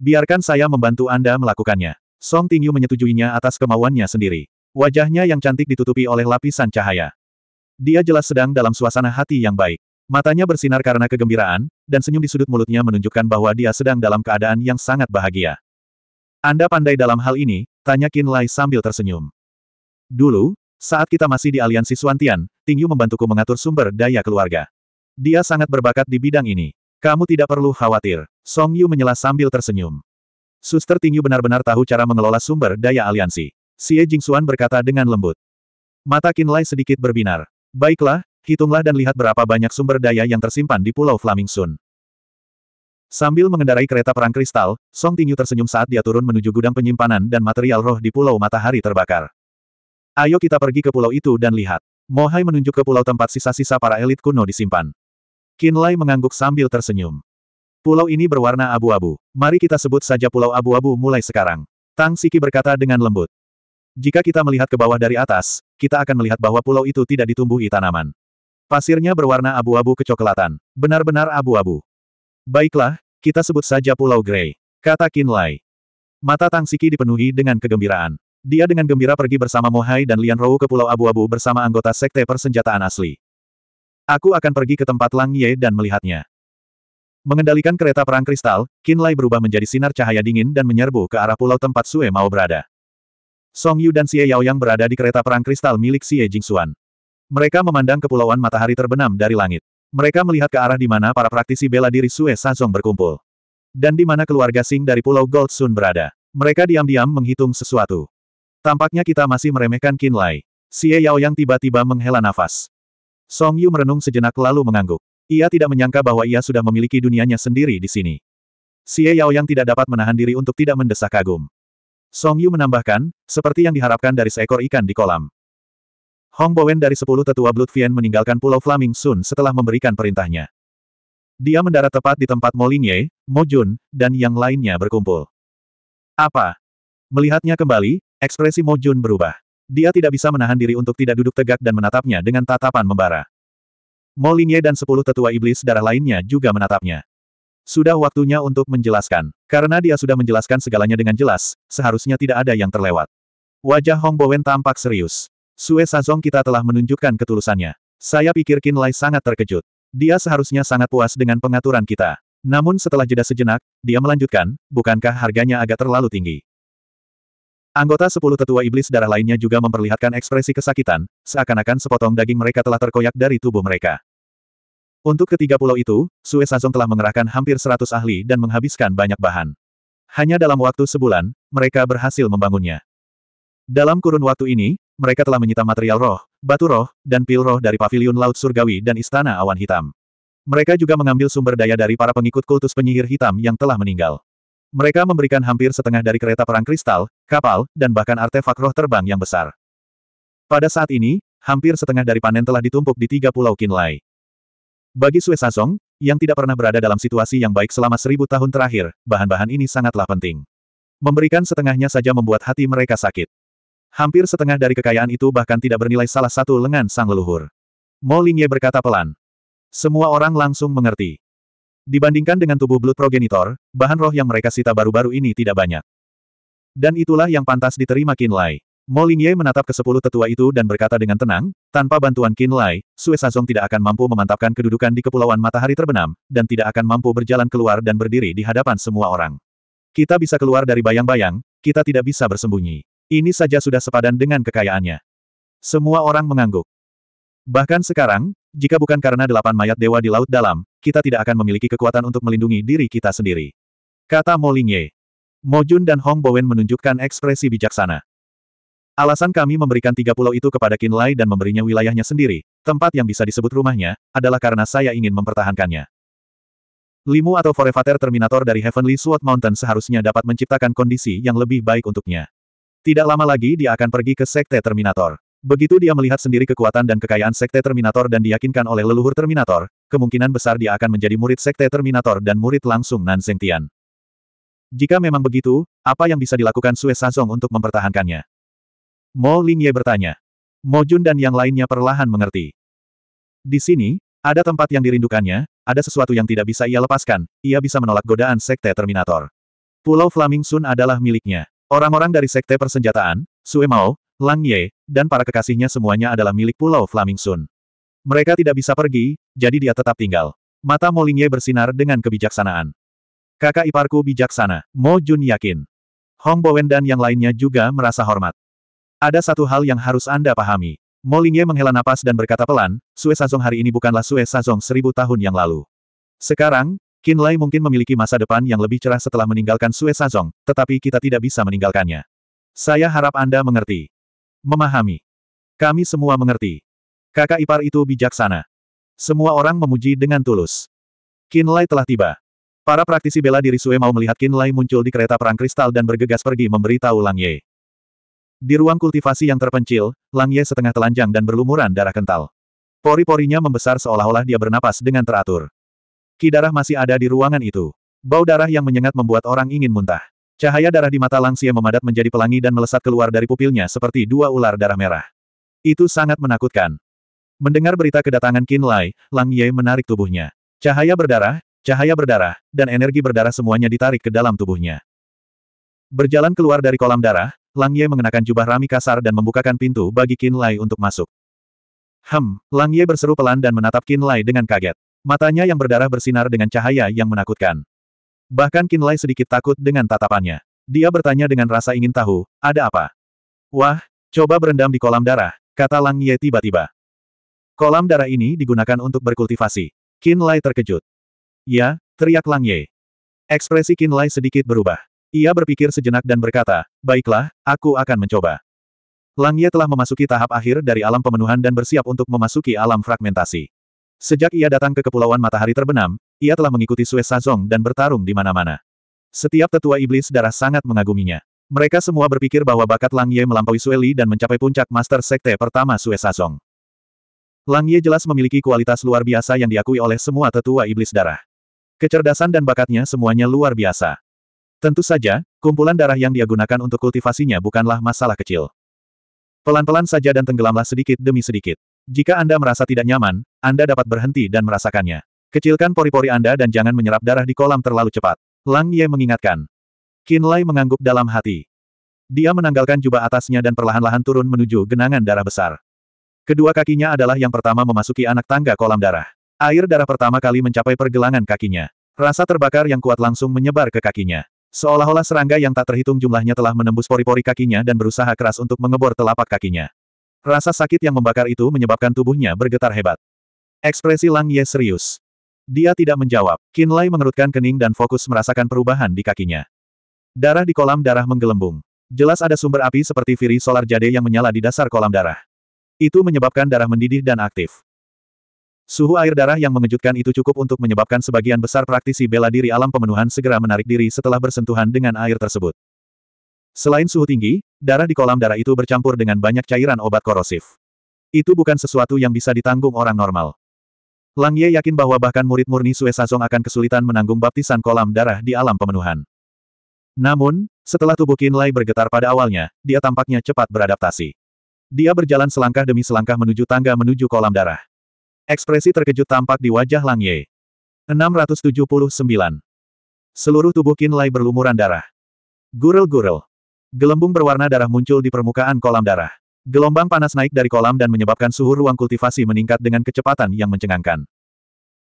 Biarkan saya membantu Anda melakukannya. Song Tingyu menyetujuinya atas kemauannya sendiri. Wajahnya yang cantik ditutupi oleh lapisan cahaya. Dia jelas sedang dalam suasana hati yang baik. Matanya bersinar karena kegembiraan, dan senyum di sudut mulutnya menunjukkan bahwa dia sedang dalam keadaan yang sangat bahagia. Anda pandai dalam hal ini, tanya Qin Lai sambil tersenyum. Dulu, saat kita masih di aliansi Suantian, Tingyu membantuku mengatur sumber daya keluarga. Dia sangat berbakat di bidang ini. Kamu tidak perlu khawatir. Song Yu menyela sambil tersenyum. Suster Tingyu benar-benar tahu cara mengelola sumber daya aliansi. Xie Jingxuan berkata dengan lembut. Mata Qin Lai sedikit berbinar. Baiklah, Hitunglah dan lihat berapa banyak sumber daya yang tersimpan di Pulau Flaming Sun. Sambil mengendarai kereta perang kristal, Song Tingyu tersenyum saat dia turun menuju gudang penyimpanan dan material roh di Pulau Matahari Terbakar. Ayo kita pergi ke pulau itu dan lihat. Mohai menunjuk ke pulau tempat sisa-sisa para elit kuno disimpan. Lai mengangguk sambil tersenyum. Pulau ini berwarna abu-abu. Mari kita sebut saja pulau abu-abu mulai sekarang. Tang Siki berkata dengan lembut. Jika kita melihat ke bawah dari atas, kita akan melihat bahwa pulau itu tidak ditumbuhi tanaman. Pasirnya berwarna abu-abu kecoklatan. Benar-benar abu-abu. Baiklah, kita sebut saja Pulau Grey. Kata Lai. Mata Tang Siki dipenuhi dengan kegembiraan. Dia dengan gembira pergi bersama Mohai dan Lian Rou ke Pulau Abu-Abu bersama anggota Sekte Persenjataan Asli. Aku akan pergi ke tempat Lang Ye dan melihatnya. Mengendalikan kereta perang kristal, Lai berubah menjadi sinar cahaya dingin dan menyerbu ke arah pulau tempat Sue Mao berada. Song Yu dan Xie Yao yang berada di kereta perang kristal milik Xie Jingxuan. Mereka memandang kepulauan matahari terbenam dari langit. Mereka melihat ke arah di mana para praktisi bela diri Sue Sazong berkumpul. Dan di mana keluarga Sing dari Pulau Gold Sun berada. Mereka diam-diam menghitung sesuatu. Tampaknya kita masih meremehkan Qin Lai. Xie yang tiba-tiba menghela nafas. Song Yu merenung sejenak lalu mengangguk. Ia tidak menyangka bahwa ia sudah memiliki dunianya sendiri di sini. Xie yang tidak dapat menahan diri untuk tidak mendesak kagum. Song Yu menambahkan, seperti yang diharapkan dari seekor ikan di kolam. Hong Bowen dari sepuluh tetua Blood Vien meninggalkan Pulau Flaming Sun setelah memberikan perintahnya. Dia mendarat tepat di tempat Molinye, Mojun, dan yang lainnya berkumpul. Apa? Melihatnya kembali, ekspresi Mojun berubah. Dia tidak bisa menahan diri untuk tidak duduk tegak dan menatapnya dengan tatapan membara. Molinye dan sepuluh tetua iblis darah lainnya juga menatapnya. Sudah waktunya untuk menjelaskan. Karena dia sudah menjelaskan segalanya dengan jelas, seharusnya tidak ada yang terlewat. Wajah Hong Bowen tampak serius. Sue Sazong kita telah menunjukkan ketulusannya. Saya pikir Qin Lai sangat terkejut. Dia seharusnya sangat puas dengan pengaturan kita. Namun setelah jeda sejenak, dia melanjutkan, bukankah harganya agak terlalu tinggi? Anggota sepuluh tetua iblis darah lainnya juga memperlihatkan ekspresi kesakitan, seakan-akan sepotong daging mereka telah terkoyak dari tubuh mereka. Untuk ketiga pulau itu, Sue Sazong telah mengerahkan hampir seratus ahli dan menghabiskan banyak bahan. Hanya dalam waktu sebulan, mereka berhasil membangunnya. Dalam kurun waktu ini, mereka telah menyita material roh, batu roh, dan pil roh dari Pavilion Laut Surgawi dan Istana Awan Hitam. Mereka juga mengambil sumber daya dari para pengikut kultus penyihir hitam yang telah meninggal. Mereka memberikan hampir setengah dari kereta perang kristal, kapal, dan bahkan artefak roh terbang yang besar. Pada saat ini, hampir setengah dari panen telah ditumpuk di tiga pulau Kinlai. Bagi Sue Sazong, yang tidak pernah berada dalam situasi yang baik selama seribu tahun terakhir, bahan-bahan ini sangatlah penting. Memberikan setengahnya saja membuat hati mereka sakit. Hampir setengah dari kekayaan itu bahkan tidak bernilai salah satu lengan sang leluhur. Mo Lingye berkata pelan. Semua orang langsung mengerti. Dibandingkan dengan tubuh Blood Progenitor, bahan roh yang mereka sita baru-baru ini tidak banyak. Dan itulah yang pantas diterima Qin Lai. Mo Lingye menatap ke sepuluh tetua itu dan berkata dengan tenang, tanpa bantuan Qin Lai, Sue Sazong tidak akan mampu memantapkan kedudukan di Kepulauan Matahari Terbenam, dan tidak akan mampu berjalan keluar dan berdiri di hadapan semua orang. Kita bisa keluar dari bayang-bayang, kita tidak bisa bersembunyi. Ini saja sudah sepadan dengan kekayaannya. Semua orang mengangguk. Bahkan sekarang, jika bukan karena delapan mayat dewa di Laut Dalam, kita tidak akan memiliki kekuatan untuk melindungi diri kita sendiri. Kata Mo Mo Jun dan Hong Bowen menunjukkan ekspresi bijaksana. Alasan kami memberikan tiga pulau itu kepada Qin Lai dan memberinya wilayahnya sendiri, tempat yang bisa disebut rumahnya, adalah karena saya ingin mempertahankannya. Limu atau Forevater Terminator dari Heavenly Sword Mountain seharusnya dapat menciptakan kondisi yang lebih baik untuknya. Tidak lama lagi dia akan pergi ke Sekte Terminator. Begitu dia melihat sendiri kekuatan dan kekayaan Sekte Terminator dan diyakinkan oleh leluhur Terminator, kemungkinan besar dia akan menjadi murid Sekte Terminator dan murid langsung Nan Zengtian. Jika memang begitu, apa yang bisa dilakukan Sue Sazong untuk mempertahankannya? Mo Ye bertanya. Mo Jun dan yang lainnya perlahan mengerti. Di sini, ada tempat yang dirindukannya, ada sesuatu yang tidak bisa ia lepaskan, ia bisa menolak godaan Sekte Terminator. Pulau Flaming Sun adalah miliknya. Orang-orang dari Sekte Persenjataan, Sue Mao, Lang Ye, dan para kekasihnya semuanya adalah milik Pulau Flaming Sun. Mereka tidak bisa pergi, jadi dia tetap tinggal. Mata Mo Ling Ye bersinar dengan kebijaksanaan. Kakak iparku bijaksana, Mo Jun yakin. Hong Bowen dan yang lainnya juga merasa hormat. Ada satu hal yang harus Anda pahami. Mo Ling Ye menghela napas dan berkata pelan, Sue Sazong hari ini bukanlah Sue Sazong seribu tahun yang lalu. Sekarang, Qin Lai mungkin memiliki masa depan yang lebih cerah setelah meninggalkan Sue Sazong, tetapi kita tidak bisa meninggalkannya. Saya harap Anda mengerti. Memahami. Kami semua mengerti. Kakak ipar itu bijaksana. Semua orang memuji dengan tulus. Qin Lai telah tiba. Para praktisi bela diri Sue mau melihat Qin Lai muncul di kereta perang kristal dan bergegas pergi memberitahu Lang Ye. Di ruang kultivasi yang terpencil, Lang Ye setengah telanjang dan berlumuran darah kental. Pori-porinya membesar seolah-olah dia bernapas dengan teratur. Kidarah masih ada di ruangan itu. Bau darah yang menyengat membuat orang ingin muntah. Cahaya darah di mata Langsia memadat menjadi pelangi dan melesat keluar dari pupilnya seperti dua ular darah merah. Itu sangat menakutkan. Mendengar berita kedatangan Qin Lai, Lang Ye menarik tubuhnya. Cahaya berdarah, cahaya berdarah, dan energi berdarah semuanya ditarik ke dalam tubuhnya. Berjalan keluar dari kolam darah, Lang Ye mengenakan jubah rami kasar dan membukakan pintu bagi Qin Lai untuk masuk. Hem, Lang Ye berseru pelan dan menatap Qin Lai dengan kaget. Matanya yang berdarah bersinar dengan cahaya yang menakutkan. Bahkan Kinlay sedikit takut dengan tatapannya. Dia bertanya dengan rasa ingin tahu, ada apa? Wah, coba berendam di kolam darah, kata Lang Ye tiba-tiba. Kolam darah ini digunakan untuk berkultivasi. Kinlay terkejut. Ya, teriak Lang Ye. Ekspresi Kinlay sedikit berubah. Ia berpikir sejenak dan berkata, baiklah, aku akan mencoba. Lang Ye telah memasuki tahap akhir dari alam pemenuhan dan bersiap untuk memasuki alam fragmentasi. Sejak ia datang ke Kepulauan Matahari Terbenam, ia telah mengikuti Sue Sazong dan bertarung di mana-mana. Setiap tetua iblis darah sangat mengaguminya. Mereka semua berpikir bahwa bakat Lang Ye melampaui Sue Li dan mencapai puncak Master Sekte pertama Sue Sazong. Lang Ye jelas memiliki kualitas luar biasa yang diakui oleh semua tetua iblis darah. Kecerdasan dan bakatnya semuanya luar biasa. Tentu saja, kumpulan darah yang dia gunakan untuk kultivasinya bukanlah masalah kecil. Pelan-pelan saja dan tenggelamlah sedikit demi sedikit. Jika Anda merasa tidak nyaman, Anda dapat berhenti dan merasakannya. Kecilkan pori-pori Anda dan jangan menyerap darah di kolam terlalu cepat. Lang Ye mengingatkan. Qin Lai mengangguk dalam hati. Dia menanggalkan jubah atasnya dan perlahan-lahan turun menuju genangan darah besar. Kedua kakinya adalah yang pertama memasuki anak tangga kolam darah. Air darah pertama kali mencapai pergelangan kakinya. Rasa terbakar yang kuat langsung menyebar ke kakinya. Seolah-olah serangga yang tak terhitung jumlahnya telah menembus pori-pori kakinya dan berusaha keras untuk mengebor telapak kakinya. Rasa sakit yang membakar itu menyebabkan tubuhnya bergetar hebat. Ekspresi Lang Ye serius. Dia tidak menjawab. Qin Lai mengerutkan kening dan fokus merasakan perubahan di kakinya. Darah di kolam darah menggelembung. Jelas ada sumber api seperti firi solar jade yang menyala di dasar kolam darah. Itu menyebabkan darah mendidih dan aktif. Suhu air darah yang mengejutkan itu cukup untuk menyebabkan sebagian besar praktisi bela diri alam pemenuhan segera menarik diri setelah bersentuhan dengan air tersebut. Selain suhu tinggi, Darah di kolam darah itu bercampur dengan banyak cairan obat korosif. Itu bukan sesuatu yang bisa ditanggung orang normal. Lang Ye yakin bahwa bahkan murid murni Sue Sazong akan kesulitan menanggung baptisan kolam darah di alam pemenuhan. Namun, setelah tubuh Qin Lai bergetar pada awalnya, dia tampaknya cepat beradaptasi. Dia berjalan selangkah demi selangkah menuju tangga menuju kolam darah. Ekspresi terkejut tampak di wajah Lang Ye. 679. Seluruh tubuh Qin Lai berlumuran darah. Gurel-gurel. Gelembung berwarna darah muncul di permukaan kolam darah. Gelombang panas naik dari kolam dan menyebabkan suhu ruang kultivasi meningkat dengan kecepatan yang mencengangkan.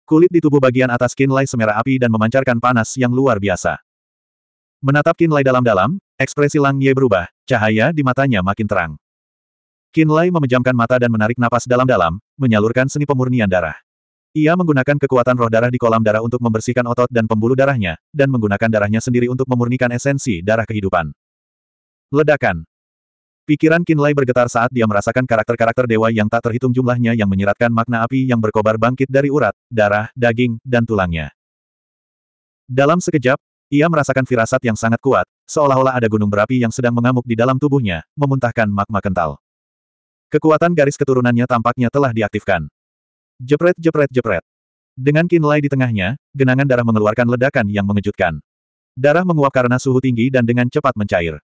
Kulit di tubuh bagian atas Kinlay semerah api dan memancarkan panas yang luar biasa. Menatap Kinlay dalam-dalam, ekspresi Lang Ye berubah, cahaya di matanya makin terang. Kinlay memejamkan mata dan menarik napas dalam-dalam, menyalurkan seni pemurnian darah. Ia menggunakan kekuatan roh darah di kolam darah untuk membersihkan otot dan pembuluh darahnya, dan menggunakan darahnya sendiri untuk memurnikan esensi darah kehidupan. Ledakan. Pikiran Kinlay bergetar saat dia merasakan karakter-karakter dewa yang tak terhitung jumlahnya yang menyiratkan makna api yang berkobar bangkit dari urat, darah, daging, dan tulangnya. Dalam sekejap, ia merasakan firasat yang sangat kuat, seolah-olah ada gunung berapi yang sedang mengamuk di dalam tubuhnya, memuntahkan magma kental. Kekuatan garis keturunannya tampaknya telah diaktifkan. Jepret jepret jepret. Dengan Kinlay di tengahnya, genangan darah mengeluarkan ledakan yang mengejutkan. Darah menguap karena suhu tinggi dan dengan cepat mencair.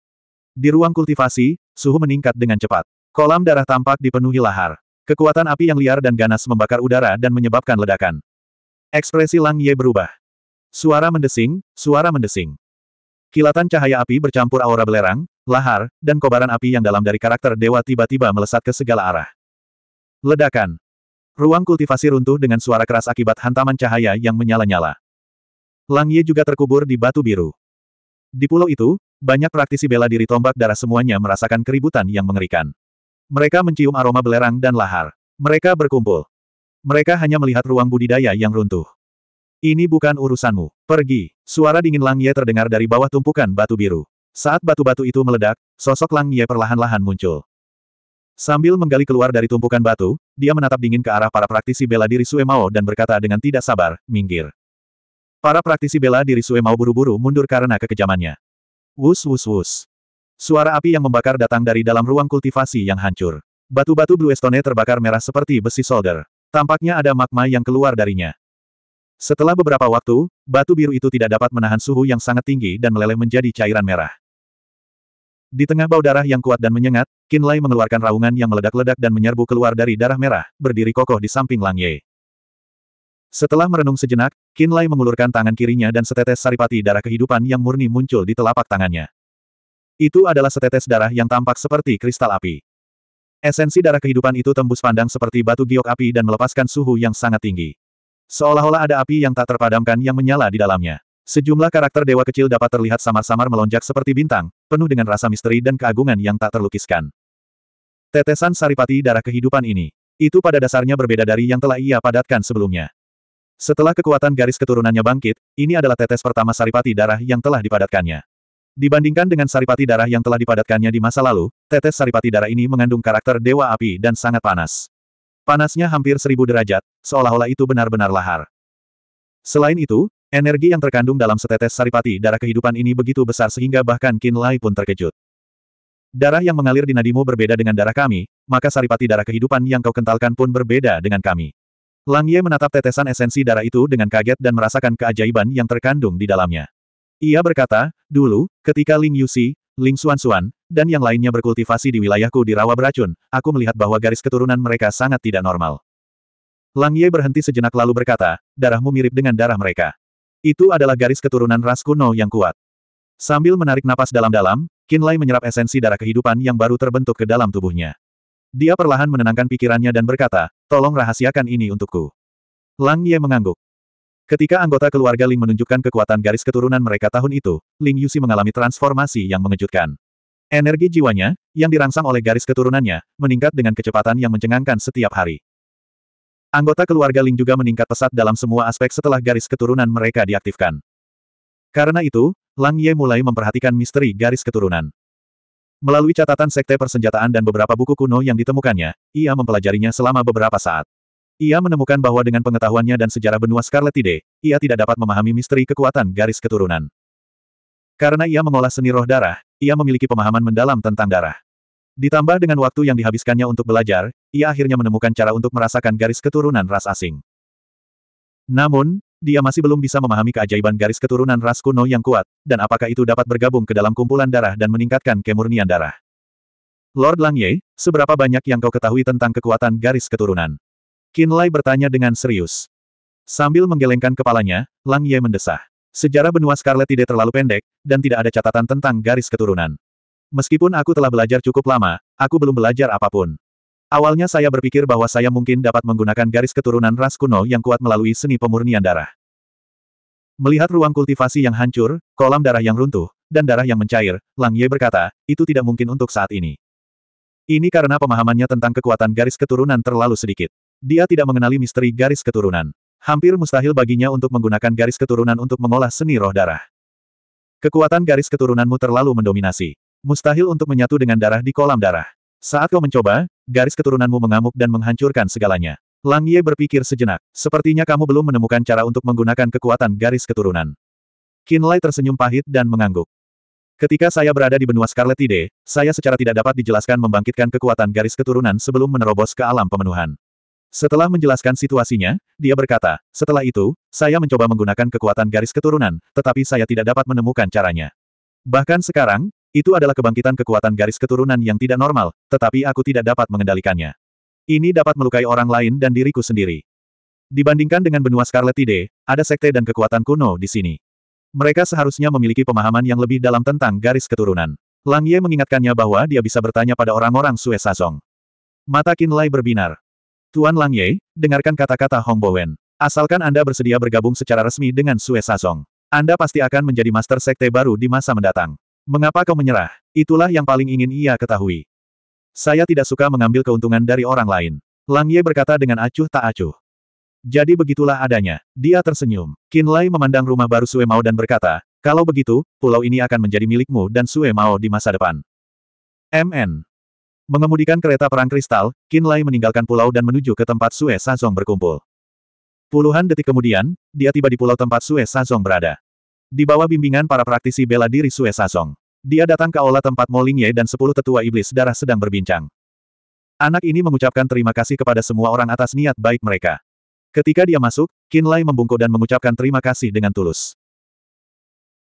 Di ruang kultivasi, suhu meningkat dengan cepat. Kolam darah tampak dipenuhi lahar. Kekuatan api yang liar dan ganas membakar udara dan menyebabkan ledakan. Ekspresi Lang Ye berubah. Suara mendesing, suara mendesing. Kilatan cahaya api bercampur aura belerang, lahar, dan kobaran api yang dalam dari karakter dewa tiba-tiba melesat ke segala arah. Ledakan. Ruang kultivasi runtuh dengan suara keras akibat hantaman cahaya yang menyala-nyala. Lang Ye juga terkubur di batu biru. Di pulau itu, banyak praktisi bela diri tombak darah semuanya merasakan keributan yang mengerikan. Mereka mencium aroma belerang dan lahar. Mereka berkumpul. Mereka hanya melihat ruang budidaya yang runtuh. Ini bukan urusanmu. Pergi. Suara dingin Lang Ye terdengar dari bawah tumpukan batu biru. Saat batu-batu itu meledak, sosok Lang Ye perlahan-lahan muncul. Sambil menggali keluar dari tumpukan batu, dia menatap dingin ke arah para praktisi bela diri Sue Mao dan berkata dengan tidak sabar, minggir. Para praktisi bela diri Sue mau buru-buru mundur karena kekejamannya. Wus wus wus. Suara api yang membakar datang dari dalam ruang kultivasi yang hancur. Batu-batu blue bluestone terbakar merah seperti besi solder. Tampaknya ada magma yang keluar darinya. Setelah beberapa waktu, batu biru itu tidak dapat menahan suhu yang sangat tinggi dan meleleh menjadi cairan merah. Di tengah bau darah yang kuat dan menyengat, Kinlay mengeluarkan raungan yang meledak-ledak dan menyerbu keluar dari darah merah, berdiri kokoh di samping Lang Ye. Setelah merenung sejenak, Kinlay mengulurkan tangan kirinya dan setetes saripati darah kehidupan yang murni muncul di telapak tangannya. Itu adalah setetes darah yang tampak seperti kristal api. Esensi darah kehidupan itu tembus pandang seperti batu giok api dan melepaskan suhu yang sangat tinggi. Seolah-olah ada api yang tak terpadamkan yang menyala di dalamnya. Sejumlah karakter dewa kecil dapat terlihat samar-samar melonjak seperti bintang, penuh dengan rasa misteri dan keagungan yang tak terlukiskan. Tetesan saripati darah kehidupan ini. Itu pada dasarnya berbeda dari yang telah ia padatkan sebelumnya. Setelah kekuatan garis keturunannya bangkit, ini adalah tetes pertama saripati darah yang telah dipadatkannya. Dibandingkan dengan saripati darah yang telah dipadatkannya di masa lalu, tetes saripati darah ini mengandung karakter dewa api dan sangat panas. Panasnya hampir seribu derajat, seolah-olah itu benar-benar lahar. Selain itu, energi yang terkandung dalam setetes saripati darah kehidupan ini begitu besar sehingga bahkan Qin Lai pun terkejut. Darah yang mengalir di nadimu berbeda dengan darah kami, maka saripati darah kehidupan yang kau kentalkan pun berbeda dengan kami. Lang Ye menatap tetesan esensi darah itu dengan kaget dan merasakan keajaiban yang terkandung di dalamnya. Ia berkata, dulu, ketika Ling Yusi, Ling Xuanxuan, dan yang lainnya berkultivasi di wilayahku di rawa beracun, aku melihat bahwa garis keturunan mereka sangat tidak normal. Lang Ye berhenti sejenak lalu berkata, darahmu mirip dengan darah mereka. Itu adalah garis keturunan ras kuno yang kuat. Sambil menarik napas dalam-dalam, Qin Lai menyerap esensi darah kehidupan yang baru terbentuk ke dalam tubuhnya. Dia perlahan menenangkan pikirannya dan berkata, Tolong rahasiakan ini untukku. Lang Ye mengangguk. Ketika anggota keluarga Ling menunjukkan kekuatan garis keturunan mereka tahun itu, Ling Yusi mengalami transformasi yang mengejutkan. Energi jiwanya, yang dirangsang oleh garis keturunannya, meningkat dengan kecepatan yang mencengangkan setiap hari. Anggota keluarga Ling juga meningkat pesat dalam semua aspek setelah garis keturunan mereka diaktifkan. Karena itu, Lang Ye mulai memperhatikan misteri garis keturunan. Melalui catatan sekte persenjataan dan beberapa buku kuno yang ditemukannya, ia mempelajarinya selama beberapa saat. Ia menemukan bahwa dengan pengetahuannya dan sejarah benua Scarlet Tide, ia tidak dapat memahami misteri kekuatan garis keturunan. Karena ia mengolah seni roh darah, ia memiliki pemahaman mendalam tentang darah. Ditambah dengan waktu yang dihabiskannya untuk belajar, ia akhirnya menemukan cara untuk merasakan garis keturunan ras asing. Namun, dia masih belum bisa memahami keajaiban garis keturunan ras kuno yang kuat, dan apakah itu dapat bergabung ke dalam kumpulan darah dan meningkatkan kemurnian darah. Lord Langye, seberapa banyak yang kau ketahui tentang kekuatan garis keturunan? Kinlay bertanya dengan serius. Sambil menggelengkan kepalanya, Langye mendesah. Sejarah benua Scarlet tidak terlalu pendek, dan tidak ada catatan tentang garis keturunan. Meskipun aku telah belajar cukup lama, aku belum belajar apapun. Awalnya saya berpikir bahwa saya mungkin dapat menggunakan garis keturunan ras kuno yang kuat melalui seni pemurnian darah. Melihat ruang kultivasi yang hancur, kolam darah yang runtuh, dan darah yang mencair, Lang Ye berkata, itu tidak mungkin untuk saat ini. Ini karena pemahamannya tentang kekuatan garis keturunan terlalu sedikit. Dia tidak mengenali misteri garis keturunan. Hampir mustahil baginya untuk menggunakan garis keturunan untuk mengolah seni roh darah. Kekuatan garis keturunanmu terlalu mendominasi. Mustahil untuk menyatu dengan darah di kolam darah. Saat kau mencoba, garis keturunanmu mengamuk dan menghancurkan segalanya. Lang Ye berpikir sejenak, sepertinya kamu belum menemukan cara untuk menggunakan kekuatan garis keturunan. Qin Lai tersenyum pahit dan mengangguk. Ketika saya berada di benua Scarlet Tide, saya secara tidak dapat dijelaskan membangkitkan kekuatan garis keturunan sebelum menerobos ke alam pemenuhan. Setelah menjelaskan situasinya, dia berkata, setelah itu, saya mencoba menggunakan kekuatan garis keturunan, tetapi saya tidak dapat menemukan caranya. Bahkan sekarang, itu adalah kebangkitan kekuatan garis keturunan yang tidak normal, tetapi aku tidak dapat mengendalikannya. Ini dapat melukai orang lain dan diriku sendiri. Dibandingkan dengan benua Scarlet Tide, ada sekte dan kekuatan kuno di sini. Mereka seharusnya memiliki pemahaman yang lebih dalam tentang garis keturunan. Lang Ye mengingatkannya bahwa dia bisa bertanya pada orang-orang Sue Sazong. Mata Lai berbinar. Tuan Lang Ye, dengarkan kata-kata Hong Bowen. Asalkan Anda bersedia bergabung secara resmi dengan Sue Sazong, Anda pasti akan menjadi master sekte baru di masa mendatang. Mengapa kau menyerah? Itulah yang paling ingin ia ketahui. Saya tidak suka mengambil keuntungan dari orang lain. Lang Ye berkata dengan acuh tak acuh. Jadi begitulah adanya. Dia tersenyum. Lai memandang rumah baru Sue Mao dan berkata, kalau begitu, pulau ini akan menjadi milikmu dan Sue Mao di masa depan. MN. Mengemudikan kereta perang kristal, Lai meninggalkan pulau dan menuju ke tempat Sue Sazong berkumpul. Puluhan detik kemudian, dia tiba di pulau tempat Sue Sazong berada. Di bawah bimbingan para praktisi bela diri Sue Sazong, dia datang ke aula tempat Mo Lingye dan sepuluh tetua iblis darah sedang berbincang. Anak ini mengucapkan terima kasih kepada semua orang atas niat baik mereka. Ketika dia masuk, Qin Lai membungkuk dan mengucapkan terima kasih dengan tulus.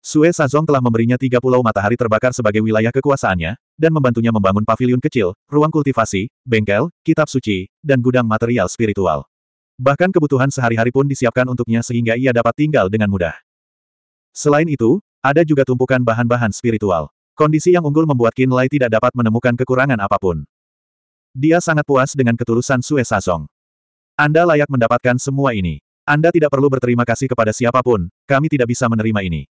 Sue Sazong telah memberinya tiga pulau matahari terbakar sebagai wilayah kekuasaannya, dan membantunya membangun pavilion kecil, ruang kultivasi, bengkel, kitab suci, dan gudang material spiritual. Bahkan kebutuhan sehari-hari pun disiapkan untuknya sehingga ia dapat tinggal dengan mudah. Selain itu, ada juga tumpukan bahan-bahan spiritual. Kondisi yang unggul membuat Qin Lai tidak dapat menemukan kekurangan apapun. Dia sangat puas dengan ketulusan Sue Sazong. Anda layak mendapatkan semua ini. Anda tidak perlu berterima kasih kepada siapapun, kami tidak bisa menerima ini.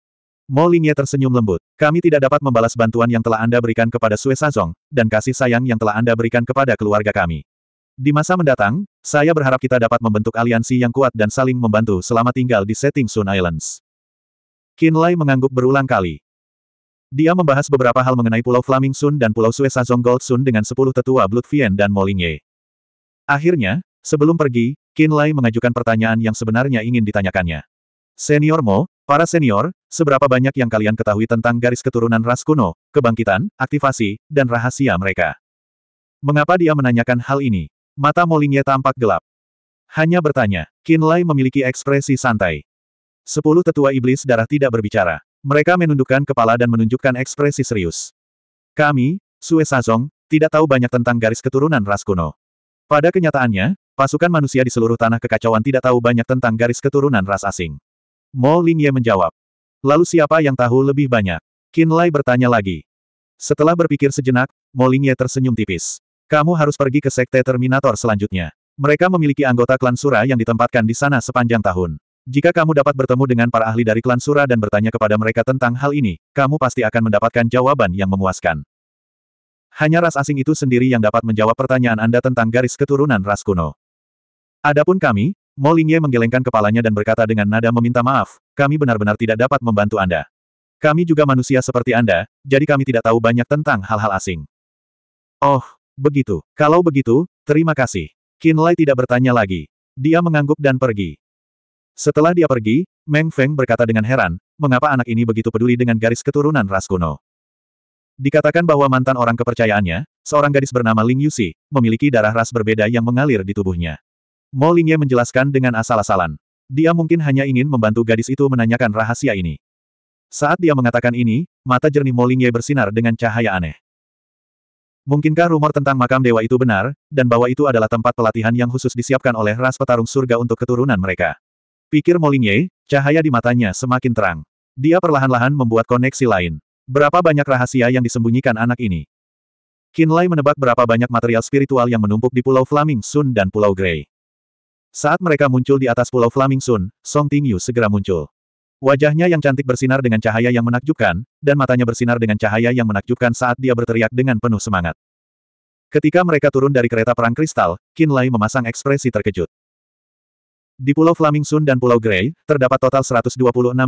Mo Lingye tersenyum lembut. Kami tidak dapat membalas bantuan yang telah Anda berikan kepada Sue Sazong, dan kasih sayang yang telah Anda berikan kepada keluarga kami. Di masa mendatang, saya berharap kita dapat membentuk aliansi yang kuat dan saling membantu selama tinggal di setting Sun Islands. Kinlay mengangguk berulang kali. Dia membahas beberapa hal mengenai Pulau Flaming Sun dan Pulau Suesa Gold Sun dengan sepuluh tetua Blood Vien dan Molinye. Akhirnya, sebelum pergi, Kinlay mengajukan pertanyaan yang sebenarnya ingin ditanyakannya. Senior Mo, para senior, seberapa banyak yang kalian ketahui tentang garis keturunan ras kuno, kebangkitan, aktivasi, dan rahasia mereka? Mengapa dia menanyakan hal ini? Mata Molinye tampak gelap. Hanya bertanya, Kinlay memiliki ekspresi santai. Sepuluh tetua iblis darah tidak berbicara. Mereka menundukkan kepala dan menunjukkan ekspresi serius. Kami, Sue Sazong, tidak tahu banyak tentang garis keturunan ras kuno. Pada kenyataannya, pasukan manusia di seluruh tanah kekacauan tidak tahu banyak tentang garis keturunan ras asing. Mo Lingye menjawab. Lalu siapa yang tahu lebih banyak? Qin Lai bertanya lagi. Setelah berpikir sejenak, Mo Lingye tersenyum tipis. Kamu harus pergi ke Sekte Terminator selanjutnya. Mereka memiliki anggota klan Sura yang ditempatkan di sana sepanjang tahun. Jika kamu dapat bertemu dengan para ahli dari klan Sura dan bertanya kepada mereka tentang hal ini, kamu pasti akan mendapatkan jawaban yang memuaskan. Hanya ras asing itu sendiri yang dapat menjawab pertanyaan Anda tentang garis keturunan ras kuno. Adapun kami, Lingye menggelengkan kepalanya dan berkata dengan nada meminta maaf, kami benar-benar tidak dapat membantu Anda. Kami juga manusia seperti Anda, jadi kami tidak tahu banyak tentang hal-hal asing. Oh, begitu. Kalau begitu, terima kasih. Kinlay tidak bertanya lagi. Dia mengangguk dan pergi. Setelah dia pergi, Meng Feng berkata dengan heran, mengapa anak ini begitu peduli dengan garis keturunan ras kuno. Dikatakan bahwa mantan orang kepercayaannya, seorang gadis bernama Ling Yusi, memiliki darah ras berbeda yang mengalir di tubuhnya. Mo Lingye menjelaskan dengan asal-asalan. Dia mungkin hanya ingin membantu gadis itu menanyakan rahasia ini. Saat dia mengatakan ini, mata jernih Mo Lingye bersinar dengan cahaya aneh. Mungkinkah rumor tentang makam dewa itu benar, dan bahwa itu adalah tempat pelatihan yang khusus disiapkan oleh ras petarung surga untuk keturunan mereka? Pikir Molinye, cahaya di matanya semakin terang. Dia perlahan-lahan membuat koneksi lain. Berapa banyak rahasia yang disembunyikan anak ini? Kinlay menebak berapa banyak material spiritual yang menumpuk di Pulau Flaming Sun dan Pulau Grey. Saat mereka muncul di atas Pulau Flaming Sun, Song Tingyu segera muncul. Wajahnya yang cantik bersinar dengan cahaya yang menakjubkan, dan matanya bersinar dengan cahaya yang menakjubkan saat dia berteriak dengan penuh semangat. Ketika mereka turun dari kereta perang kristal, Kinlay memasang ekspresi terkejut. Di Pulau Flaming Sun dan Pulau Grey, terdapat total 126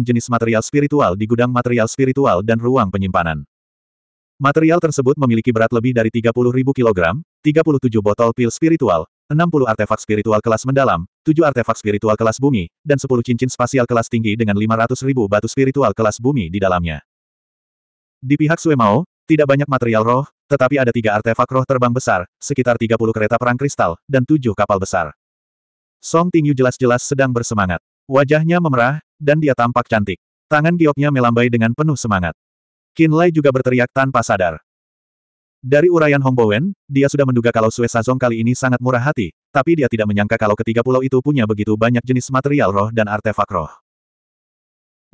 jenis material spiritual di gudang material spiritual dan ruang penyimpanan. Material tersebut memiliki berat lebih dari 30.000 kg, 37 botol pil spiritual, 60 artefak spiritual kelas mendalam, 7 artefak spiritual kelas bumi, dan 10 cincin spasial kelas tinggi dengan 500.000 batu spiritual kelas bumi di dalamnya. Di pihak Mao tidak banyak material roh, tetapi ada 3 artefak roh terbang besar, sekitar 30 kereta perang kristal, dan 7 kapal besar. Song Tingyu jelas-jelas sedang bersemangat. Wajahnya memerah, dan dia tampak cantik. Tangan gioknya melambai dengan penuh semangat. Qin Lai juga berteriak tanpa sadar. Dari uraian Bowen, dia sudah menduga kalau Sue Sazong kali ini sangat murah hati, tapi dia tidak menyangka kalau ketiga pulau itu punya begitu banyak jenis material roh dan artefak roh.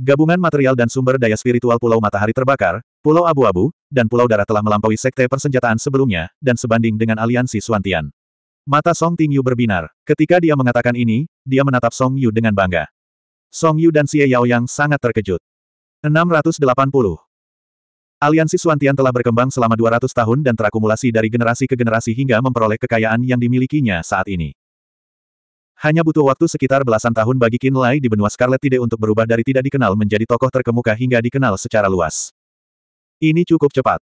Gabungan material dan sumber daya spiritual Pulau Matahari Terbakar, Pulau Abu-Abu, dan Pulau Darah telah melampaui sekte persenjataan sebelumnya, dan sebanding dengan aliansi Suantian. Mata Song Tingyu berbinar. Ketika dia mengatakan ini, dia menatap Song Yu dengan bangga. Song Yu dan Xie Yao yang sangat terkejut. 680. Aliansi Suantian telah berkembang selama 200 tahun dan terakumulasi dari generasi ke generasi hingga memperoleh kekayaan yang dimilikinya saat ini. Hanya butuh waktu sekitar belasan tahun bagi Qin Lai di benua Scarlet Tide untuk berubah dari tidak dikenal menjadi tokoh terkemuka hingga dikenal secara luas. Ini cukup cepat.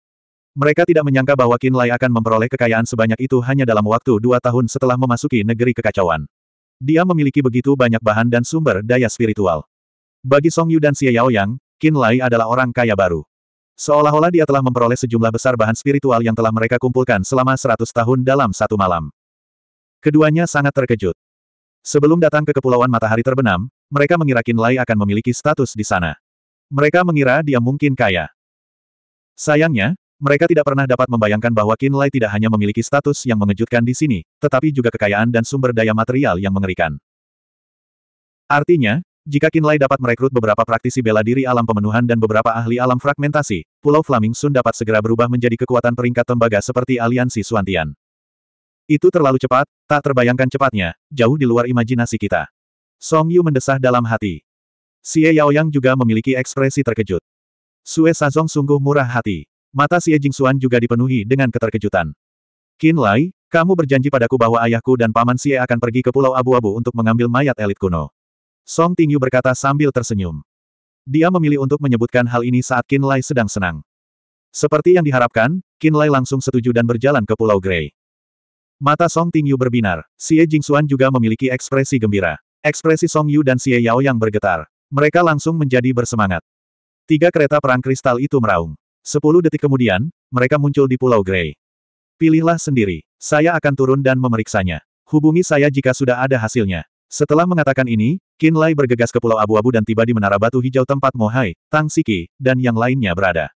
Mereka tidak menyangka bahwa Qin Lai akan memperoleh kekayaan sebanyak itu hanya dalam waktu dua tahun setelah memasuki negeri kekacauan. Dia memiliki begitu banyak bahan dan sumber daya spiritual. Bagi Song Yu dan Xie Yaoyang, Qin Lai adalah orang kaya baru. Seolah-olah dia telah memperoleh sejumlah besar bahan spiritual yang telah mereka kumpulkan selama seratus tahun dalam satu malam. Keduanya sangat terkejut. Sebelum datang ke Kepulauan Matahari Terbenam, mereka mengira Qin Lai akan memiliki status di sana. Mereka mengira dia mungkin kaya. Sayangnya, mereka tidak pernah dapat membayangkan bahwa Qin Lai tidak hanya memiliki status yang mengejutkan di sini, tetapi juga kekayaan dan sumber daya material yang mengerikan. Artinya, jika Qin Lai dapat merekrut beberapa praktisi bela diri alam pemenuhan dan beberapa ahli alam fragmentasi, Pulau Flaming Sun dapat segera berubah menjadi kekuatan peringkat tembaga seperti aliansi Suantian. Itu terlalu cepat, tak terbayangkan cepatnya, jauh di luar imajinasi kita. Song Yu mendesah dalam hati. Xie Yaoyang juga memiliki ekspresi terkejut. Sue Sazong sungguh murah hati. Mata Xie Jingxuan juga dipenuhi dengan keterkejutan. Qin Lai, kamu berjanji padaku bahwa ayahku dan paman Xie akan pergi ke Pulau Abu-Abu untuk mengambil mayat elit kuno. Song Tingyu berkata sambil tersenyum. Dia memilih untuk menyebutkan hal ini saat Qin Lai sedang senang. Seperti yang diharapkan, Qin Lai langsung setuju dan berjalan ke Pulau Grey. Mata Song Tingyu berbinar, Xie Jingxuan juga memiliki ekspresi gembira. Ekspresi Song Yu dan Xie Yao yang bergetar. Mereka langsung menjadi bersemangat. Tiga kereta perang kristal itu meraung. Sepuluh detik kemudian, mereka muncul di Pulau Grey. Pilihlah sendiri. Saya akan turun dan memeriksanya. Hubungi saya jika sudah ada hasilnya. Setelah mengatakan ini, Qin Lai bergegas ke Pulau Abu-Abu dan tiba di Menara Batu Hijau tempat Mohai, Tang Siki, dan yang lainnya berada.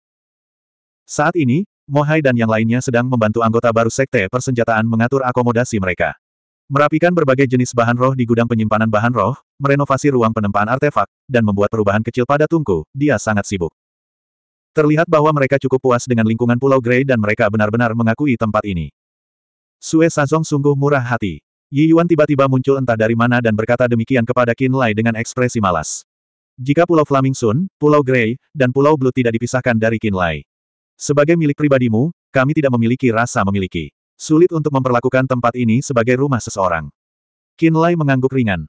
Saat ini, Mohai dan yang lainnya sedang membantu anggota baru Sekte Persenjataan mengatur akomodasi mereka. Merapikan berbagai jenis bahan roh di gudang penyimpanan bahan roh, merenovasi ruang penempaan artefak, dan membuat perubahan kecil pada tungku, dia sangat sibuk. Terlihat bahwa mereka cukup puas dengan lingkungan Pulau Grey dan mereka benar-benar mengakui tempat ini. Sue Sazong sungguh murah hati. Yi Yuan tiba-tiba muncul entah dari mana dan berkata demikian kepada Qin Lai dengan ekspresi malas. Jika Pulau Flaming Sun, Pulau Grey, dan Pulau Blue tidak dipisahkan dari Qin Lai. Sebagai milik pribadimu, kami tidak memiliki rasa memiliki. Sulit untuk memperlakukan tempat ini sebagai rumah seseorang. Qin Lai mengangguk ringan.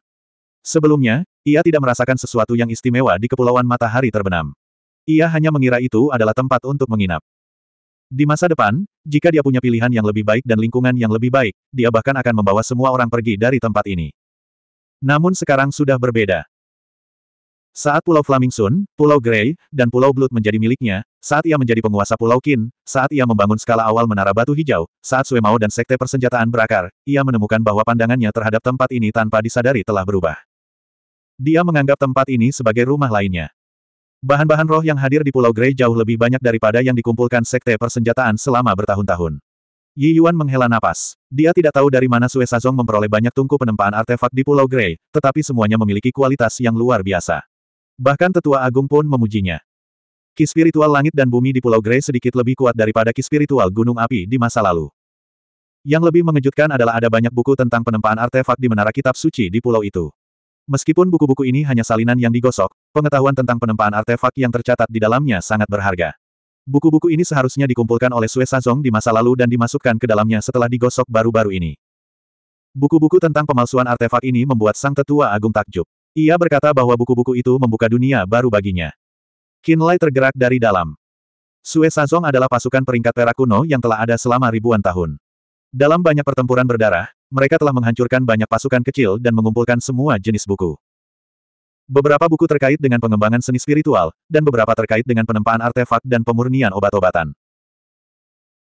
Sebelumnya, ia tidak merasakan sesuatu yang istimewa di Kepulauan Matahari Terbenam. Ia hanya mengira itu adalah tempat untuk menginap. Di masa depan, jika dia punya pilihan yang lebih baik dan lingkungan yang lebih baik, dia bahkan akan membawa semua orang pergi dari tempat ini. Namun sekarang sudah berbeda. Saat Pulau Flamingsun, Pulau Grey, dan Pulau Blood menjadi miliknya, saat ia menjadi penguasa Pulau Kin, saat ia membangun skala awal menara batu hijau, saat Mao dan Sekte Persenjataan berakar, ia menemukan bahwa pandangannya terhadap tempat ini tanpa disadari telah berubah. Dia menganggap tempat ini sebagai rumah lainnya. Bahan-bahan roh yang hadir di Pulau Grey jauh lebih banyak daripada yang dikumpulkan Sekte Persenjataan selama bertahun-tahun. Yi Yuan menghela napas. Dia tidak tahu dari mana Sue Sazong memperoleh banyak tungku penempaan artefak di Pulau Grey, tetapi semuanya memiliki kualitas yang luar biasa. Bahkan tetua agung pun memujinya. Ki spiritual langit dan bumi di Pulau Grey sedikit lebih kuat daripada ki spiritual gunung api di masa lalu. Yang lebih mengejutkan adalah ada banyak buku tentang penempaan artefak di Menara Kitab Suci di pulau itu. Meskipun buku-buku ini hanya salinan yang digosok, pengetahuan tentang penempaan artefak yang tercatat di dalamnya sangat berharga. Buku-buku ini seharusnya dikumpulkan oleh Sue Sazong di masa lalu dan dimasukkan ke dalamnya setelah digosok baru-baru ini. Buku-buku tentang pemalsuan artefak ini membuat sang tetua agung takjub. Ia berkata bahwa buku-buku itu membuka dunia baru baginya. Kinlay tergerak dari dalam. Sue Sazong adalah pasukan peringkat perak kuno yang telah ada selama ribuan tahun. Dalam banyak pertempuran berdarah, mereka telah menghancurkan banyak pasukan kecil dan mengumpulkan semua jenis buku. Beberapa buku terkait dengan pengembangan seni spiritual, dan beberapa terkait dengan penempaan artefak dan pemurnian obat-obatan.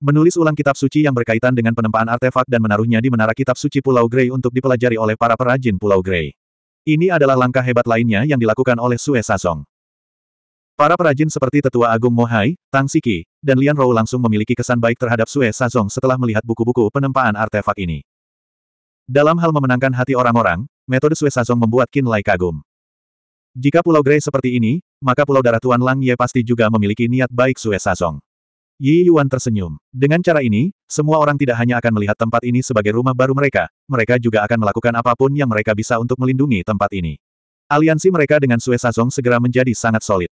Menulis ulang kitab suci yang berkaitan dengan penempaan artefak dan menaruhnya di menara kitab suci Pulau Grey untuk dipelajari oleh para perajin Pulau Grey. Ini adalah langkah hebat lainnya yang dilakukan oleh Sue Sasong. Para perajin seperti Tetua Agung Mohai, Tang Siki, dan Lian Rou langsung memiliki kesan baik terhadap Sue Sazong setelah melihat buku-buku penempaan artefak ini. Dalam hal memenangkan hati orang-orang, metode Sue Sazong membuat Qin Lai kagum. Jika Pulau Grey seperti ini, maka Pulau Darah Tuan Lang Ye pasti juga memiliki niat baik Sue Sazong. Yi Yuan tersenyum. Dengan cara ini, semua orang tidak hanya akan melihat tempat ini sebagai rumah baru mereka, mereka juga akan melakukan apapun yang mereka bisa untuk melindungi tempat ini. Aliansi mereka dengan Sue Sazong segera menjadi sangat solid.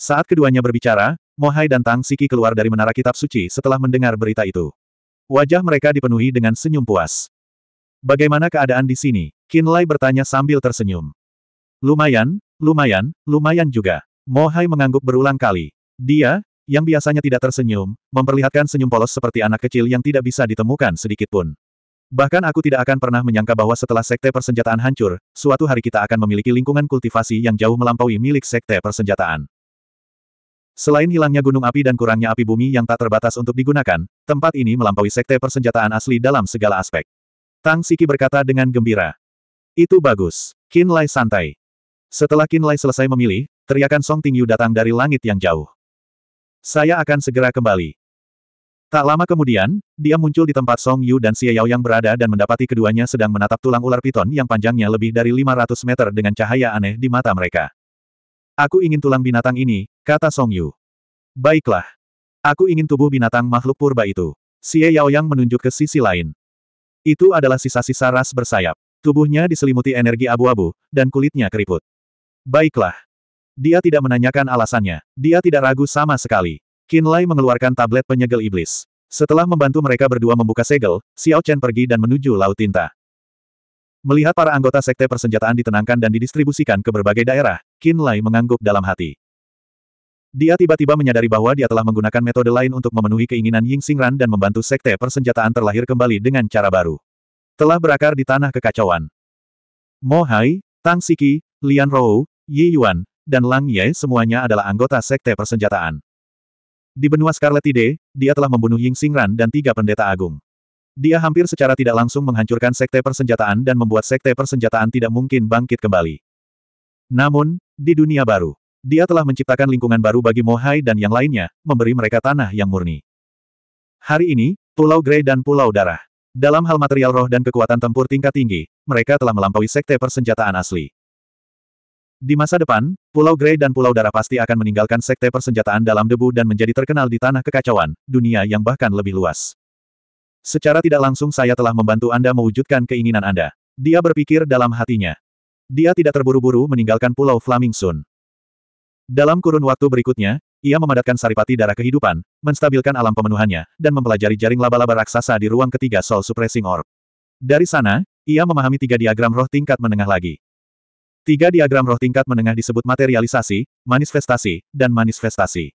Saat keduanya berbicara, Mohai dan Tang Siki keluar dari menara kitab suci setelah mendengar berita itu. Wajah mereka dipenuhi dengan senyum puas. Bagaimana keadaan di sini? Kinlay bertanya sambil tersenyum. Lumayan, lumayan, lumayan juga. Mohai mengangguk berulang kali. Dia, yang biasanya tidak tersenyum, memperlihatkan senyum polos seperti anak kecil yang tidak bisa ditemukan sedikitpun. Bahkan aku tidak akan pernah menyangka bahwa setelah sekte persenjataan hancur, suatu hari kita akan memiliki lingkungan kultivasi yang jauh melampaui milik sekte persenjataan. Selain hilangnya gunung api dan kurangnya api bumi yang tak terbatas untuk digunakan, tempat ini melampaui sekte persenjataan asli dalam segala aspek. Tang Siki berkata dengan gembira. Itu bagus. Qin Lai santai. Setelah Qin Lai selesai memilih, teriakan Song Tingyu datang dari langit yang jauh. Saya akan segera kembali. Tak lama kemudian, dia muncul di tempat Song Yu dan Xie Yao yang berada dan mendapati keduanya sedang menatap tulang ular piton yang panjangnya lebih dari 500 meter dengan cahaya aneh di mata mereka. Aku ingin tulang binatang ini, kata Song Yu. Baiklah. Aku ingin tubuh binatang makhluk purba itu. Xie Yao yang menunjuk ke sisi lain. Itu adalah sisa-sisa ras bersayap. Tubuhnya diselimuti energi abu-abu, dan kulitnya keriput. Baiklah. Dia tidak menanyakan alasannya. Dia tidak ragu sama sekali. Lai mengeluarkan tablet penyegel iblis. Setelah membantu mereka berdua membuka segel, Xiao Chen pergi dan menuju Laut Tinta. Melihat para anggota sekte persenjataan ditenangkan dan didistribusikan ke berbagai daerah, Qin Lai mengangguk dalam hati. Dia tiba-tiba menyadari bahwa dia telah menggunakan metode lain untuk memenuhi keinginan Ying Xingran dan membantu sekte persenjataan terlahir kembali dengan cara baru. Telah berakar di tanah kekacauan. Mo Hai, Tang Siki, Lian Rou, Yi Yuan, dan Lang Ye semuanya adalah anggota sekte persenjataan. Di benua Scarlet Tide, dia telah membunuh Ying Xingran dan tiga pendeta agung. Dia hampir secara tidak langsung menghancurkan sekte persenjataan dan membuat sekte persenjataan tidak mungkin bangkit kembali. Namun, di dunia baru, dia telah menciptakan lingkungan baru bagi Mohai dan yang lainnya, memberi mereka tanah yang murni. Hari ini, Pulau Grey dan Pulau Darah. Dalam hal material roh dan kekuatan tempur tingkat tinggi, mereka telah melampaui sekte persenjataan asli. Di masa depan, Pulau Grey dan Pulau Darah pasti akan meninggalkan sekte persenjataan dalam debu dan menjadi terkenal di tanah kekacauan, dunia yang bahkan lebih luas. Secara tidak langsung saya telah membantu Anda mewujudkan keinginan Anda. Dia berpikir dalam hatinya. Dia tidak terburu-buru meninggalkan Pulau Flaming Sun. Dalam kurun waktu berikutnya, ia memadatkan saripati darah kehidupan, menstabilkan alam pemenuhannya, dan mempelajari jaring laba-laba raksasa di ruang ketiga Soul Suppressing Orb. Dari sana, ia memahami tiga diagram roh tingkat menengah lagi. Tiga diagram roh tingkat menengah disebut materialisasi, manifestasi, dan manifestasi.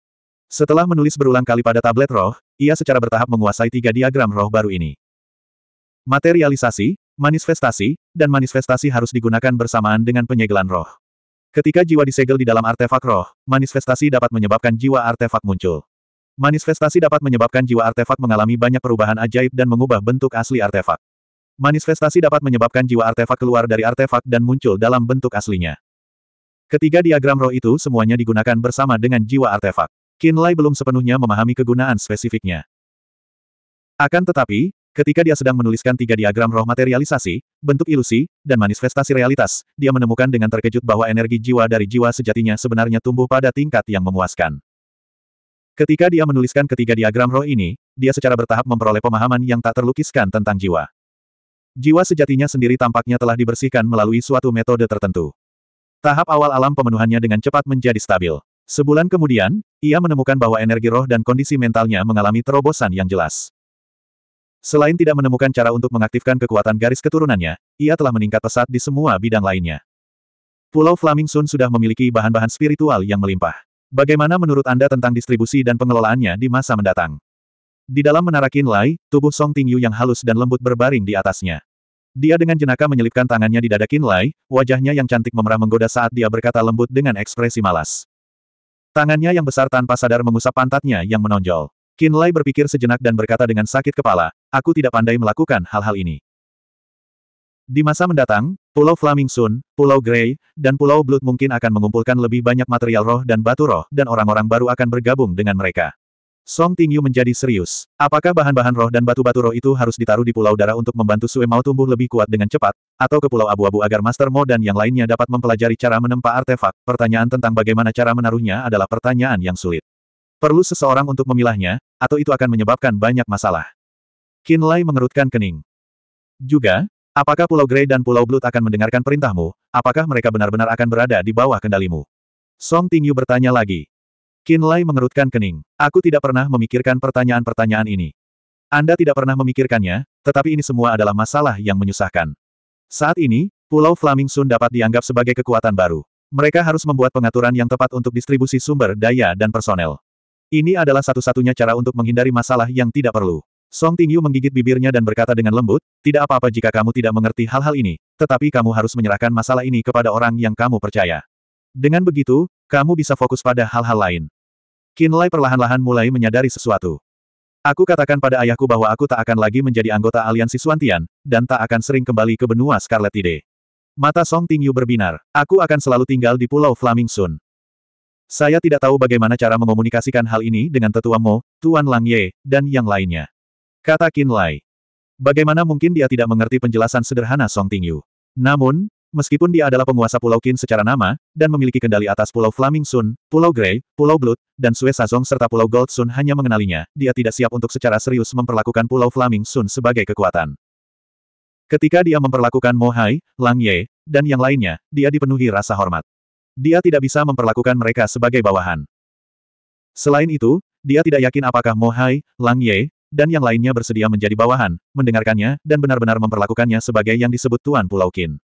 Setelah menulis berulang kali pada tablet roh, ia secara bertahap menguasai tiga diagram roh baru ini. Materialisasi, manifestasi, dan manifestasi harus digunakan bersamaan dengan penyegelan roh. Ketika jiwa disegel di dalam artefak roh, manifestasi dapat menyebabkan jiwa artefak muncul. Manifestasi dapat menyebabkan jiwa artefak mengalami banyak perubahan ajaib dan mengubah bentuk asli artefak. Manifestasi dapat menyebabkan jiwa artefak keluar dari artefak dan muncul dalam bentuk aslinya. Ketiga diagram roh itu semuanya digunakan bersama dengan jiwa artefak. Kinlay belum sepenuhnya memahami kegunaan spesifiknya. Akan tetapi, Ketika dia sedang menuliskan tiga diagram roh materialisasi, bentuk ilusi, dan manifestasi realitas, dia menemukan dengan terkejut bahwa energi jiwa dari jiwa sejatinya sebenarnya tumbuh pada tingkat yang memuaskan. Ketika dia menuliskan ketiga diagram roh ini, dia secara bertahap memperoleh pemahaman yang tak terlukiskan tentang jiwa. Jiwa sejatinya sendiri tampaknya telah dibersihkan melalui suatu metode tertentu. Tahap awal alam pemenuhannya dengan cepat menjadi stabil. Sebulan kemudian, ia menemukan bahwa energi roh dan kondisi mentalnya mengalami terobosan yang jelas. Selain tidak menemukan cara untuk mengaktifkan kekuatan garis keturunannya, ia telah meningkat pesat di semua bidang lainnya. Pulau Flaming Sun sudah memiliki bahan-bahan spiritual yang melimpah. Bagaimana menurut Anda tentang distribusi dan pengelolaannya di masa mendatang? Di dalam menara Kinlay, tubuh Song Tingyu yang halus dan lembut berbaring di atasnya. Dia dengan jenaka menyelipkan tangannya di dada Kinlay, wajahnya yang cantik memerah menggoda saat dia berkata lembut dengan ekspresi malas. Tangannya yang besar tanpa sadar mengusap pantatnya yang menonjol. Kinlay berpikir sejenak dan berkata dengan sakit kepala, aku tidak pandai melakukan hal-hal ini. Di masa mendatang, Pulau Flaming Sun, Pulau Grey, dan Pulau Blood mungkin akan mengumpulkan lebih banyak material roh dan batu roh dan orang-orang baru akan bergabung dengan mereka. Song Tingyu menjadi serius. Apakah bahan-bahan roh dan batu-batu roh itu harus ditaruh di Pulau Darah untuk membantu Sue mau tumbuh lebih kuat dengan cepat, atau ke Pulau Abu-Abu agar Master Mo dan yang lainnya dapat mempelajari cara menempa artefak? Pertanyaan tentang bagaimana cara menaruhnya adalah pertanyaan yang sulit. Perlu seseorang untuk memilahnya, atau itu akan menyebabkan banyak masalah. Lai mengerutkan kening. Juga, apakah Pulau Grey dan Pulau Blut akan mendengarkan perintahmu, apakah mereka benar-benar akan berada di bawah kendalimu? Song Tingyu bertanya lagi. Lai mengerutkan kening. Aku tidak pernah memikirkan pertanyaan-pertanyaan ini. Anda tidak pernah memikirkannya, tetapi ini semua adalah masalah yang menyusahkan. Saat ini, Pulau Flaming Sun dapat dianggap sebagai kekuatan baru. Mereka harus membuat pengaturan yang tepat untuk distribusi sumber daya dan personel. Ini adalah satu-satunya cara untuk menghindari masalah yang tidak perlu. Song Tingyu menggigit bibirnya dan berkata dengan lembut, tidak apa-apa jika kamu tidak mengerti hal-hal ini, tetapi kamu harus menyerahkan masalah ini kepada orang yang kamu percaya. Dengan begitu, kamu bisa fokus pada hal-hal lain. Qin Lai perlahan-lahan mulai menyadari sesuatu. Aku katakan pada ayahku bahwa aku tak akan lagi menjadi anggota aliansi Suantian, dan tak akan sering kembali ke benua Scarlet Tide. Mata Song Tingyu berbinar. Aku akan selalu tinggal di Pulau Flaming Sun. Saya tidak tahu bagaimana cara mengomunikasikan hal ini dengan tetua Mo, Tuan Lang Ye, dan yang lainnya. Kata Qin Lai. Bagaimana mungkin dia tidak mengerti penjelasan sederhana Song Tingyu. Namun, meskipun dia adalah penguasa Pulau Qin secara nama, dan memiliki kendali atas Pulau Flaming Sun, Pulau Grey, Pulau Blood, dan Sue Sazong serta Pulau Gold Sun hanya mengenalinya, dia tidak siap untuk secara serius memperlakukan Pulau Flaming Sun sebagai kekuatan. Ketika dia memperlakukan Mo Hai, Lang Ye, dan yang lainnya, dia dipenuhi rasa hormat. Dia tidak bisa memperlakukan mereka sebagai bawahan. Selain itu, dia tidak yakin apakah Mohai, Lang Ye, dan yang lainnya bersedia menjadi bawahan, mendengarkannya, dan benar-benar memperlakukannya sebagai yang disebut Tuan Pulau Qin.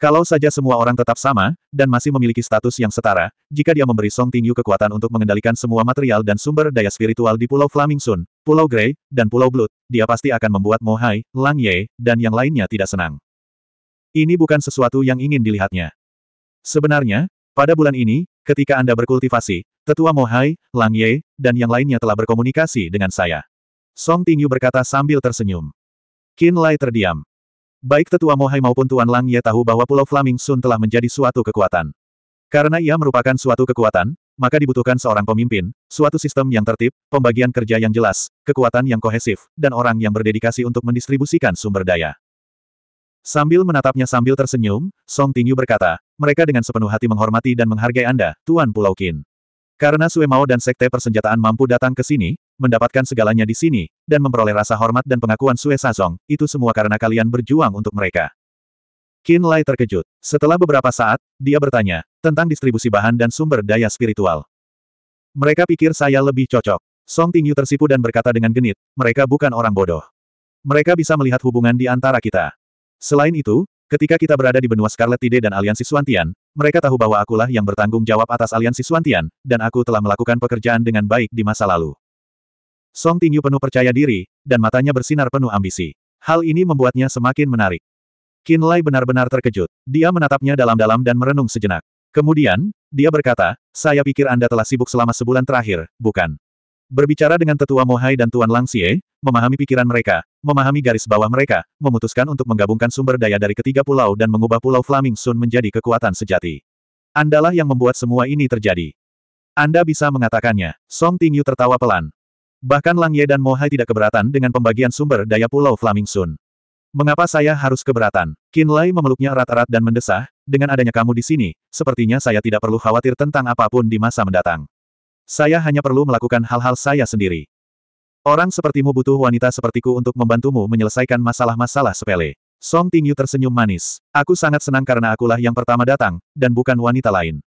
Kalau saja semua orang tetap sama, dan masih memiliki status yang setara, jika dia memberi Song Tingyu kekuatan untuk mengendalikan semua material dan sumber daya spiritual di Pulau Flaming Sun, Pulau Grey, dan Pulau Blood, dia pasti akan membuat Mohai, Lang Ye, dan yang lainnya tidak senang. Ini bukan sesuatu yang ingin dilihatnya. Sebenarnya, pada bulan ini, ketika Anda berkultivasi, Tetua Mohai, Lang Ye, dan yang lainnya telah berkomunikasi dengan saya. Song Tingyu berkata sambil tersenyum. Qin Lai terdiam. Baik Tetua Mohai maupun Tuan Lang Ye tahu bahwa Pulau Flaming Sun telah menjadi suatu kekuatan. Karena ia merupakan suatu kekuatan, maka dibutuhkan seorang pemimpin, suatu sistem yang tertib, pembagian kerja yang jelas, kekuatan yang kohesif, dan orang yang berdedikasi untuk mendistribusikan sumber daya. Sambil menatapnya sambil tersenyum, Song Tingyu berkata, mereka dengan sepenuh hati menghormati dan menghargai Anda, Tuan Pulau Qin. Karena Sue Mao dan Sekte Persenjataan mampu datang ke sini, mendapatkan segalanya di sini, dan memperoleh rasa hormat dan pengakuan Sue Sazong, itu semua karena kalian berjuang untuk mereka. Qin Lai terkejut. Setelah beberapa saat, dia bertanya, tentang distribusi bahan dan sumber daya spiritual. Mereka pikir saya lebih cocok. Song Tingyu tersipu dan berkata dengan genit, mereka bukan orang bodoh. Mereka bisa melihat hubungan di antara kita. Selain itu, ketika kita berada di benua Scarlet Tide dan Aliansi Suantian, mereka tahu bahwa akulah yang bertanggung jawab atas Aliansi Suantian, dan aku telah melakukan pekerjaan dengan baik di masa lalu. Song Tingyu penuh percaya diri, dan matanya bersinar penuh ambisi. Hal ini membuatnya semakin menarik. Qin Lai benar-benar terkejut. Dia menatapnya dalam-dalam dan merenung sejenak. Kemudian, dia berkata, saya pikir Anda telah sibuk selama sebulan terakhir, bukan? Berbicara dengan tetua Mohai dan Tuan Langsie, memahami pikiran mereka, memahami garis bawah mereka, memutuskan untuk menggabungkan sumber daya dari ketiga pulau dan mengubah Pulau Flaming Sun menjadi kekuatan sejati. Andalah yang membuat semua ini terjadi. Anda bisa mengatakannya, Song Tingyu tertawa pelan. Bahkan Lang Ye dan Mohai tidak keberatan dengan pembagian sumber daya Pulau Flaming Sun. Mengapa saya harus keberatan? Qin Lei memeluknya erat-erat dan mendesah, dengan adanya kamu di sini, sepertinya saya tidak perlu khawatir tentang apapun di masa mendatang. Saya hanya perlu melakukan hal-hal saya sendiri. Orang sepertimu butuh wanita sepertiku untuk membantumu menyelesaikan masalah-masalah sepele. Song Tingyu tersenyum manis. Aku sangat senang karena akulah yang pertama datang, dan bukan wanita lain.